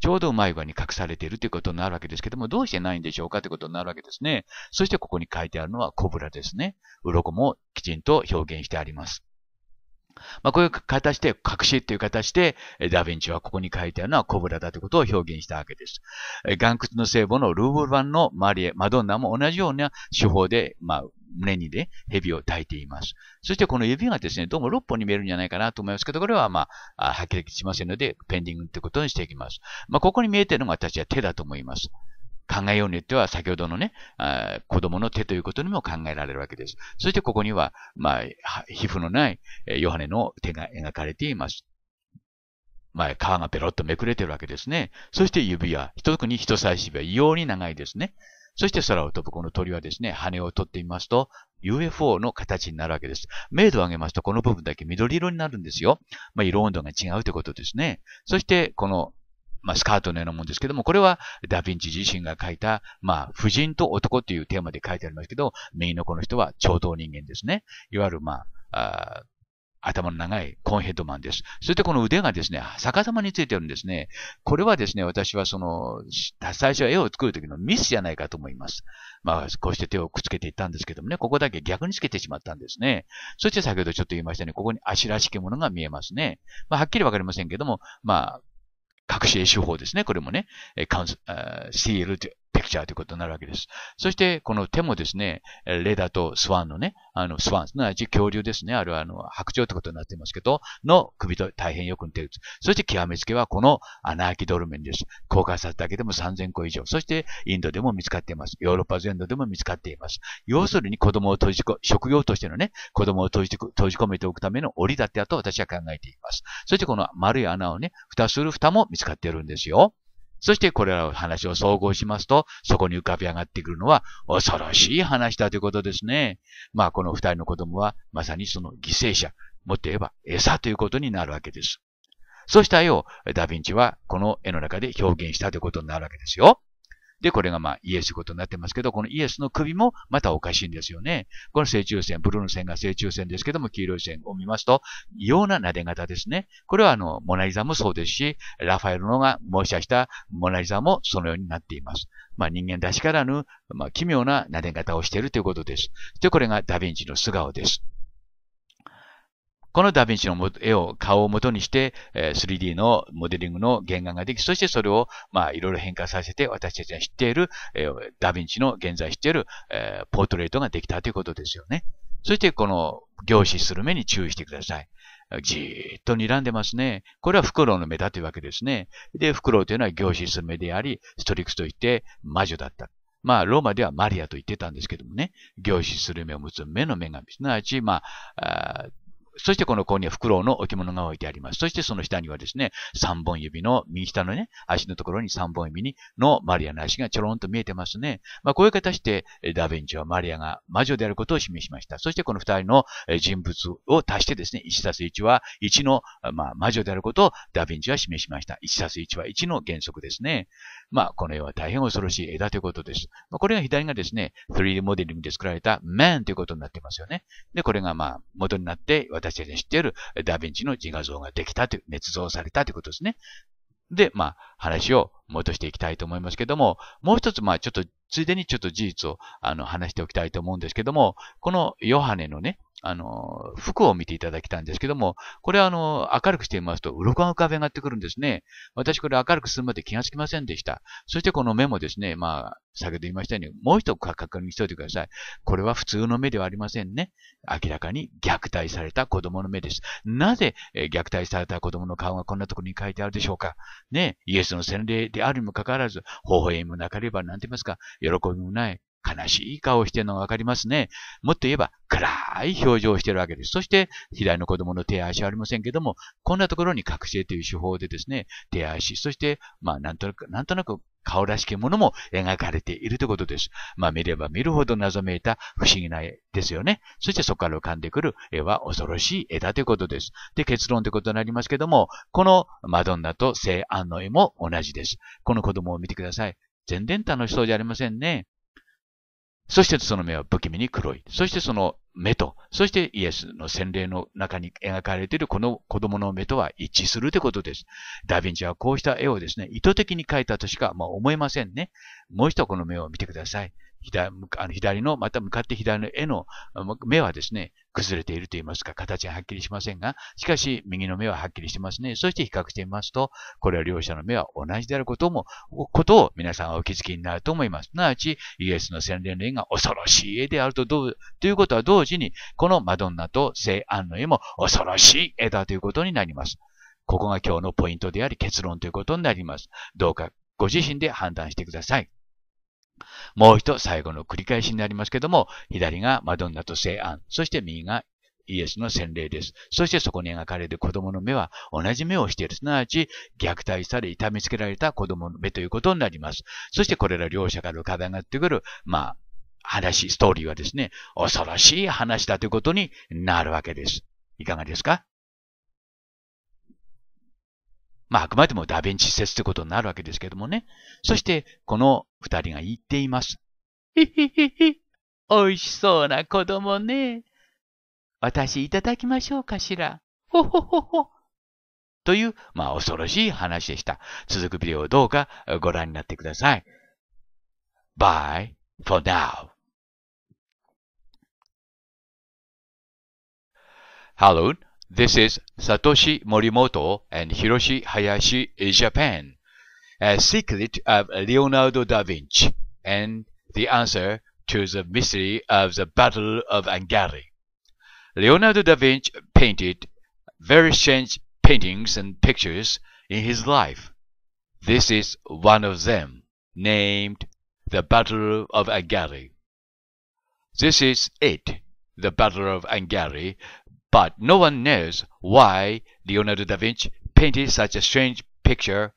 ちょうどうまいに隠されているということになるわけですけども、どうしてないんでしょうかということになるわけですね。そしてここに書いてあるのはコブラですね。鱗もきちんと表現してあります。まあ、こういう形で、隠しっていう形で、ダヴィンチはここに書いてあるのはコブラだということを表現したわけです。岩窟の聖母のルーブル版のマリエ、マドンナも同じような手法で、まあ、胸にね、蛇を抱いています。そしてこの指がですね、どうも6本に見えるんじゃないかなと思いますけど、これはまあ、はっきりしませんので、ペンディングってことにしていきます。まあ、ここに見えているのが私は手だと思います。考えようによっては、先ほどのね、子供の手ということにも考えられるわけです。そしてここには、まあ、皮膚のないヨハネの手が描かれています。まあ、皮がペロッとめくれてるわけですね。そして指は、特に人差し指は異様に長いですね。そして空を飛ぶこの鳥はですね、羽を取ってみますと、UFO の形になるわけです。明度を上げますと、この部分だけ緑色になるんですよ。まあ、色温度が違うということですね。そして、このまあ、スカートのようなもんですけども、これはダヴィンチ自身が書いた、まあ、婦人と男というテーマで書いてありますけど、右のこの人は超等人間ですね。いわゆる、まあ、あ頭の長いコンヘッドマンです。そしてこの腕がですね、逆さまについてるんですね。これはですね、私はその、最初は絵を作る時のミスじゃないかと思います。まあ、こうして手をくっつけていったんですけどもね、ここだけ逆につけてしまったんですね。そして先ほどちょっと言いましたね、ここに足らしきものが見えますね。まあ、はっきりわかりませんけども、まあ、隠し絵手法ですね。これもね、えー、CL とクチャーということになるわけです。そして、この手もですね、レダとスワンのね、あの、スワン、すなわち恐竜ですね、あるいはあの、白鳥ということになってますけど、の首と大変よく似てる。そして、極めつけはこの穴あきドルメンです。公開されただけでも3000個以上。そして、インドでも見つかっています。ヨーロッパ全土でも見つかっています。要するに、子供を閉じこ、職業としてのね、子供を閉じ閉じ込めておくための檻だってあと私は考えています。そして、この丸い穴をね、蓋する蓋も見つかっているんですよ。そしてこれらの話を総合しますと、そこに浮かび上がってくるのは恐ろしい話だということですね。まあこの二人の子供はまさにその犠牲者、もっと言えば餌ということになるわけです。そうした絵をダヴィンチはこの絵の中で表現したということになるわけですよ。で、これがまあイエスことになってますけど、このイエスの首もまたおかしいんですよね。この正中線、ブルーの線が正中線ですけども、黄色い線を見ますと、異様な撫で方ですね。これはあの、モナリザもそうですし、ラファエルのが申し出したモナリザもそのようになっています。まあ人間らしからぬ、まあ奇妙な撫で方をしているということです。で、これがダヴィンチの素顔です。このダヴィンチの絵を、顔を元にして、3D のモデリングの原画ができ、そしてそれを、まあ、いろいろ変化させて、私たちが知っている、ダヴィンチの現在知っている、ポートレートができたということですよね。そして、この、凝視する目に注意してください。じーっと睨んでますね。これはフクロウの目だというわけですね。で、フクロウというのは凝視する目であり、ストリクスといって魔女だった。まあ、ローマではマリアと言ってたんですけどもね、凝視する目を持つ目の女神。すなわち、まあ、あそしてこの甲にはフクロウの置物が置いてあります。そしてその下にはですね、三本指の、右下のね、足のところに三本指にのマリアの足がちょろんと見えてますね。まあ、こういう形で、ダヴィンチはマリアが魔女であることを示しました。そしてこの二人の人物を足してですね、1たす1は1の、まあ、魔女であることをダヴィンチは示しました。1たす1は1の原則ですね。まあ、この絵は大変恐ろしい枝ということです。まあ、これが左がですね、3D モデルに作られた man ということになってますよね。で、これがまあ、元になって私たちに知っているダヴィンチの自画像ができたという、捏造されたということですね。で、まあ、話を戻していきたいと思いますけども、もう一つ、まあ、ちょっと、ついでにちょっと事実を、あの、話しておきたいと思うんですけども、このヨハネのね、あの、服を見ていただきたいんですけども、これはあの、明るくしてみますと、鱗が浮かび上がってくるんですね。私これ明るくするまで気がつきませんでした。そしてこの目もですね、まあ、先ほど言いましたように、もう一つ確認しておいてください。これは普通の目ではありませんね。明らかに虐待された子供の目です。なぜ、え虐待された子供の顔がこんなところに書いてあるでしょうか。ね、イエスの洗礼であるにもかかわらず、微笑みもなければなんて言いますか、喜びもない、悲しい顔をしてるのがわかりますね。もっと言えば、暗い表情をしてるわけです。そして、左の子供の手足はありませんけども、こんなところに覚醒という手法でですね、手足、そして、まあ、なんとなく、なんとなく顔らしきものも描かれているということです。まあ見れば見るほど謎めいた不思議な絵ですよね。そしてそこから浮かんでくる絵は恐ろしい絵だということです。で、結論ということになりますけども、このマドンナと聖安の絵も同じです。この子供を見てください。全然楽しそうじゃありませんね。そしてその目は不気味に黒い。そしてその目と、そしてイエスの洗礼の中に描かれているこの子供の目とは一致するということです。ダヴィンチはこうした絵をですね、意図的に描いたとしか、まあ、思えませんね。もう一度この目を見てください。左あの左の、また向かって左の絵の目はですね、崩れていると言いますか、形がはっきりしませんが、しかし右の目ははっきりしてますね。そして比較してみますと、これは両者の目は同じであることも、ことを皆さんはお気づきになると思います。すなわち、イエスの洗礼の絵が恐ろしい絵であるとどう、ということは同時に、このマドンナと聖安の絵も恐ろしい絵だということになります。ここが今日のポイントであり結論ということになります。どうかご自身で判断してください。もう一、最後の繰り返しになりますけども、左がマドンナと聖安、そして右がイエスの洗礼です。そしてそこに描かれる子供の目は同じ目をしている。すなわち、虐待され、痛みつけられた子供の目ということになります。そしてこれら両者から浮かび上がってくる、まあ、話、ストーリーはですね、恐ろしい話だということになるわけです。いかがですかまあ、あくまでもダヴィンチ説ということになるわけですけどもね。そして、この二人が言っています。ひひひひ、美味しそうな子供ね。私いただきましょうかしら。ほほほほ。という、まあ、恐ろしい話でした。続くビデオをどうかご覧になってください。Bye for now. h l l o This is Satoshi Morimoto and Hiroshi Hayashi in Japan. A secret of Leonardo da Vinci and the answer to the mystery of the Battle of Angari. Leonardo da Vinci painted very strange paintings and pictures in his life. This is one of them, named the Battle of Angari. This is it, the Battle of Angari, but no one knows why Leonardo da Vinci painted such a strange picture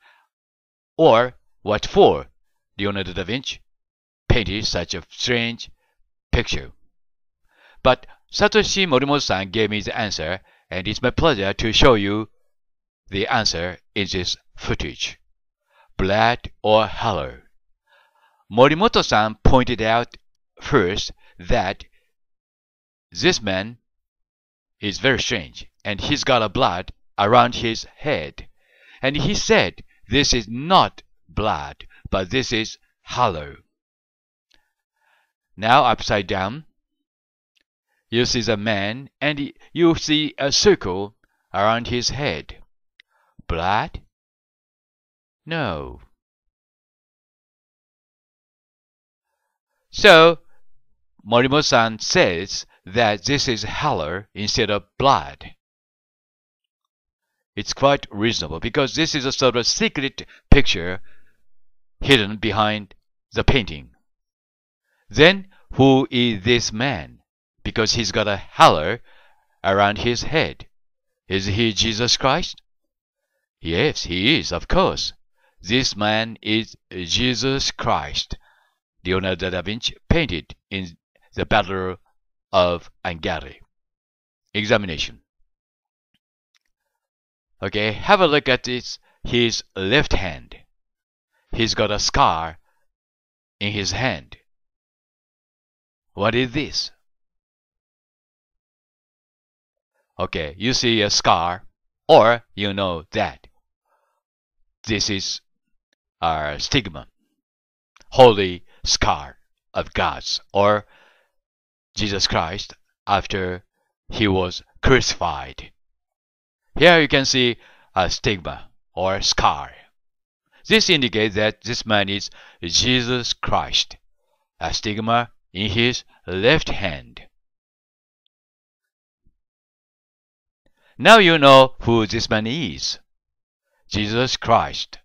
or what for Leonardo da Vinci painted such a strange picture. But Satoshi Morimoto-san gave me the answer and it's my pleasure to show you the answer in this footage. Black or hollow? Morimoto-san pointed out first that this man it's very strange, and he's got a blood around his head. And he said, This is not blood, but this is hollow. Now upside down, you see a man, and you see a circle around his head. Blood? No. So, Morimasa says that this is Heller instead of blood. It's quite reasonable because this is a sort of secret picture hidden behind the painting. Then who is this man? Because he's got a Heller around his head. Is he Jesus Christ? Yes, he is, of course. This man is Jesus Christ. Leonardo da Vinci painted in the Battle of Angari. Examination. Okay, have a look at this. his left hand. He's got a scar in his hand. What is this? Okay, you see a scar, or you know that. This is our stigma, holy scar of God's, or Jesus Christ after he was crucified. Here you can see a stigma or scar. This indicates that this man is Jesus Christ, a stigma in his left hand. Now you know who this man is. Jesus Christ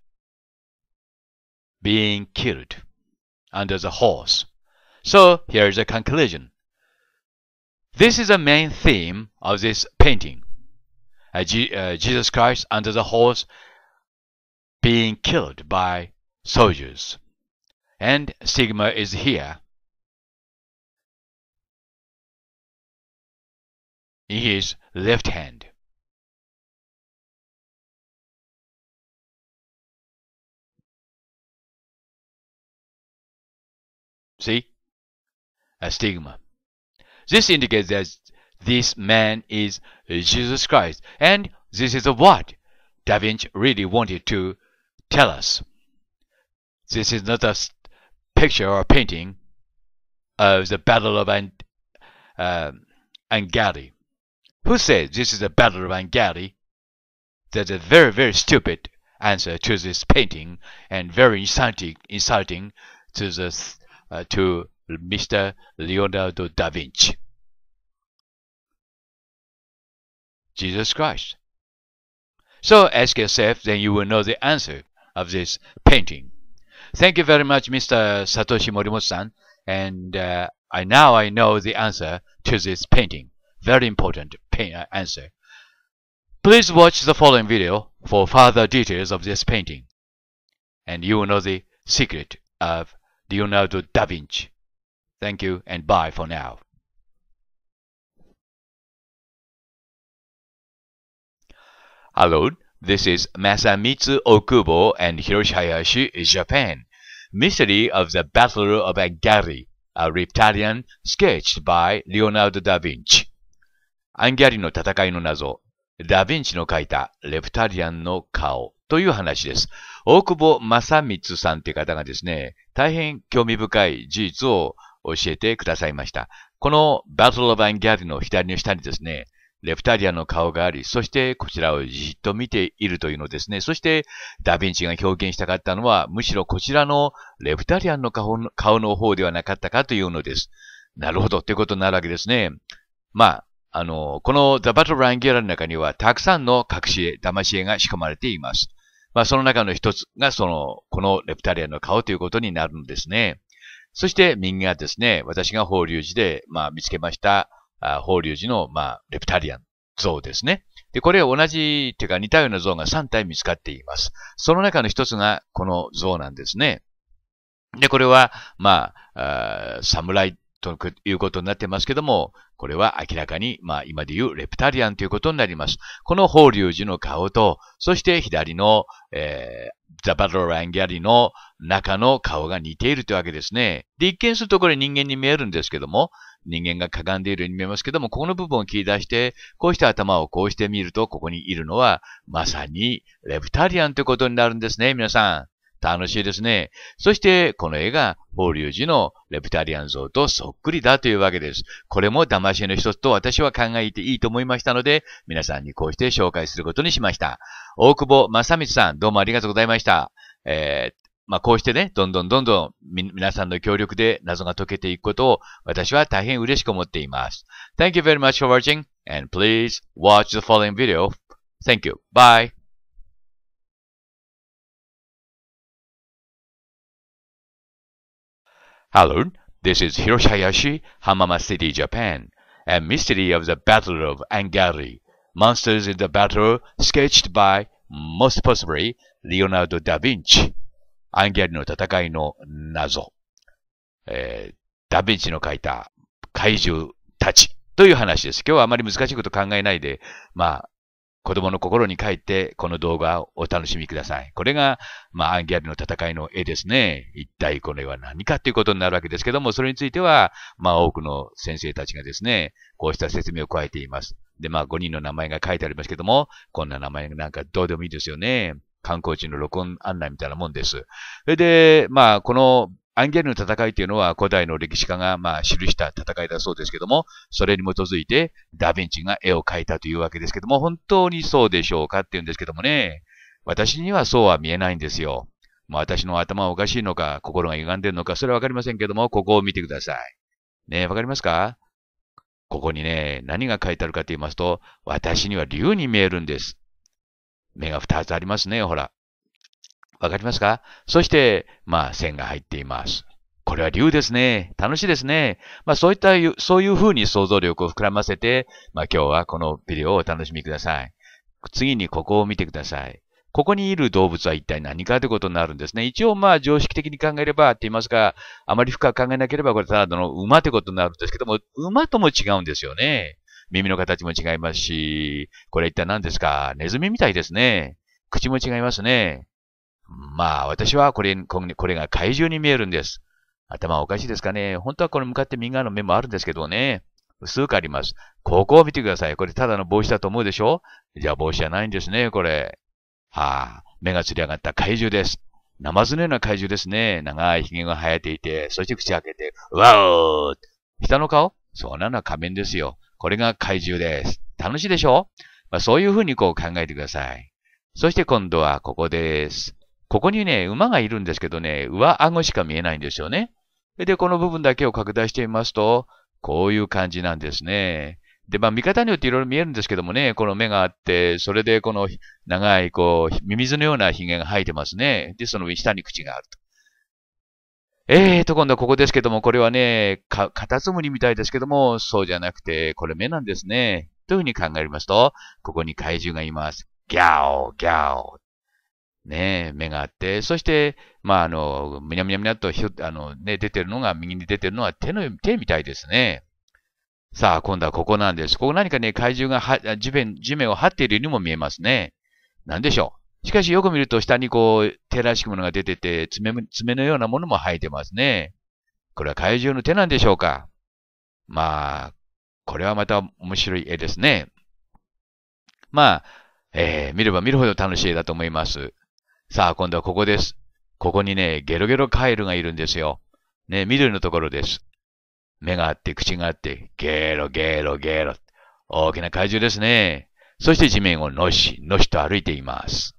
being killed under the horse. So here is a conclusion. This is the main theme of this painting. Uh, G, uh, Jesus Christ under the horse being killed by soldiers. And Sigma is here. In his left hand. See? A stigma. This indicates that this man is Jesus Christ. And this is what Da Vinci really wanted to tell us. This is not a picture or a painting of the Battle of Ang uh, um, Angari. Who says this is the Battle of Angari? That's a very, very stupid answer to this painting and very insulting, insulting to the uh, to Mr. Leonardo da Vinci. Jesus Christ. So ask yourself, then you will know the answer of this painting. Thank you very much, Mr. Satoshi Morimoto-san, and uh, I now I know the answer to this painting. Very important pain uh, answer. Please watch the following video for further details of this painting, and you will know the secret of Leonardo da Vinci. Thank you and bye for now. Hello, this is Masamitsu Okubo and Hiroshi Hayashi, Japan. Mystery of the Battle of Angari, a reptilian sketched by Leonardo da Vinci. a n g a r リの戦いの謎、ダ・ヴィンチの書いたレプタリアンの顔という話です。大久保正光さんという方がですね、大変興味深い事実を教えてくださいました。この Battle of Angari の左の下にですね、レプタリアの顔があり、そしてこちらをじっと見ているというのですね。そしてダヴィンチが表現したかったのは、むしろこちらのレプタリアンの顔の方ではなかったかというのです。なるほどということになるわけですね。まあ、あの、この The Battle l i n a の中にはたくさんの隠し絵、騙し絵が仕込まれています。まあ、その中の一つがその、このレプタリアンの顔ということになるんですね。そして右がですね、私が法隆寺で、まあ、見つけました、法隆寺の、まあ、レプタリアン像ですね。で、これ同じ、ていうか似たような像が3体見つかっています。その中の一つがこの像なんですね。で、これは、まあ、あ侍ということになってますけども、これは明らかに、まあ今でいうレプタリアンということになります。この法隆寺の顔と、そして左の、えー、ザバロランギャリの中の顔が似ているというわけですね。で、一見するとこれ人間に見えるんですけども、人間がかがんでいるように見えますけども、ここの部分を切り出して、こうして頭をこうしてみると、ここにいるのは、まさにレプタリアンということになるんですね、皆さん。楽しいですね。そして、この絵が、法隆寺のレプタリアン像とそっくりだというわけです。これも騙し絵の一つと私は考えていいと思いましたので、皆さんにこうして紹介することにしました。大久保正光さん、どうもありがとうございました。えー、まあ、こうしてね、どんどんどんどん皆さんの協力で謎が解けていくことを私は大変嬉しく思っています。Thank you very much for watching and please watch the following video. Thank you. Bye. Hello, this is h i r o s h a y a s h i Hamama City, Japan, and Mystery of the Battle of Angari, Monsters in the Battle, sketched by, most possibly, Leonardo da Vinci. Angari の戦いの謎。えー、ダヴィンチの書いた怪獣たちという話です。今日はあまり難しいこと考えないで、まあ、子供の心に帰ってこの動画をお楽しみください。これが、まあ、アンギャルの戦いの絵ですね。一体これは何かということになるわけですけども、それについては、まあ、多くの先生たちがですね、こうした説明を加えています。で、まあ、5人の名前が書いてありますけども、こんな名前なんかどうでもいいですよね。観光地の録音案内みたいなもんです。で、まあ、このアンギャルの戦いっていうのは古代の歴史家がまあ記した戦いだそうですけども、それに基づいてダヴィンチが絵を描いたというわけですけども、本当にそうでしょうかっていうんですけどもね、私にはそうは見えないんですよ。まあ私の頭はおかしいのか、心が歪んでるのか、それはわかりませんけども、ここを見てください。ねわかりますかここにね、何が書いてあるかと言いますと、私には竜に見えるんです。目が二つありますね、ほら。わかりますかそして、まあ、線が入っています。これは竜ですね。楽しいですね。まあ、そういった、そういう風に想像力を膨らませて、まあ、今日はこのビデオをお楽しみください。次にここを見てください。ここにいる動物は一体何かということになるんですね。一応まあ常識的に考えればって言いますが、あまり深く考えなければこれただの馬ということになるんですけども、馬とも違うんですよね。耳の形も違いますし、これ一体何ですかネズミみたいですね。口も違いますね。まあ、私はこれ、これが怪獣に見えるんです。頭おかしいですかね。本当はこれ向かって右側の目もあるんですけどね。薄くあります。ここを見てください。これただの帽子だと思うでしょじゃあ帽子じゃないんですね、これ。はあ、目がつり上がった怪獣です。ナマズのような怪獣ですね。長い髭が生えていて、そして口開けて、わおー下の顔そうなのは仮面ですよ。これが怪獣です。楽しいでしょ、まあ、そういうふうにこう考えてください。そして今度はここです。ここにね、馬がいるんですけどね、上顎しか見えないんですよね。で、この部分だけを拡大してみますと、こういう感じなんですね。で、まあ見方によっていろいろ見えるんですけどもね、この目があって、それでこの長い、こう、ミミズのような髭が生えてますね。で、その下に口があると。えーと、今度はここですけども、これはね、か、カタツムリみたいですけども、そうじゃなくて、これ目なんですね。というふうに考えますと、ここに怪獣がいます。ギャオ、ギャオ。ねえ、目があって、そして、まあ、あの、むにゃむにゃむにゃっとひょ、あの、ね、出てるのが、右に出てるのは手の、手みたいですね。さあ、今度はここなんです。ここ何かね、怪獣がは地面、地面を張っているようにも見えますね。なんでしょう。しかし、よく見ると下にこう、手らしきものが出てて、爪、爪のようなものも生えてますね。これは怪獣の手なんでしょうか。まあ、これはまた面白い絵ですね。まあ、えー、見れば見るほど楽しい絵だと思います。さあ、今度はここです。ここにね、ゲロゲロカエルがいるんですよ。ね、緑のところです。目があって、口があって、ゲロゲロゲロ。大きな怪獣ですね。そして地面をのし、のしと歩いています。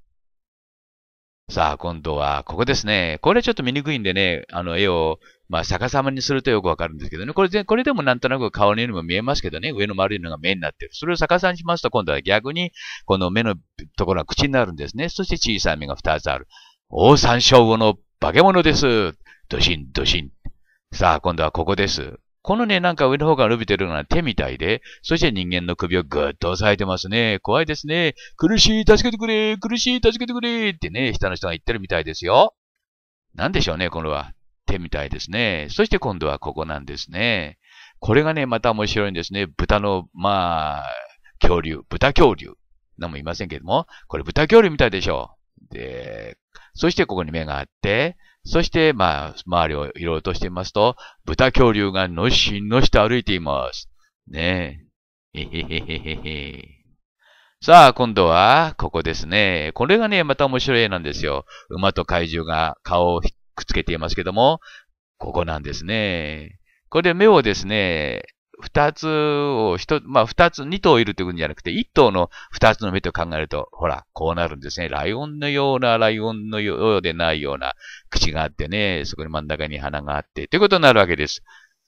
さあ、今度はここですね。これちょっと見にくいんでね、あの絵をまあ逆さまにするとよくわかるんですけどね。これで、これでもなんとなく顔にも見えますけどね。上の丸いのが目になってる。それを逆さにしますと今度は逆に、この目のところが口になるんですね。そして小さい目が2つある。大三椒魚の化け物です。ドシン、ドシン。さあ、今度はここです。このね、なんか上の方が伸びてるのは手みたいで、そして人間の首をぐっと押さえてますね。怖いですね。苦しい、助けてくれ、苦しい、助けてくれってね、下の人が言ってるみたいですよ。なんでしょうね、これは。てみたいですね。そして今度はここなんですね。これがね、また面白いんですね。豚の、まあ、恐竜、豚恐竜。なんもいませんけども、これ豚恐竜みたいでしょう。で、そしてここに目があって、そして、まあ、周りをいろいろとしてみますと、豚恐竜がのしのしと歩いています。ねえ。へへへへへ。さあ、今度は、ここですね。これがね、また面白い絵なんですよ。馬と怪獣が顔をっくっつけていますけども、ここなんですね。これで目をですね、二つを、一、まあ二つ、二頭いるということじゃなくて、一頭の二つの目と考えると、ほら、こうなるんですね。ライオンのような、ライオンのようでないような口があってね、そこに真ん中に鼻があって、ということになるわけです。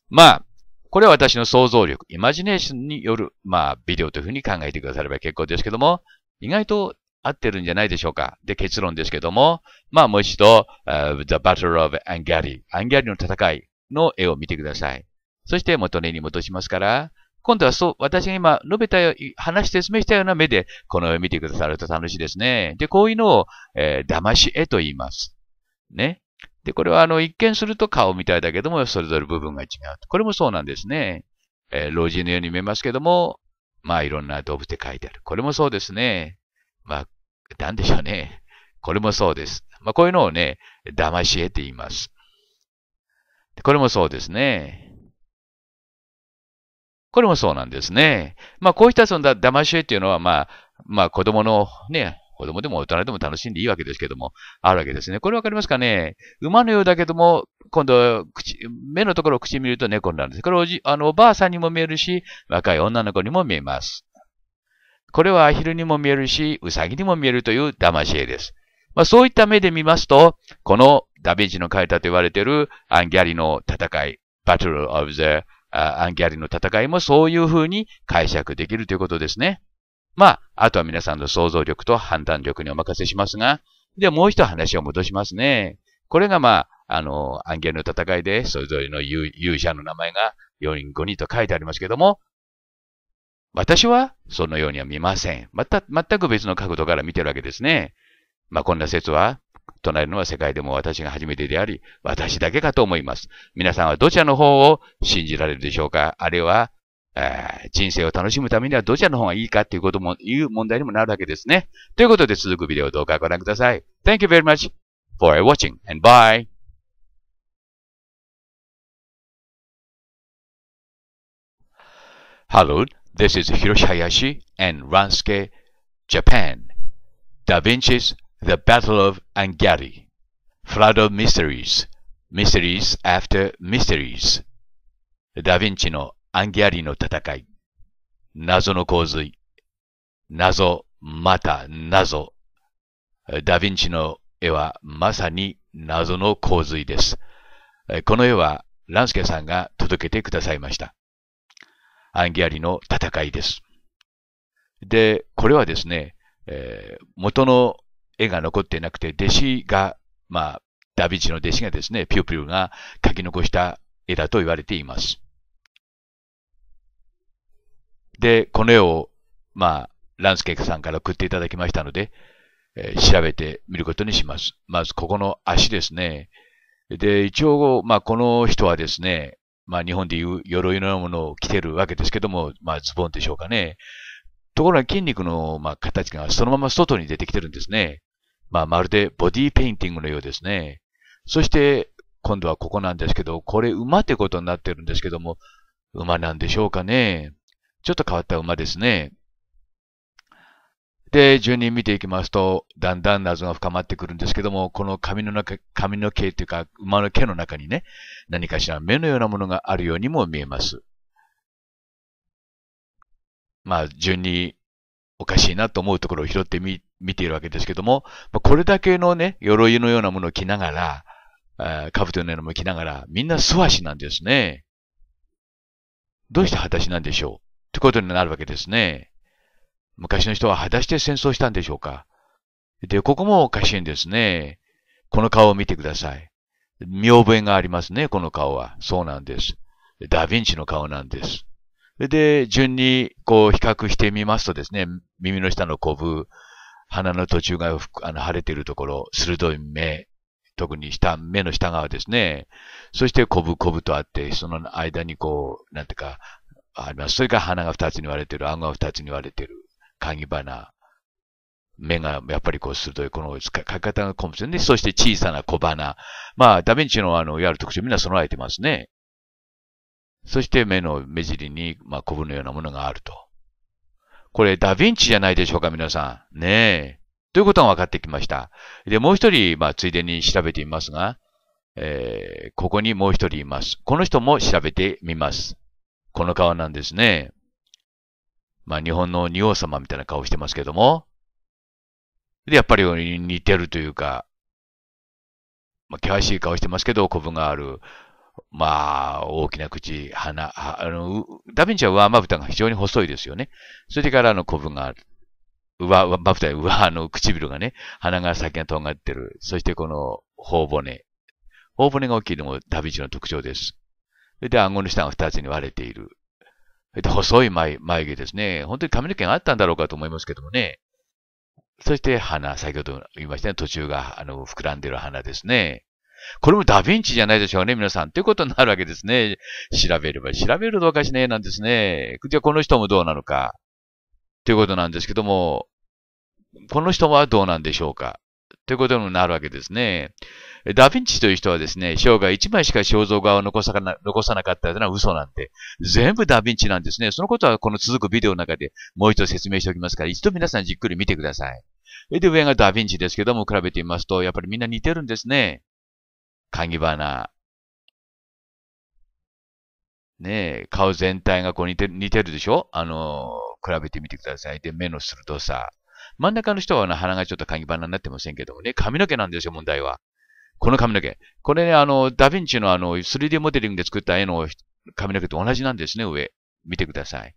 まあ、これは私の想像力、イマジネーションによる、まあ、ビデオというふうに考えてくだされば結構ですけども、意外と合ってるんじゃないでしょうか。で、結論ですけども、まあもう一度、uh, The Battle of Angari、アン r リの戦いの絵を見てください。そして元根に戻しますから、今度はそう、私が今述べたよ、話して説明したような目で、この絵を見てくださると楽しいですね。で、こういうのを、えー、騙し絵と言います。ね。で、これはあの、一見すると顔みたいだけども、それぞれ部分が違う。これもそうなんですね。えー、老人のように見えますけども、まあいろんな動物で描いてある。これもそうですね。まあ、なんでしょうね。これもそうです。まあ、こういうのをね、騙しって言います。これもそうですね。これもそうなんですね。まあ、こういったそのだ騙し絵っていうのは、まあ、まあ、子供のね、子供でも大人でも楽しんでいいわけですけども、あるわけですね。これわかりますかね馬のようだけども、今度、口、目のところを口見ると猫になるんです。これおじ、あの、おばあさんにも見えるし、若い女の子にも見えます。これはアヒルにも見えるし、ウサギにも見えるという騙し絵です。まあ、そういった目で見ますと、このダビンチの書いたと言われているアンギャリの戦い、バトルオブザアンギャリの戦いもそういうふうに解釈できるということですね。まあ、あとは皆さんの想像力と判断力にお任せしますが、で、もう一話を戻しますね。これがまあ、あの、アンギャリの戦いで、それぞれの勇者の名前が4人5人と書いてありますけども、私はそのようには見ません。また、全く別の角度から見てるわけですね。まあ、こんな説は、唱えるのは世界でも私が初めてであり、私だけかと思います。皆さんはどちらの方を信じられるでしょうかあるいは、人生を楽しむためにはどちらの方がいいかということも、いう問題にもなるわけですね。ということで続くビデオをどうかご覧ください。Thank you very much for watching and bye! Hallo, This is Hiroshi Hayashi and Ransuke, Japan. Da Vinci's The Battle of Angari. Flood of Mysteries. Mysteries after Mysteries. v ヴィンチのアンギャリの戦い。謎の洪水。謎、また謎。ダヴィンチの絵はまさに謎の洪水です。この絵はランスケさんが届けてくださいました。アンギアリの戦いです。で、これはですね、えー、元の絵が残っていなくて、弟子が、まあ、ダヴィンチの弟子がですね、ピューピューが書き残した絵だと言われています。で、この絵を、まあ、ランスケークさんから送っていただきましたので、えー、調べてみることにします。まず、ここの足ですね。で、一応、まあ、この人はですね、まあ日本でいう鎧のようなものを着てるわけですけども、まあズボンでしょうかね。ところが筋肉の、まあ、形がそのまま外に出てきてるんですね。まあまるでボディーペインティングのようですね。そして今度はここなんですけど、これ馬ってことになってるんですけども、馬なんでしょうかね。ちょっと変わった馬ですね。で、順に見ていきますと、だんだん謎が深まってくるんですけども、この髪の中、髪の毛というか、馬の毛の中にね、何かしら目のようなものがあるようにも見えます。まあ、順におかしいなと思うところを拾ってみ、見ているわけですけども、まあ、これだけのね、鎧のようなものを着ながら、カトのようなものを着ながら、みんな素足なんですね。どうして裸足なんでしょうってことになるわけですね。昔の人は果たして戦争したんでしょうかで、ここもおかしいんですね。この顔を見てください。見覚えがありますね、この顔は。そうなんです。ダヴィンチの顔なんです。で、順にこう比較してみますとですね、耳の下のコブ、鼻の途中があの腫れているところ、鋭い目、特に下、目の下側ですね。そしてコブコブとあって、その間にこう、なんていうか、あります。それから鼻が二つに割れている、顎が二つに割れている。鍵花、目がやっぱりこう鋭い、この書き方がコンプでンで、そして小さな小花。まあ、ダヴィンチのあの、やる特徴みんな備えてますね。そして目の目尻に、まあ、コブのようなものがあると。これ、ダヴィンチじゃないでしょうか、皆さん。ねえ。ということが分かってきました。で、もう一人、まあ、ついでに調べてみますが、えー、ここにもう一人います。この人も調べてみます。この顔なんですね。まあ日本の仁王様みたいな顔してますけども、で、やっぱり似てるというか、まあ、険しい顔してますけど、コブがある。まあ、大きな口、鼻、あの、ダヴィンチは上まぶたが非常に細いですよね。それから、あの、コブがある。上、まぶた、上、あの、唇がね、鼻が先が尖ってる。そして、この、頬骨。頬骨が大きいのもダヴィンチの特徴です。それで、顎の下が二つに割れている。えっと、細い眉眉毛ですね。本当に髪の毛があったんだろうかと思いますけどもね。そして鼻、先ほど言いましたね、途中があの膨らんでる鼻ですね。これもダヴィンチじゃないでしょうね、皆さん。ということになるわけですね。調べれば、調べるとおかしねなんですね。じゃあこの人もどうなのか。ということなんですけども、この人はどうなんでしょうか。ということになるわけですね。ダヴィンチという人はですね、生涯1枚しか肖像画を残さなかったというのは嘘なんで、全部ダヴィンチなんですね。そのことはこの続くビデオの中でもう一度説明しておきますから、一度皆さんじっくり見てください。で、上がダヴィンチですけども、比べてみますと、やっぱりみんな似てるんですね。鍵花。ねえ、顔全体がこう似て似てるでしょあの比べてみてください。で、目の鋭さ。真ん中の人は鼻がちょっと鍵盤になってませんけどもね、髪の毛なんですよ、問題は。この髪の毛。これね、あの、ダヴィンチのあの、3D モデリングで作った絵の髪の毛と同じなんですね、上。見てください。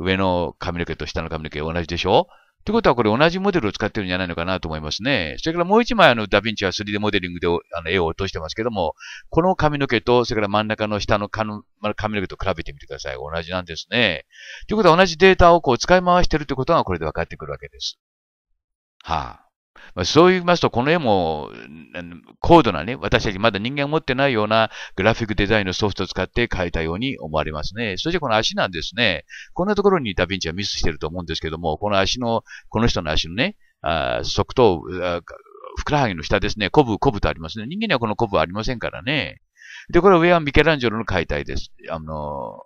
上の髪の毛と下の髪の毛同じでしょってことはこれ同じモデルを使ってるんじゃないのかなと思いますね。それからもう一枚あのダヴィンチは 3D モデリングであの絵を落としてますけども、この髪の毛と、それから真ん中の下の髪の毛と比べてみてください。同じなんですね。ということは同じデータをこう使い回してるってことがこれで分かってくるわけです。はあ、まあ、そう言いますと、この絵も高度なね、私たちまだ人間持ってないようなグラフィックデザインのソフトを使って描いたように思われますね。そしてこの足なんですね。こんなところにダヴィンチはミスしてると思うんですけども、この足の、この人の足のね、あ側頭、ふくらはぎの下ですね、コブ、コブとありますね。人間にはこのコブはありませんからね。で、これは上はミケランジョロの解体です。あの、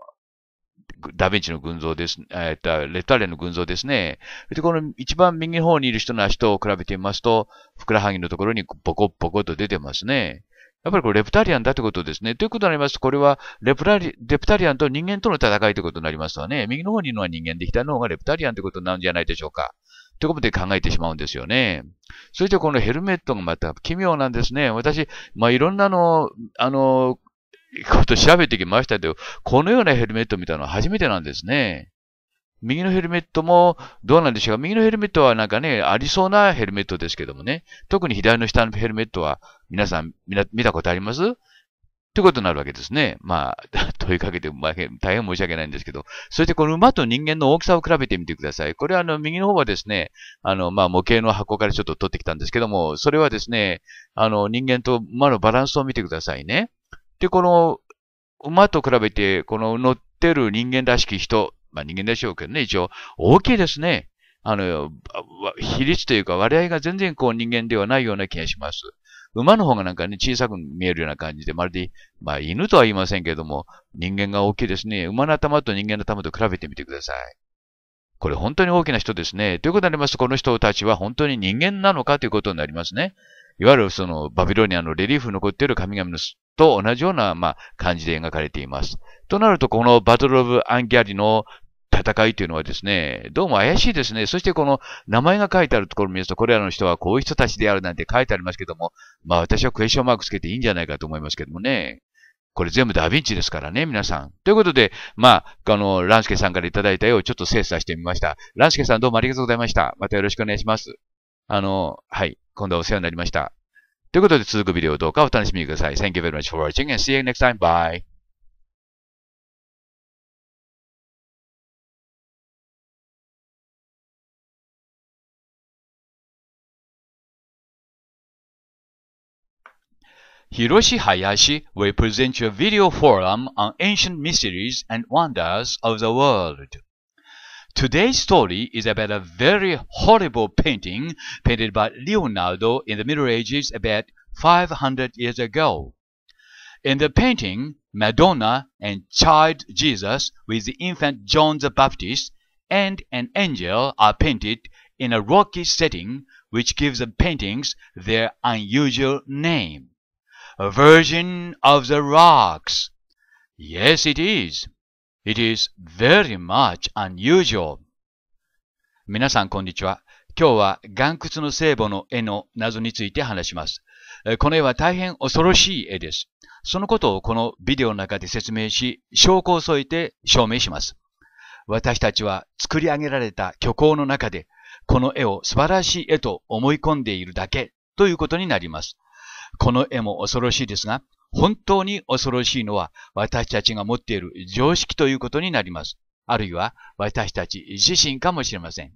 ダヴィンチの群像です、えっと、レターレの群像ですね。で、この一番右の方にいる人の足と比べてみますと、ふくらはぎのところにボコッボコと出てますね。やっぱりこれレプタリアンだってことですね。ということになりますと、これはレプラリ、レプタリアンと人間との戦いってことになりますわね。右の方にいるのは人間で、左の方がレプタリアンということなんじゃないでしょうか。ということで考えてしまうんですよね。そしてこのヘルメットがまた奇妙なんですね。私、まあ、いろんなの、あの、こと調べてきましたけど、このようなヘルメットみたいのは初めてなんですね。右のヘルメットもどうなんでしょうか右のヘルメットはなんかね、ありそうなヘルメットですけどもね。特に左の下のヘルメットは皆さん見たことありますってことになるわけですね。まあ、問いかけて、まあ、大変申し訳ないんですけど。そしてこの馬と人間の大きさを比べてみてください。これはあの、右の方はですね、あの、まあ、模型の箱からちょっと取ってきたんですけども、それはですね、あの、人間と馬のバランスを見てくださいね。で、この馬と比べて、この乗ってる人間らしき人、まあ人間でしょうけどね、一応、大きいですね。あの、比率というか割合が全然こう人間ではないような気がします。馬の方がなんかね、小さく見えるような感じで、まるで、まあ犬とは言いませんけども、人間が大きいですね。馬の頭と人間の頭と比べてみてください。これ本当に大きな人ですね。ということになりますと、この人たちは本当に人間なのかということになりますね。いわゆるそのバビロニアのレリーフ残っている神々のと同じような、まあ、感じで描かれています。となると、このバトル・オブ・アンギャリの戦いというのはですね、どうも怪しいですね。そしてこの名前が書いてあるところを見ますと、これらの人はこういう人たちであるなんて書いてありますけども、まあ私はクエスチョンマークつけていいんじゃないかと思いますけどもね。これ全部ダヴィンチですからね、皆さん。ということで、まあ、あの、ランスケさんからいただいた絵をちょっと精査してみました。ランスケさんどうもありがとうございました。またよろしくお願いします。あの、はい。今度はお世話になりました。ということで続くビデオどうかお楽しみください。Thank you very much for watching and see you next time. Bye. Hiroshi Hayashi will present a video forum on ancient mysteries and wonders of the world. Today's story is about a very horrible painting painted by Leonardo in the Middle Ages about 500 years ago. In the painting, Madonna and Child Jesus with the infant John the Baptist and an angel are painted in a rocky setting which gives the paintings their unusual name. A Virgin of the Rocks. Yes, it is. It is very much unusual. 皆さん、こんにちは。今日は岩窟の聖母の絵の謎について話します。この絵は大変恐ろしい絵です。そのことをこのビデオの中で説明し、証拠を添えて証明します。私たちは作り上げられた虚構の中で、この絵を素晴らしい絵と思い込んでいるだけということになります。この絵も恐ろしいですが、本当に恐ろしいのは私たちが持っている常識ということになります。あるいは私たち自身かもしれません。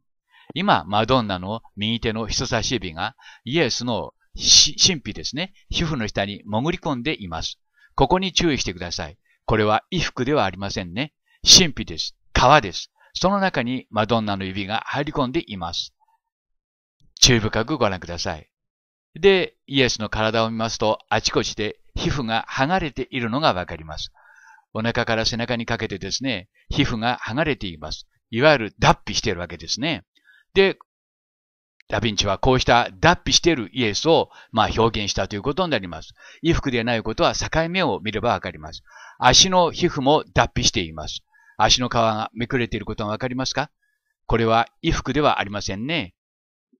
今、マドンナの右手の人差し指がイエスの神秘ですね、皮膚の下に潜り込んでいます。ここに注意してください。これは衣服ではありませんね。神秘です。皮です。その中にマドンナの指が入り込んでいます。注意深くご覧ください。で、イエスの体を見ますと、あちこちで皮膚が剥がれているのがわかります。お腹から背中にかけてですね、皮膚が剥がれています。いわゆる脱皮しているわけですね。で、ダヴィンチはこうした脱皮しているイエスを、まあ、表現したということになります。衣服でないことは境目を見ればわかります。足の皮膚も脱皮しています。足の皮がめくれていることがわかりますかこれは衣服ではありませんね。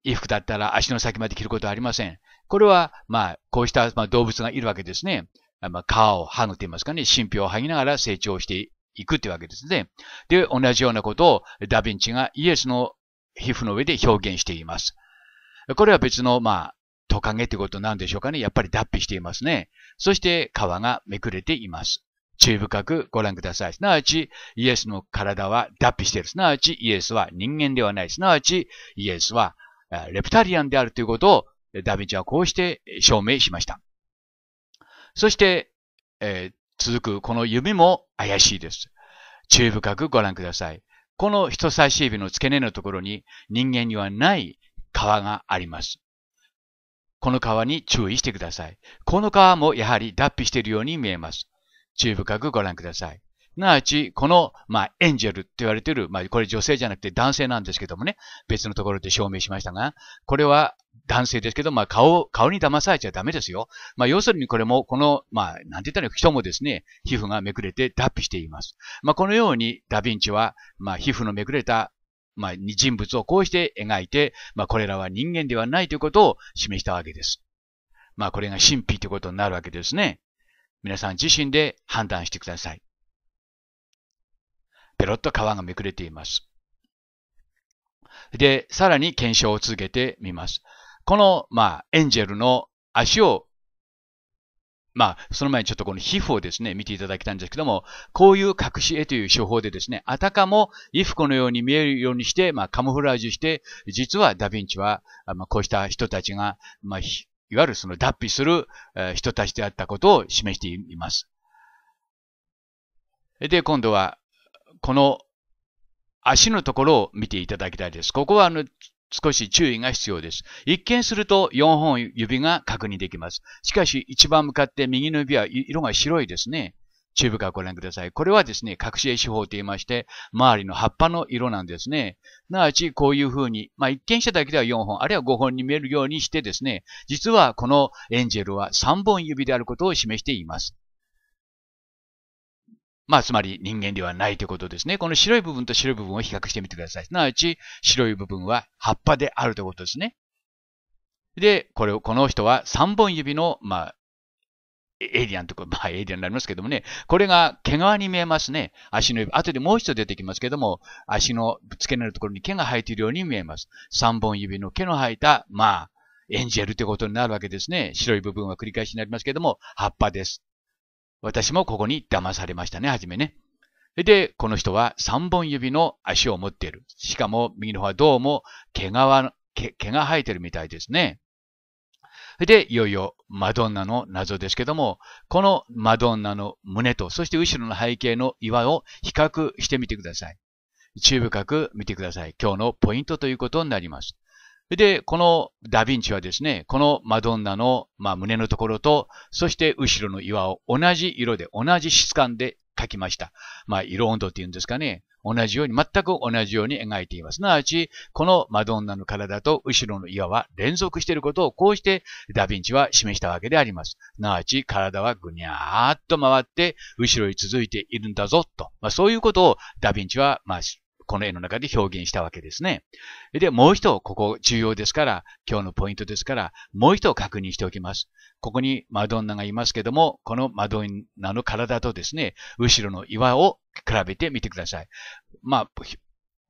衣服だったら足の先まで着ることはありません。これは、まあ、こうした、まあ、動物がいるわけですね。まあ、皮を剥ぐと言いますかね、神秘を剥ぎながら成長していくというわけですね。で、同じようなことをダヴィンチがイエスの皮膚の上で表現しています。これは別の、まあ、トカゲということなんでしょうかね。やっぱり脱皮していますね。そして皮がめくれています。注意深くご覧ください。すなわち、イエスの体は脱皮している。すなわち、イエスは人間ではない。すなわち、イエスはレプタリアンであるということをダビンチはこうして証明しました。そして、えー、続くこの指も怪しいです。注意深くご覧ください。この人差し指の付け根のところに人間にはない皮があります。この皮に注意してください。この皮もやはり脱皮しているように見えます。注意深くご覧ください。すなわち、この、まあ、エンジェルって言われている、まあ、これ女性じゃなくて男性なんですけどもね、別のところで証明しましたが、これは男性ですけど、まあ、顔、顔に騙されちゃダメですよ。まあ、要するにこれも、この、まあ、なんて言ったら人もですね、皮膚がめくれて脱皮しています。まあ、このように、ダヴィンチは、まあ、皮膚のめくれたまあ、人物をこうして描いて、まあ、これらは人間ではないということを示したわけです。まあ、これが神秘ということになるわけですね。皆さん自身で判断してください。ペロッと皮がめくれています。で、さらに検証を続けてみます。この、まあ、エンジェルの足を、まあ、その前にちょっとこの皮膚をですね、見ていただきたんですけども、こういう隠し絵という手法でですね、あたかも衣服のように見えるようにして、まあ、カモフラージュして、実はダヴィンチは、まあ、こうした人たちが、まあ、いわゆるその脱皮する人たちであったことを示しています。で、今度はこの足のところを見ていただきたいです。ここはあの少し注意が必要です。一見すると4本指が確認できます。しかし一番向かって右の指は色が白いですね。チューブからご覧ください。これはですね、隠し絵手法と言いまして、周りの葉っぱの色なんですね。すなわち、こういう風に、まあ、一見しただけでは4本、あるいは5本に見えるようにしてですね、実はこのエンジェルは3本指であることを示しています。まあ、つまり人間ではないということですね。この白い部分と白い部分を比較してみてください。すなわち、白い部分は葉っぱであるということですね。で、これを、この人は3本指の、まあ、エイリアンとか、まあ、エイリアンになりますけどもね、これが毛皮に見えますね。足の指。後でもう一度出てきますけども、足の付け根のところに毛が生えているように見えます。3本指の毛の生えた、まあ、エンジェルってことになるわけですね。白い部分は繰り返しになりますけども、葉っぱです。私もここに騙されましたね、はじめね。で、この人は三本指の足を持っている。しかも右の方はどうも毛が、毛毛が生えてるみたいですね。で、いよいよマドンナの謎ですけども、このマドンナの胸と、そして後ろの背景の岩を比較してみてください。注意深く見てください。今日のポイントということになります。で、このダヴィンチはですね、このマドンナの、まあ、胸のところと、そして後ろの岩を同じ色で、同じ質感で描きました。まあ、色温度っていうんですかね。同じように、全く同じように描いています。すなわち、このマドンナの体と後ろの岩は連続していることを、こうしてダヴィンチは示したわけであります。すなわち、体はぐにゃーっと回って、後ろに続いているんだぞ、と。まあ、そういうことをダヴィンチは、まあ、この絵の中で表現したわけですね。で、もう一度、ここ重要ですから、今日のポイントですから、もう一度確認しておきます。ここにマドンナがいますけども、このマドンナの体とですね、後ろの岩を比べてみてください。まあ、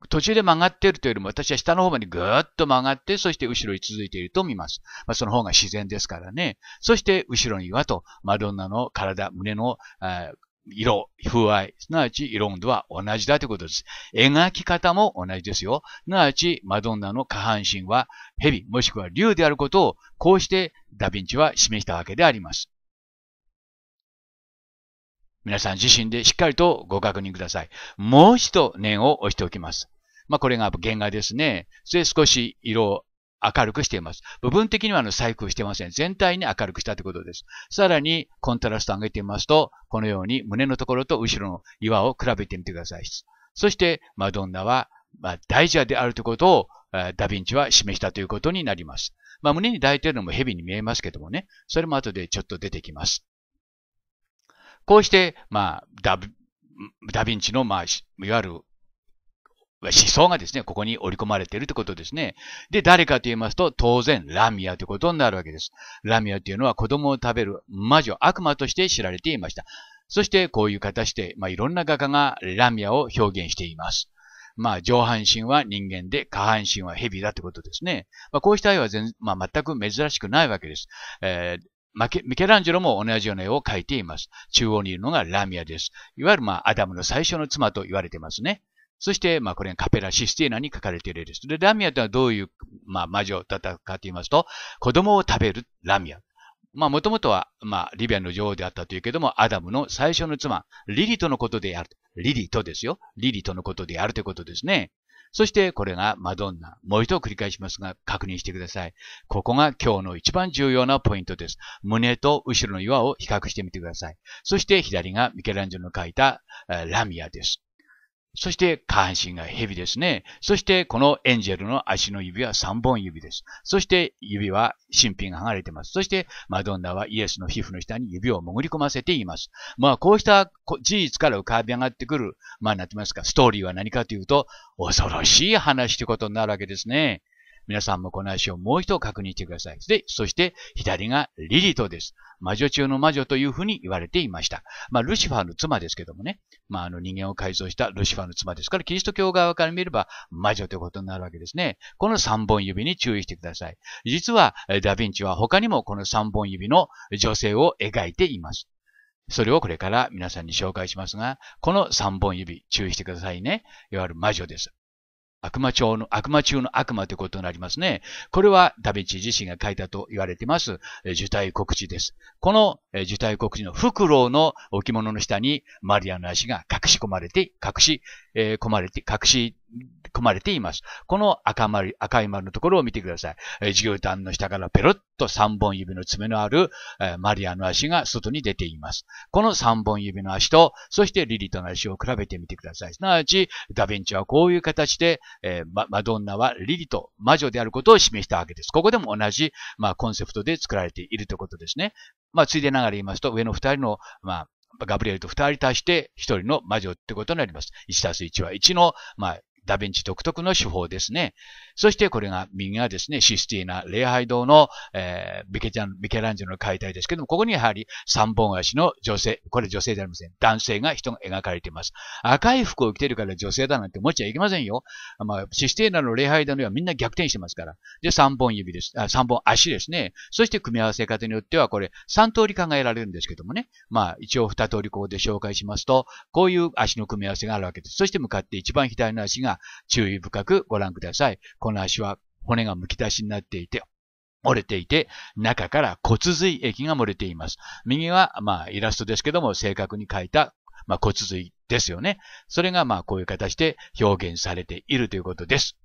途中で曲がっているというよりも、私は下の方までぐーっと曲がって、そして後ろに続いていると見ます。まあ、その方が自然ですからね。そして、後ろの岩と、マドンナの体、胸の、色、風合い、すなわち色温度は同じだということです。描き方も同じですよ。すなわち、マドンナの下半身は蛇、もしくは竜であることを、こうしてダヴィンチは示したわけであります。皆さん自身でしっかりとご確認ください。もう一度念を押しておきます。まあ、これが原画ですね。それで少し色を明るくしています。部分的にはあの細工してません。全体に明るくしたということです。さらに、コントラストを上げてみますと、このように胸のところと後ろの岩を比べてみてください。そして、マドンナは、ま大蛇であるということを、ダヴィンチは示したということになります。まあ、胸に抱いているのも蛇に見えますけどもね、それも後でちょっと出てきます。こうして、まあ、ダヴィンチの、まあ、いわゆる思想がですね、ここに織り込まれているということですね。で、誰かと言いますと、当然、ラミアということになるわけです。ラミアというのは子供を食べる魔女、悪魔として知られていました。そして、こういう形で、まあ、いろんな画家がラミアを表現しています。まあ、上半身は人間で、下半身は蛇だということですね。まあ、こうした絵は全,、まあ、全く珍しくないわけです。えーマケミケランジェロも同じような絵を描いています。中央にいるのがラミアです。いわゆる、まあ、アダムの最初の妻と言われてますね。そして、まあ、これがカペラ・システィーナに書かれているです。で、ラミアとはどういう、まあ、魔女だったかと言いますと、子供を食べるラミア。まあ、もともとは、まあ、リビアの女王であったというけども、アダムの最初の妻、リリトのことである。リリトですよ。リリトのことであるということですね。そして、これがマドンナ。もう一度繰り返しますが、確認してください。ここが今日の一番重要なポイントです。胸と後ろの岩を比較してみてください。そして、左がミケランジェロの書いたラミアです。そして下半身が蛇ですね。そしてこのエンジェルの足の指は3本指です。そして指は新品が剥がれています。そしてマドンナはイエスの皮膚の下に指を潜り込ませています。まあこうした事実から浮かび上がってくる、まあなってますか、ストーリーは何かというと、恐ろしい話ということになるわけですね。皆さんもこの足をもう一度確認してください。で、そして左がリリトです。魔女中の魔女というふうに言われていました。まあ、ルシファーの妻ですけどもね。まあ、あの人間を改造したルシファーの妻ですから、キリスト教側から見れば魔女ということになるわけですね。この三本指に注意してください。実は、ダヴィンチは他にもこの三本指の女性を描いています。それをこれから皆さんに紹介しますが、この三本指、注意してくださいね。いわゆる魔女です。悪魔中の、悪魔中の悪魔ということになりますね。これはダヴィンチ自身が書いたと言われています、受胎告知です。この受胎告知のフクロウの置物の下にマリアの足が隠し込まれて、隠し、えー、込まれて、隠し込まれています。この赤丸、赤い丸のところを見てください。えー、業団の下からペロッと3本指の爪のある、えー、マリアの足が外に出ています。この3本指の足と、そしてリリトの足を比べてみてください。すなわち、ダヴィンチはこういう形で、えー、ママドンナはリリト、魔女であることを示したわけです。ここでも同じ、まあ、コンセプトで作られているということですね。まあ、ついでながら言いますと、上の2人の、まあ、ガブリエルと二人足して一人の魔女ってことになります。1足す1は1の、まあ、ダヴィンチ独特の手法ですね。そしてこれが、右がですね、システィーナ礼拝堂の、えー、ビケビケランジェロの解体ですけども、ここにやはり三本足の女性、これ女性じゃありません。男性が人が描かれています。赤い服を着てるから女性だなんて思っちゃいけませんよ。まあ、システィーナの礼拝堂にはみんな逆転してますから。で、三本指です。あ三本足ですね。そして組み合わせ方によっては、これ三通り考えられるんですけどもね。まあ、一応二通りここで紹介しますと、こういう足の組み合わせがあるわけです。そして向かって一番左の足が注意深くご覧ください。この足は骨がむき出しになっていて、折れていて、中から骨髄液が漏れています。右は、まあ、イラストですけども、正確に書いた、まあ、骨髄ですよね。それが、まあ、こういう形で表現されているということです。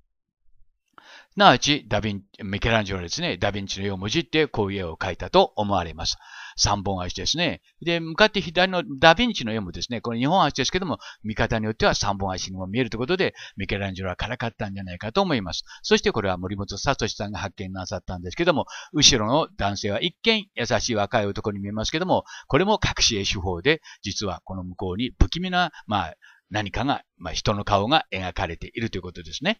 なあち、ダヴィン、ミケランジェロですね、ダヴィンチの絵をもじってこういう絵を描いたと思われます。三本足ですね。で、向かって左のダヴィンチの絵もですね、これ2本足ですけども、見方によっては三本足にも見えるということで、ミケランジェロはからかったんじゃないかと思います。そしてこれは森本聡さんが発見なさったんですけども、後ろの男性は一見優しい若い男に見えますけども、これも隠し絵手法で、実はこの向こうに不気味な、まあ、何かが、まあ、人の顔が描かれているということですね。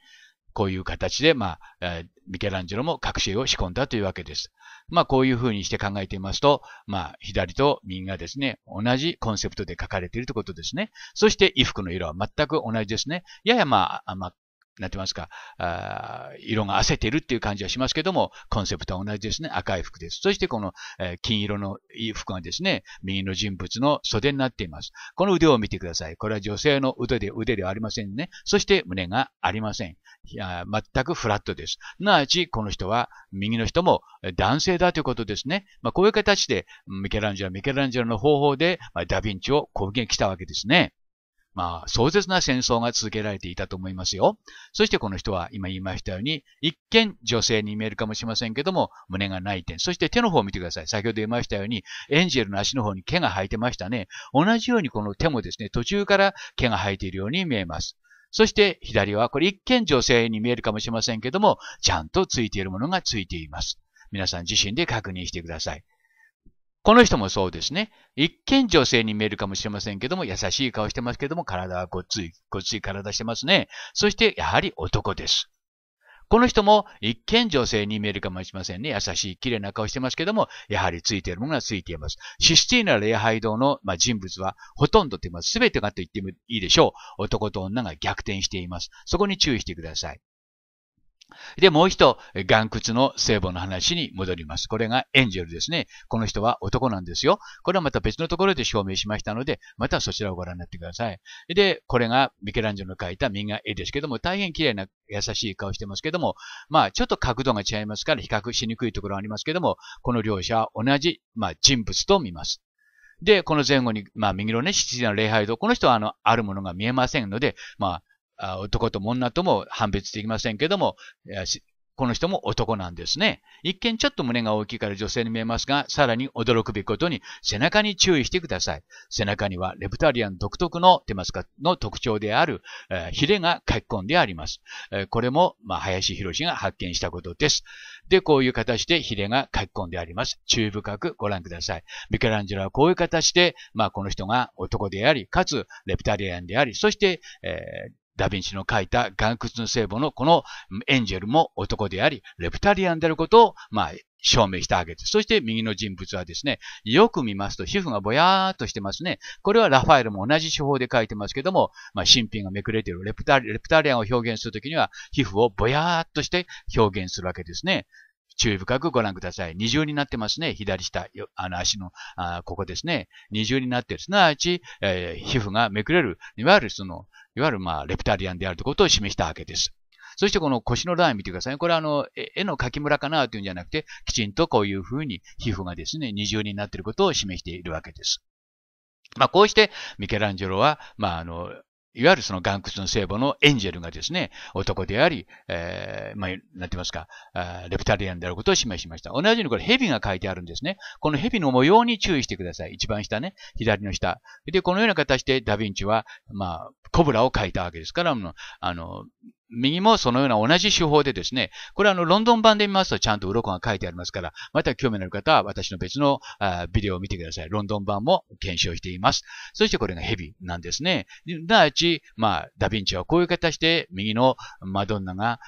こういう形で、まあ、えー、ミケランジェロも隠し絵を仕込んだというわけです。まあ、こういうふうにして考えていますと、まあ、左と右がですね、同じコンセプトで書かれているということですね。そして、衣服の色は全く同じですね。ややまあ、まあ、なんて言いますか、あ色が褪せてるっていう感じはしますけども、コンセプトは同じですね。赤い服です。そしてこの、え金色の服がですね、右の人物の袖になっています。この腕を見てください。これは女性の腕で、腕ではありませんね。そして胸がありません。いや全くフラットです。なあち、この人は、右の人も男性だということですね。まあ、こういう形で、ミケランジェロ、ミケランジェロの方法で、まあ、ダヴィンチを攻撃したわけですね。まあ、壮絶な戦争が続けられていたと思いますよ。そしてこの人は今言いましたように、一見女性に見えるかもしれませんけども、胸がない点。そして手の方を見てください。先ほど言いましたように、エンジェルの足の方に毛が生えてましたね。同じようにこの手もですね、途中から毛が生えているように見えます。そして左は、これ一見女性に見えるかもしれませんけども、ちゃんとついているものがついています。皆さん自身で確認してください。この人もそうですね。一見女性に見えるかもしれませんけども、優しい顔してますけども、体はごっつい、ごっつい体してますね。そして、やはり男です。この人も一見女性に見えるかもしれませんね。優しい、綺麗な顔してますけども、やはりついているものがついています。システィーナ礼拝堂の、まあ、人物は、ほとんどと言います。すべてがと言ってもいいでしょう。男と女が逆転しています。そこに注意してください。で、もう一岩窟の聖母の話に戻ります。これがエンジェルですね。この人は男なんですよ。これはまた別のところで証明しましたので、またそちらをご覧になってください。で、これがミケランジェロの描いた右が絵ですけども、大変綺麗な優しい顔してますけども、まあ、ちょっと角度が違いますから比較しにくいところはありますけども、この両者は同じ、まあ、人物と見ます。で、この前後に、まあ、右のね、七時の礼拝堂、この人は、あの、あるものが見えませんので、まあ、男とも女とも判別できませんけども、この人も男なんですね。一見ちょっと胸が大きいから女性に見えますが、さらに驚くべきことに背中に注意してください。背中にはレプタリアン独特の、出ますか、の特徴である、えー、ヒレが書き込んであります。えー、これも、まあ、林博士が発見したことです。で、こういう形でヒレが書き込んであります。注意深くご覧ください。ミケランジェラはこういう形で、まあ、この人が男であり、かつレプタリアンであり、そして、えー、ダヴィンチの書いた岩窟の聖母のこのエンジェルも男であり、レプタリアンであることを、まあ、証明したわけです。そして右の人物はですね、よく見ますと皮膚がぼやーっとしてますね。これはラファエルも同じ手法で書いてますけども、まあ、新品がめくれているレプタレプタリアンを表現するときには、皮膚をぼやーっとして表現するわけですね。注意深くご覧ください。二重になってますね。左下、あの足のあ、ここですね。二重になってる。すなわち、えー、皮膚がめくれる。いわゆるその、いわゆるまあ、レプタリアンであるということを示したわけです。そしてこの腰のライン見てください。これはあの、絵の描きムラかなというんじゃなくて、きちんとこういうふうに皮膚がですね、二重になっていることを示しているわけです。まあ、こうして、ミケランジェロは、まあ、あの、いわゆるその岩窟の聖母のエンジェルがですね、男であり、えー、まあ、なんて言いますか、レプタリアンであることを示しました。同じようにこれ蛇が書いてあるんですね。この蛇の模様に注意してください。一番下ね、左の下。で、このような形でダヴィンチは、まあ、コブラを書いたわけですから、あの、右もそのような同じ手法でですね、これはあの、ロンドン版で見ますとちゃんと鱗が書いてありますから、また興味のある方は私の別のビデオを見てください。ロンドン版も検証しています。そしてこれがヘビなんですね。第ち、まあ、ダヴィンチはこういう形で右のマドンナが、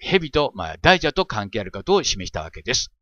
ヘビと、まあ、大蛇と関係あることを示したわけです。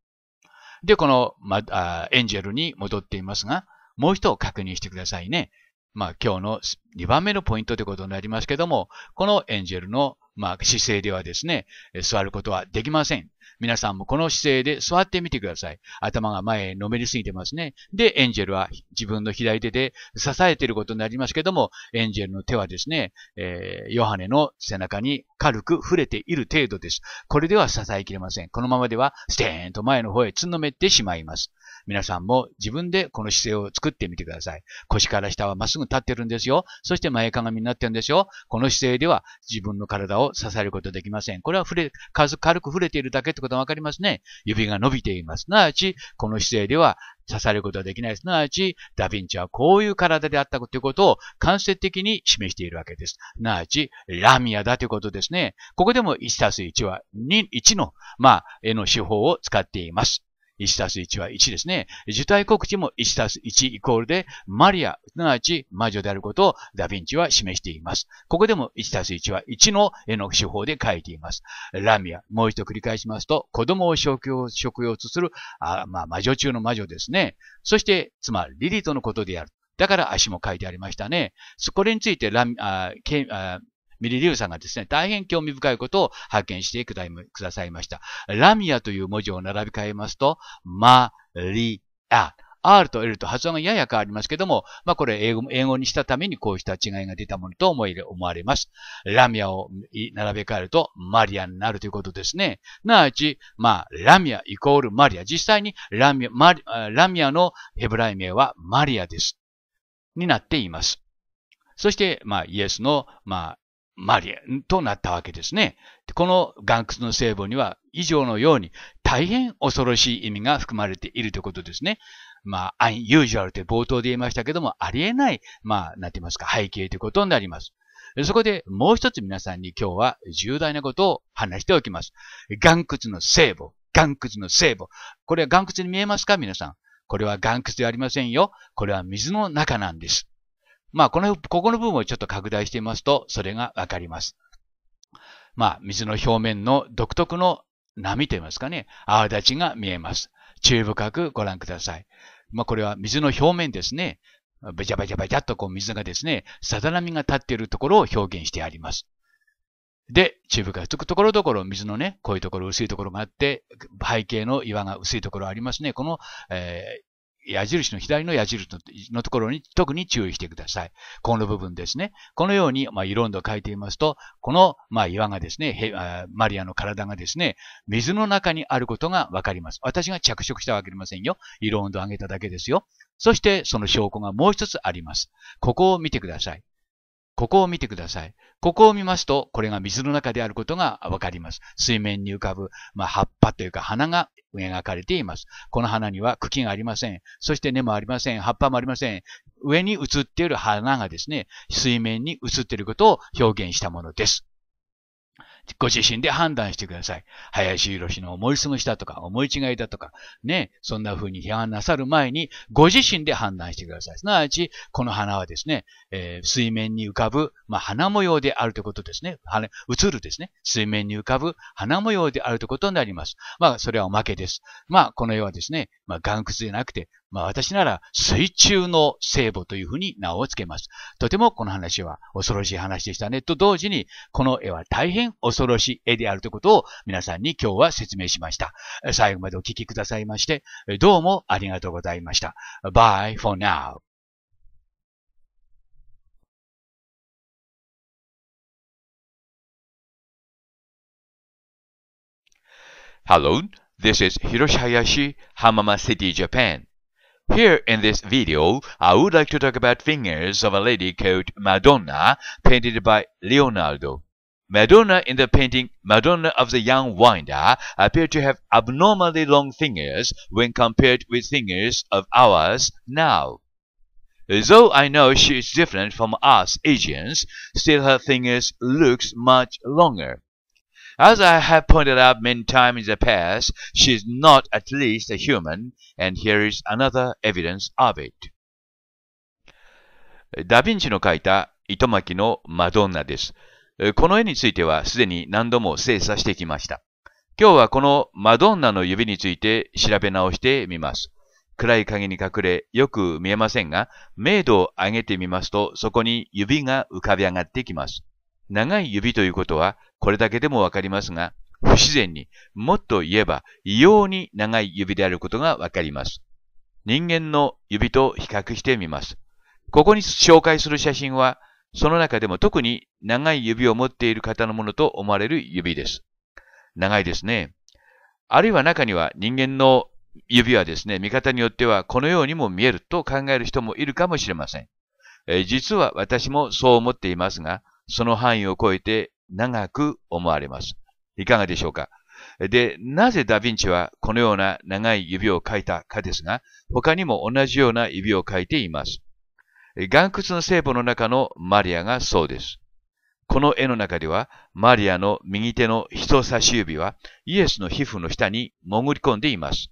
で、この、まあ、エンジェルに戻っていますが、もう一度確認してくださいね。まあ、今日の2番目のポイントということになりますけども、このエンジェルの、まあ、姿勢ではですね、座ることはできません。皆さんもこの姿勢で座ってみてください。頭が前へのめりすぎてますね。で、エンジェルは自分の左手で支えていることになりますけども、エンジェルの手はですね、えー、ヨハネの背中に軽く触れている程度です。これでは支えきれません。このままでは、ステーンと前の方へつんのめってしまいます。皆さんも自分でこの姿勢を作ってみてください。腰から下はまっすぐ立ってるんですよ。そして前かがみになってるんですよ。この姿勢では自分の体を支えることできません。これは触れ、軽く触れているだけってことがわかりますね。指が伸びています。すなわち、この姿勢では刺されることはできない。すなわち、ダヴィンチはこういう体であったということを間接的に示しているわけです。すなわち、ラミアだということですね。ここでも1たす1は2、1の、まあ、絵の手法を使っています。1たす1は1ですね。受胎告知も1たす1イコールで、マリア、すなわち魔女であることをダヴィンチは示しています。ここでも1たす1は1の絵の手法で書いています。ラミア、もう一度繰り返しますと、子供を食用食用とする、あまあ、魔女中の魔女ですね。そして、妻、リリートのことである。だから足も書いてありましたね。そこについてラミケあミリリュウさんがですね、大変興味深いことを発見してくださいました。ラミアという文字を並び替えますと、マリア。R と L と発音がやや変わりますけども、まあこれ英語英語にしたためにこうした違いが出たものと思い思われます。ラミアを並べ替えるとマリアになるということですね。なあち、まあラミアイコールマリア。実際にラミア、マリラミアのヘブライ名はマリアです。になっています。そして、まあイエスの、まあマリアとなったわけですね。この岩窟の聖母には以上のように大変恐ろしい意味が含まれているということですね。まあ、u ユージュアルって冒頭で言いましたけども、ありえない、まあ、なんて言いますか、背景ということになります。そこでもう一つ皆さんに今日は重大なことを話しておきます。岩窟の聖母、岩窟の聖母。これは岩窟に見えますか皆さん。これは岩窟ではありませんよ。これは水の中なんです。まあ、この、ここの部分をちょっと拡大してみますと、それがわかります。まあ、水の表面の独特の波といいますかね、泡立ちが見えます。注意深くご覧ください。まあ、これは水の表面ですね。べちゃべちゃべちゃっとこう水がですね、さざ波が立っているところを表現してあります。で、中ューがつくところどころ、水のね、こういうところ、薄いところがあって、背景の岩が薄いところありますね。この、え矢印の左の矢印のところに特に注意してください。この部分ですね。このように、まあ、色温度を書いていますと、この、まあ、岩がですね、マリアの体がですね、水の中にあることがわかります。私が着色したわけありませんよ。色温度を上げただけですよ。そして、その証拠がもう一つあります。ここを見てください。ここを見てください。ここを見ますと、これが水の中であることがわかります。水面に浮かぶ、まあ、葉っぱというか花が描かれています。この花には茎がありません。そして根もありません。葉っぱもありません。上に映っている花がですね、水面に映っていることを表現したものです。ご自身で判断してください。林博の思い過ごしだとか、思い違いだとか、ね、そんな風に批判なさる前に、ご自身で判断してください。すなわち、この花はですね、えー、水面に浮かぶ、まあ、花模様であるということですね。花、映るですね。水面に浮かぶ花模様であるということになります。まあ、それはおまけです。まあ、この世はですね、まあ、岩窟ゃなくて、まあ私なら水中の聖母というふうに名を付けます。とてもこの話は恐ろしい話でしたね。と同時に、この絵は大変恐ろしい絵であるということを皆さんに今日は説明しました。最後までお聞きくださいまして、どうもありがとうございました。Bye for now. Hello, this is Hiroshi Hayashi, Hamama City, Japan. Here in this video, I would like to talk about fingers of a lady called Madonna, painted by Leonardo. Madonna in the painting Madonna of the Young Winder appeared to have abnormally long fingers when compared with fingers of ours now. Though I know she is different from us Asians, still her fingers looks much longer. As I have pointed out many times in the past, she is not at least a human, and here is another evidence of it. ダヴィンチの描いた糸巻のマドンナです。この絵についてはすでに何度も精査してきました。今日はこのマドンナの指について調べ直してみます。暗い影に隠れよく見えませんが、明度を上げてみますとそこに指が浮かび上がってきます。長い指ということは、これだけでもわかりますが、不自然に、もっと言えば、異様に長い指であることがわかります。人間の指と比較してみます。ここに紹介する写真は、その中でも特に長い指を持っている方のものと思われる指です。長いですね。あるいは中には人間の指はですね、見方によってはこのようにも見えると考える人もいるかもしれません。え実は私もそう思っていますが、その範囲を超えて長く思われます。いかがでしょうかで、なぜダヴィンチはこのような長い指を描いたかですが、他にも同じような指を描いています。岩窟の聖母の中のマリアがそうです。この絵の中では、マリアの右手の人差し指はイエスの皮膚の下に潜り込んでいます。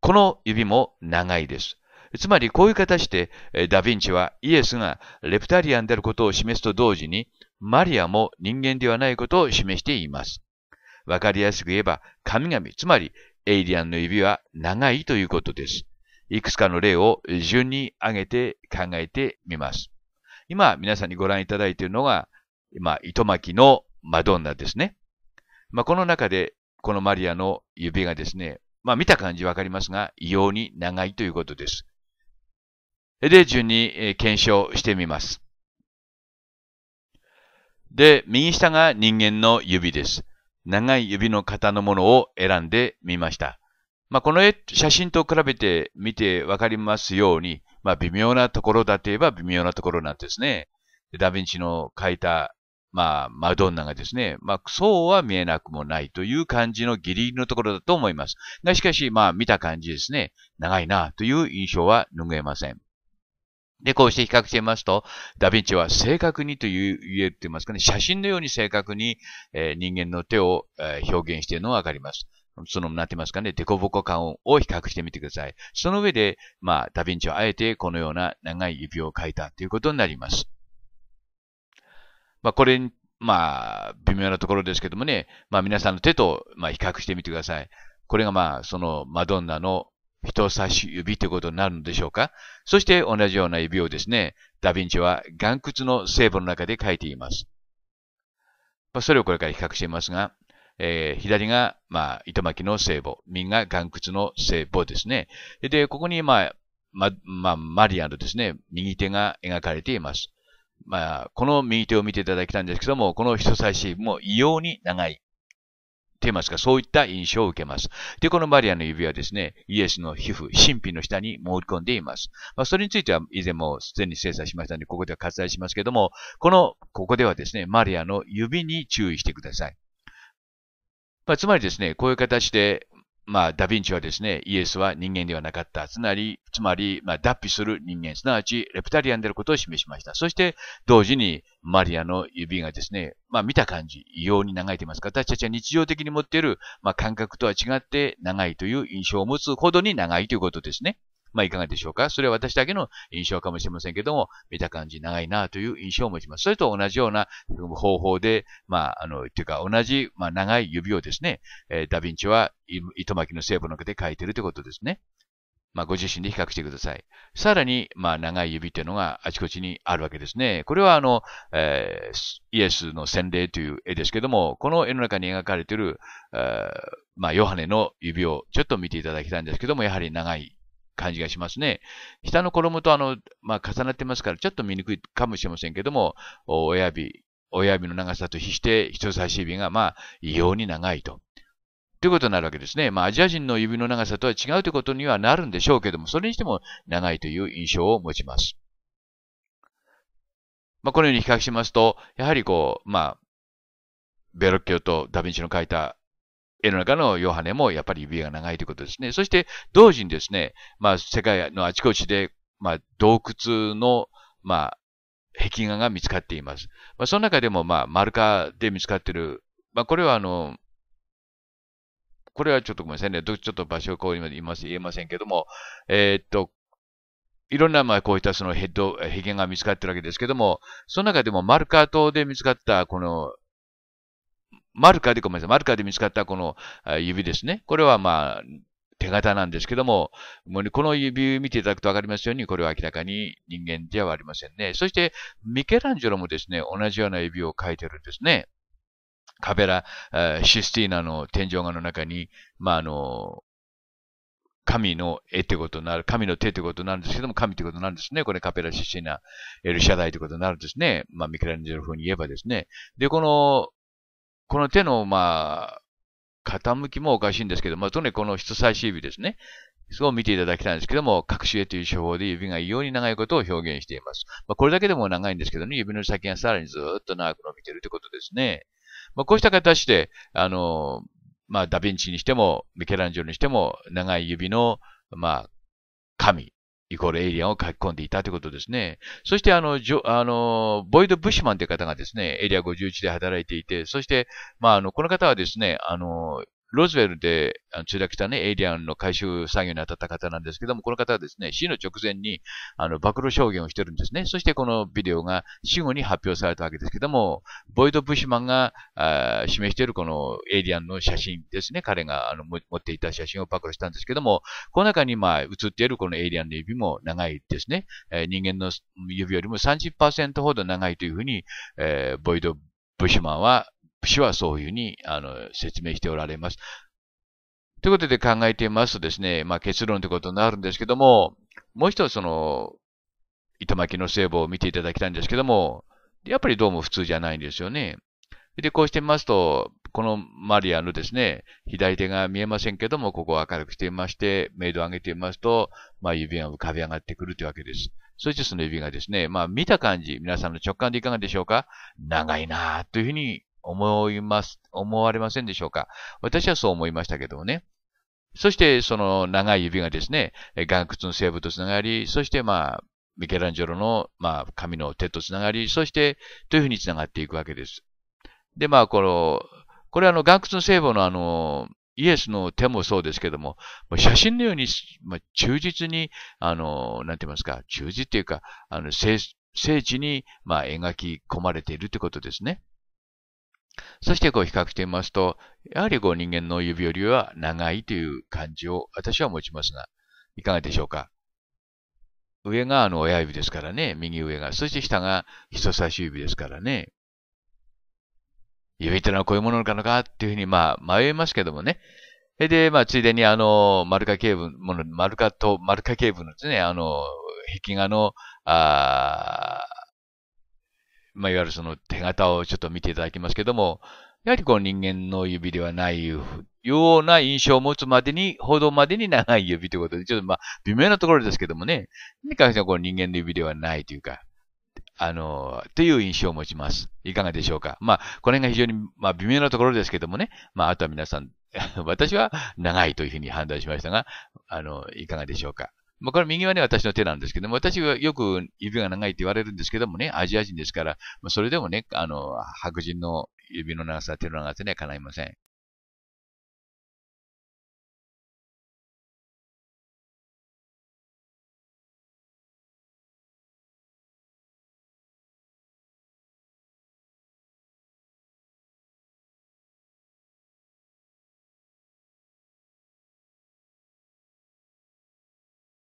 この指も長いです。つまりこういう形で、ダヴィンチはイエスがレプタリアンであることを示すと同時に、マリアも人間ではないことを示しています。わかりやすく言えば、神々、つまりエイリアンの指は長いということです。いくつかの例を順に挙げて考えてみます。今、皆さんにご覧いただいているのが、今、糸巻きのマドンナですね。まあ、この中で、このマリアの指がですね、まあ、見た感じわかりますが、異様に長いということです。で、順に検証してみます。で、右下が人間の指です。長い指の型のものを選んでみました。まあ、この写真と比べてみてわかりますように、まあ、微妙なところだといえば微妙なところなんですね。ダヴィンチの描いた、まあ、マドンナがですね、まあ、そうは見えなくもないという感じのギリギリのところだと思います。が、しかし、まあ、見た感じですね、長いなという印象は拭えません。で、こうして比較してみますと、ダヴィンチは正確にという言えって言いますかね、写真のように正確に、えー、人間の手を、えー、表現しているのがわかります。その、なってますかね、デコボコ感を比較してみてください。その上で、まあ、ダヴィンチはあえてこのような長い指を書いたということになります。まあ、これ、まあ、微妙なところですけどもね、まあ、皆さんの手と、まあ、比較してみてください。これがまあ、そのマドンナの人差し指ということになるのでしょうかそして同じような指をですね、ダヴィンチは岩屈の聖母の中で書いています。まあ、それをこれから比較していますが、えー、左が、まあ、糸巻きの聖母、右が岩屈の聖母ですね。で、ここに、まあ、ま、まあ、マリアのですね、右手が描かれています。まあ、この右手を見ていただきたんですけども、この人差し指も異様に長い。て言いますか、そういった印象を受けます。で、このマリアの指はですね、イエスの皮膚、神秘の下に潜り込んでいます。まあ、それについては以前も既に精査しましたので、ここでは割愛しますけども、この、ここではですね、マリアの指に注意してください。まあ、つまりですね、こういう形で、まあ、ダヴィンチはですね、イエスは人間ではなかった。つまり、つまり、まあ、脱皮する人間、すなわち、レプタリアンであることを示しました。そして、同時に、マリアの指がですね、まあ、見た感じ、異様に長いていますか私たちは日常的に持っている、まあ、感覚とは違って長いという印象を持つほどに長いということですね。まあ、いかがでしょうかそれは私だけの印象かもしれませんけども、見た感じ長いなという印象を持ちます。それと同じような方法で、まあ、あの、というか同じ、まあ、長い指をですね、えー、ダヴィンチは糸巻きの聖母の中で書いているということですね。まあ、ご自身で比較してください。さらに、まあ、長い指というのがあちこちにあるわけですね。これは、あの、えー、イエスの洗礼という絵ですけども、この絵の中に描かれている、えー、まあ、ヨハネの指をちょっと見ていただきたいんですけども、やはり長い感じがしますね。下の衣とあの、まあ、重なってますから、ちょっと見にくいかもしれませんけども、親指、親指の長さと比して人差し指が、まあ、異様に長いと。ということになるわけですね。まあ、アジア人の指の長さとは違うということにはなるんでしょうけども、それにしても長いという印象を持ちます。まあ、このように比較しますと、やはりこう、まあ、ベロッキオとダヴィンチの書いた絵の中のヨハネもやっぱり指が長いということですね。そして同時にですね、まあ世界のあちこちで、まあ洞窟の、まあ壁画が見つかっています。まあその中でもまあ丸化で見つかっている、まあこれはあの、これはちょっとごめんなさいね。ちょっと場所をこう言います言えませんけども、えー、っと、いろんな、まあ、こういったそのヘッド、ヘゲが見つかってるわけですけども、その中でも丸カー島で見つかった、このマルカで、ごめんなさい、マルカで見つかったこの指ですね。これはまあ、手形なんですけども、この指を見ていただくとわかりますように、これは明らかに人間ではありませんね。そして、ミケランジェロもですね、同じような指を描いてるんですね。カベラ、システィーナの天井画の中に、まあ、あの、神の絵ってことになる、神の手ってことになるんですけども、神ってことなんですね。これカペラシィーナ、エルシャダイってことになるんですね。まあ、ミケランジェロ風に言えばですね。で、このこの手の、まあ、傾きもおかしいんですけど、まあ、とにかくこの人差し指ですね。そう見ていただきたいんですけども、隠し絵という手法で指が異様に長いことを表現しています。まあ、これだけでも長いんですけどね、指の先がさらにずっと長く伸びているということですね。まあ、こうした形で、あの、まあ、ダヴィンチにしても、ミケランジョにしても、長い指の、まあ、神イコールエイリアンを書き込んでいたということですね。そして、あの、ジョあの、ボイド・ブッシュマンという方がですね、エリア51で働いていて、そして、まあ、あの、この方はですね、あの、ロズウェルで墜落したね、エイリアンの回収作業に当たった方なんですけども、この方はですね、死の直前に、あの、暴露証言をしてるんですね。そしてこのビデオが死後に発表されたわけですけども、ボイド・ブシュマンが、あ示しているこのエイリアンの写真ですね。彼があの持っていた写真を暴露したんですけども、この中にまあ写っているこのエイリアンの指も長いですね。えー、人間の指よりも30%ほど長いというふうに、えー、ボイド・ブシュマンは氏はそういうふうにあの説明しておられます。ということで考えてみますとですね、まあ、結論ということになるんですけども、もう一つその、糸巻きの聖母を見ていただきたいんですけども、やっぱりどうも普通じゃないんですよね。で、こうしてみますと、このマリアのですね、左手が見えませんけども、ここを明るくしていまして、メイドを上げてみますと、まあ、指が浮かび上がってくるというわけです。そしてその指がですね、まあ、見た感じ、皆さんの直感でいかがでしょうか長いなというふうに思います、思われませんでしょうか私はそう思いましたけどもね。そして、その長い指がですね、岩窟の聖母とつながり、そしてまあ、ミケランジェロの、まあ、神の手とつながり、そして、というふうにつながっていくわけです。で、まあ、この、これはあの、岩窟の聖母のあの、イエスの手もそうですけども、写真のように、まあ、忠実に、あの、なんて言いますか、忠実というか、あの、聖地に、まあ、描き込まれているということですね。そしてこう比較してみますと、やはりこう人間の指よりは長いという感じを私は持ちますが、いかがでしょうか上があの親指ですからね、右上が。そして下が人差し指ですからね。指ってのはこういうものなのかっていうふうに、まあ、迷いますけどもね。で、まあ、ついでに、あの、丸化警部、もの、丸化と、丸化警部のですね、あの、壁画の、あまあ、いわゆるその手形をちょっと見ていただきますけども、やはりこう人間の指ではないような印象を持つまでに、報道までに長い指ということで、ちょっとまあ、微妙なところですけどもね、に関してはこう人間の指ではないというか、あの、という印象を持ちます。いかがでしょうか。まあ、この辺が非常に、まあ、微妙なところですけどもね、まあ、あとは皆さん、私は長いというふうに判断しましたが、あの、いかがでしょうか。まあ、これ右はね、私の手なんですけども、私はよく指が長いって言われるんですけどもね、アジア人ですから、まあ、それでもね、あの、白人の指の長さ、手の長さにはかないません。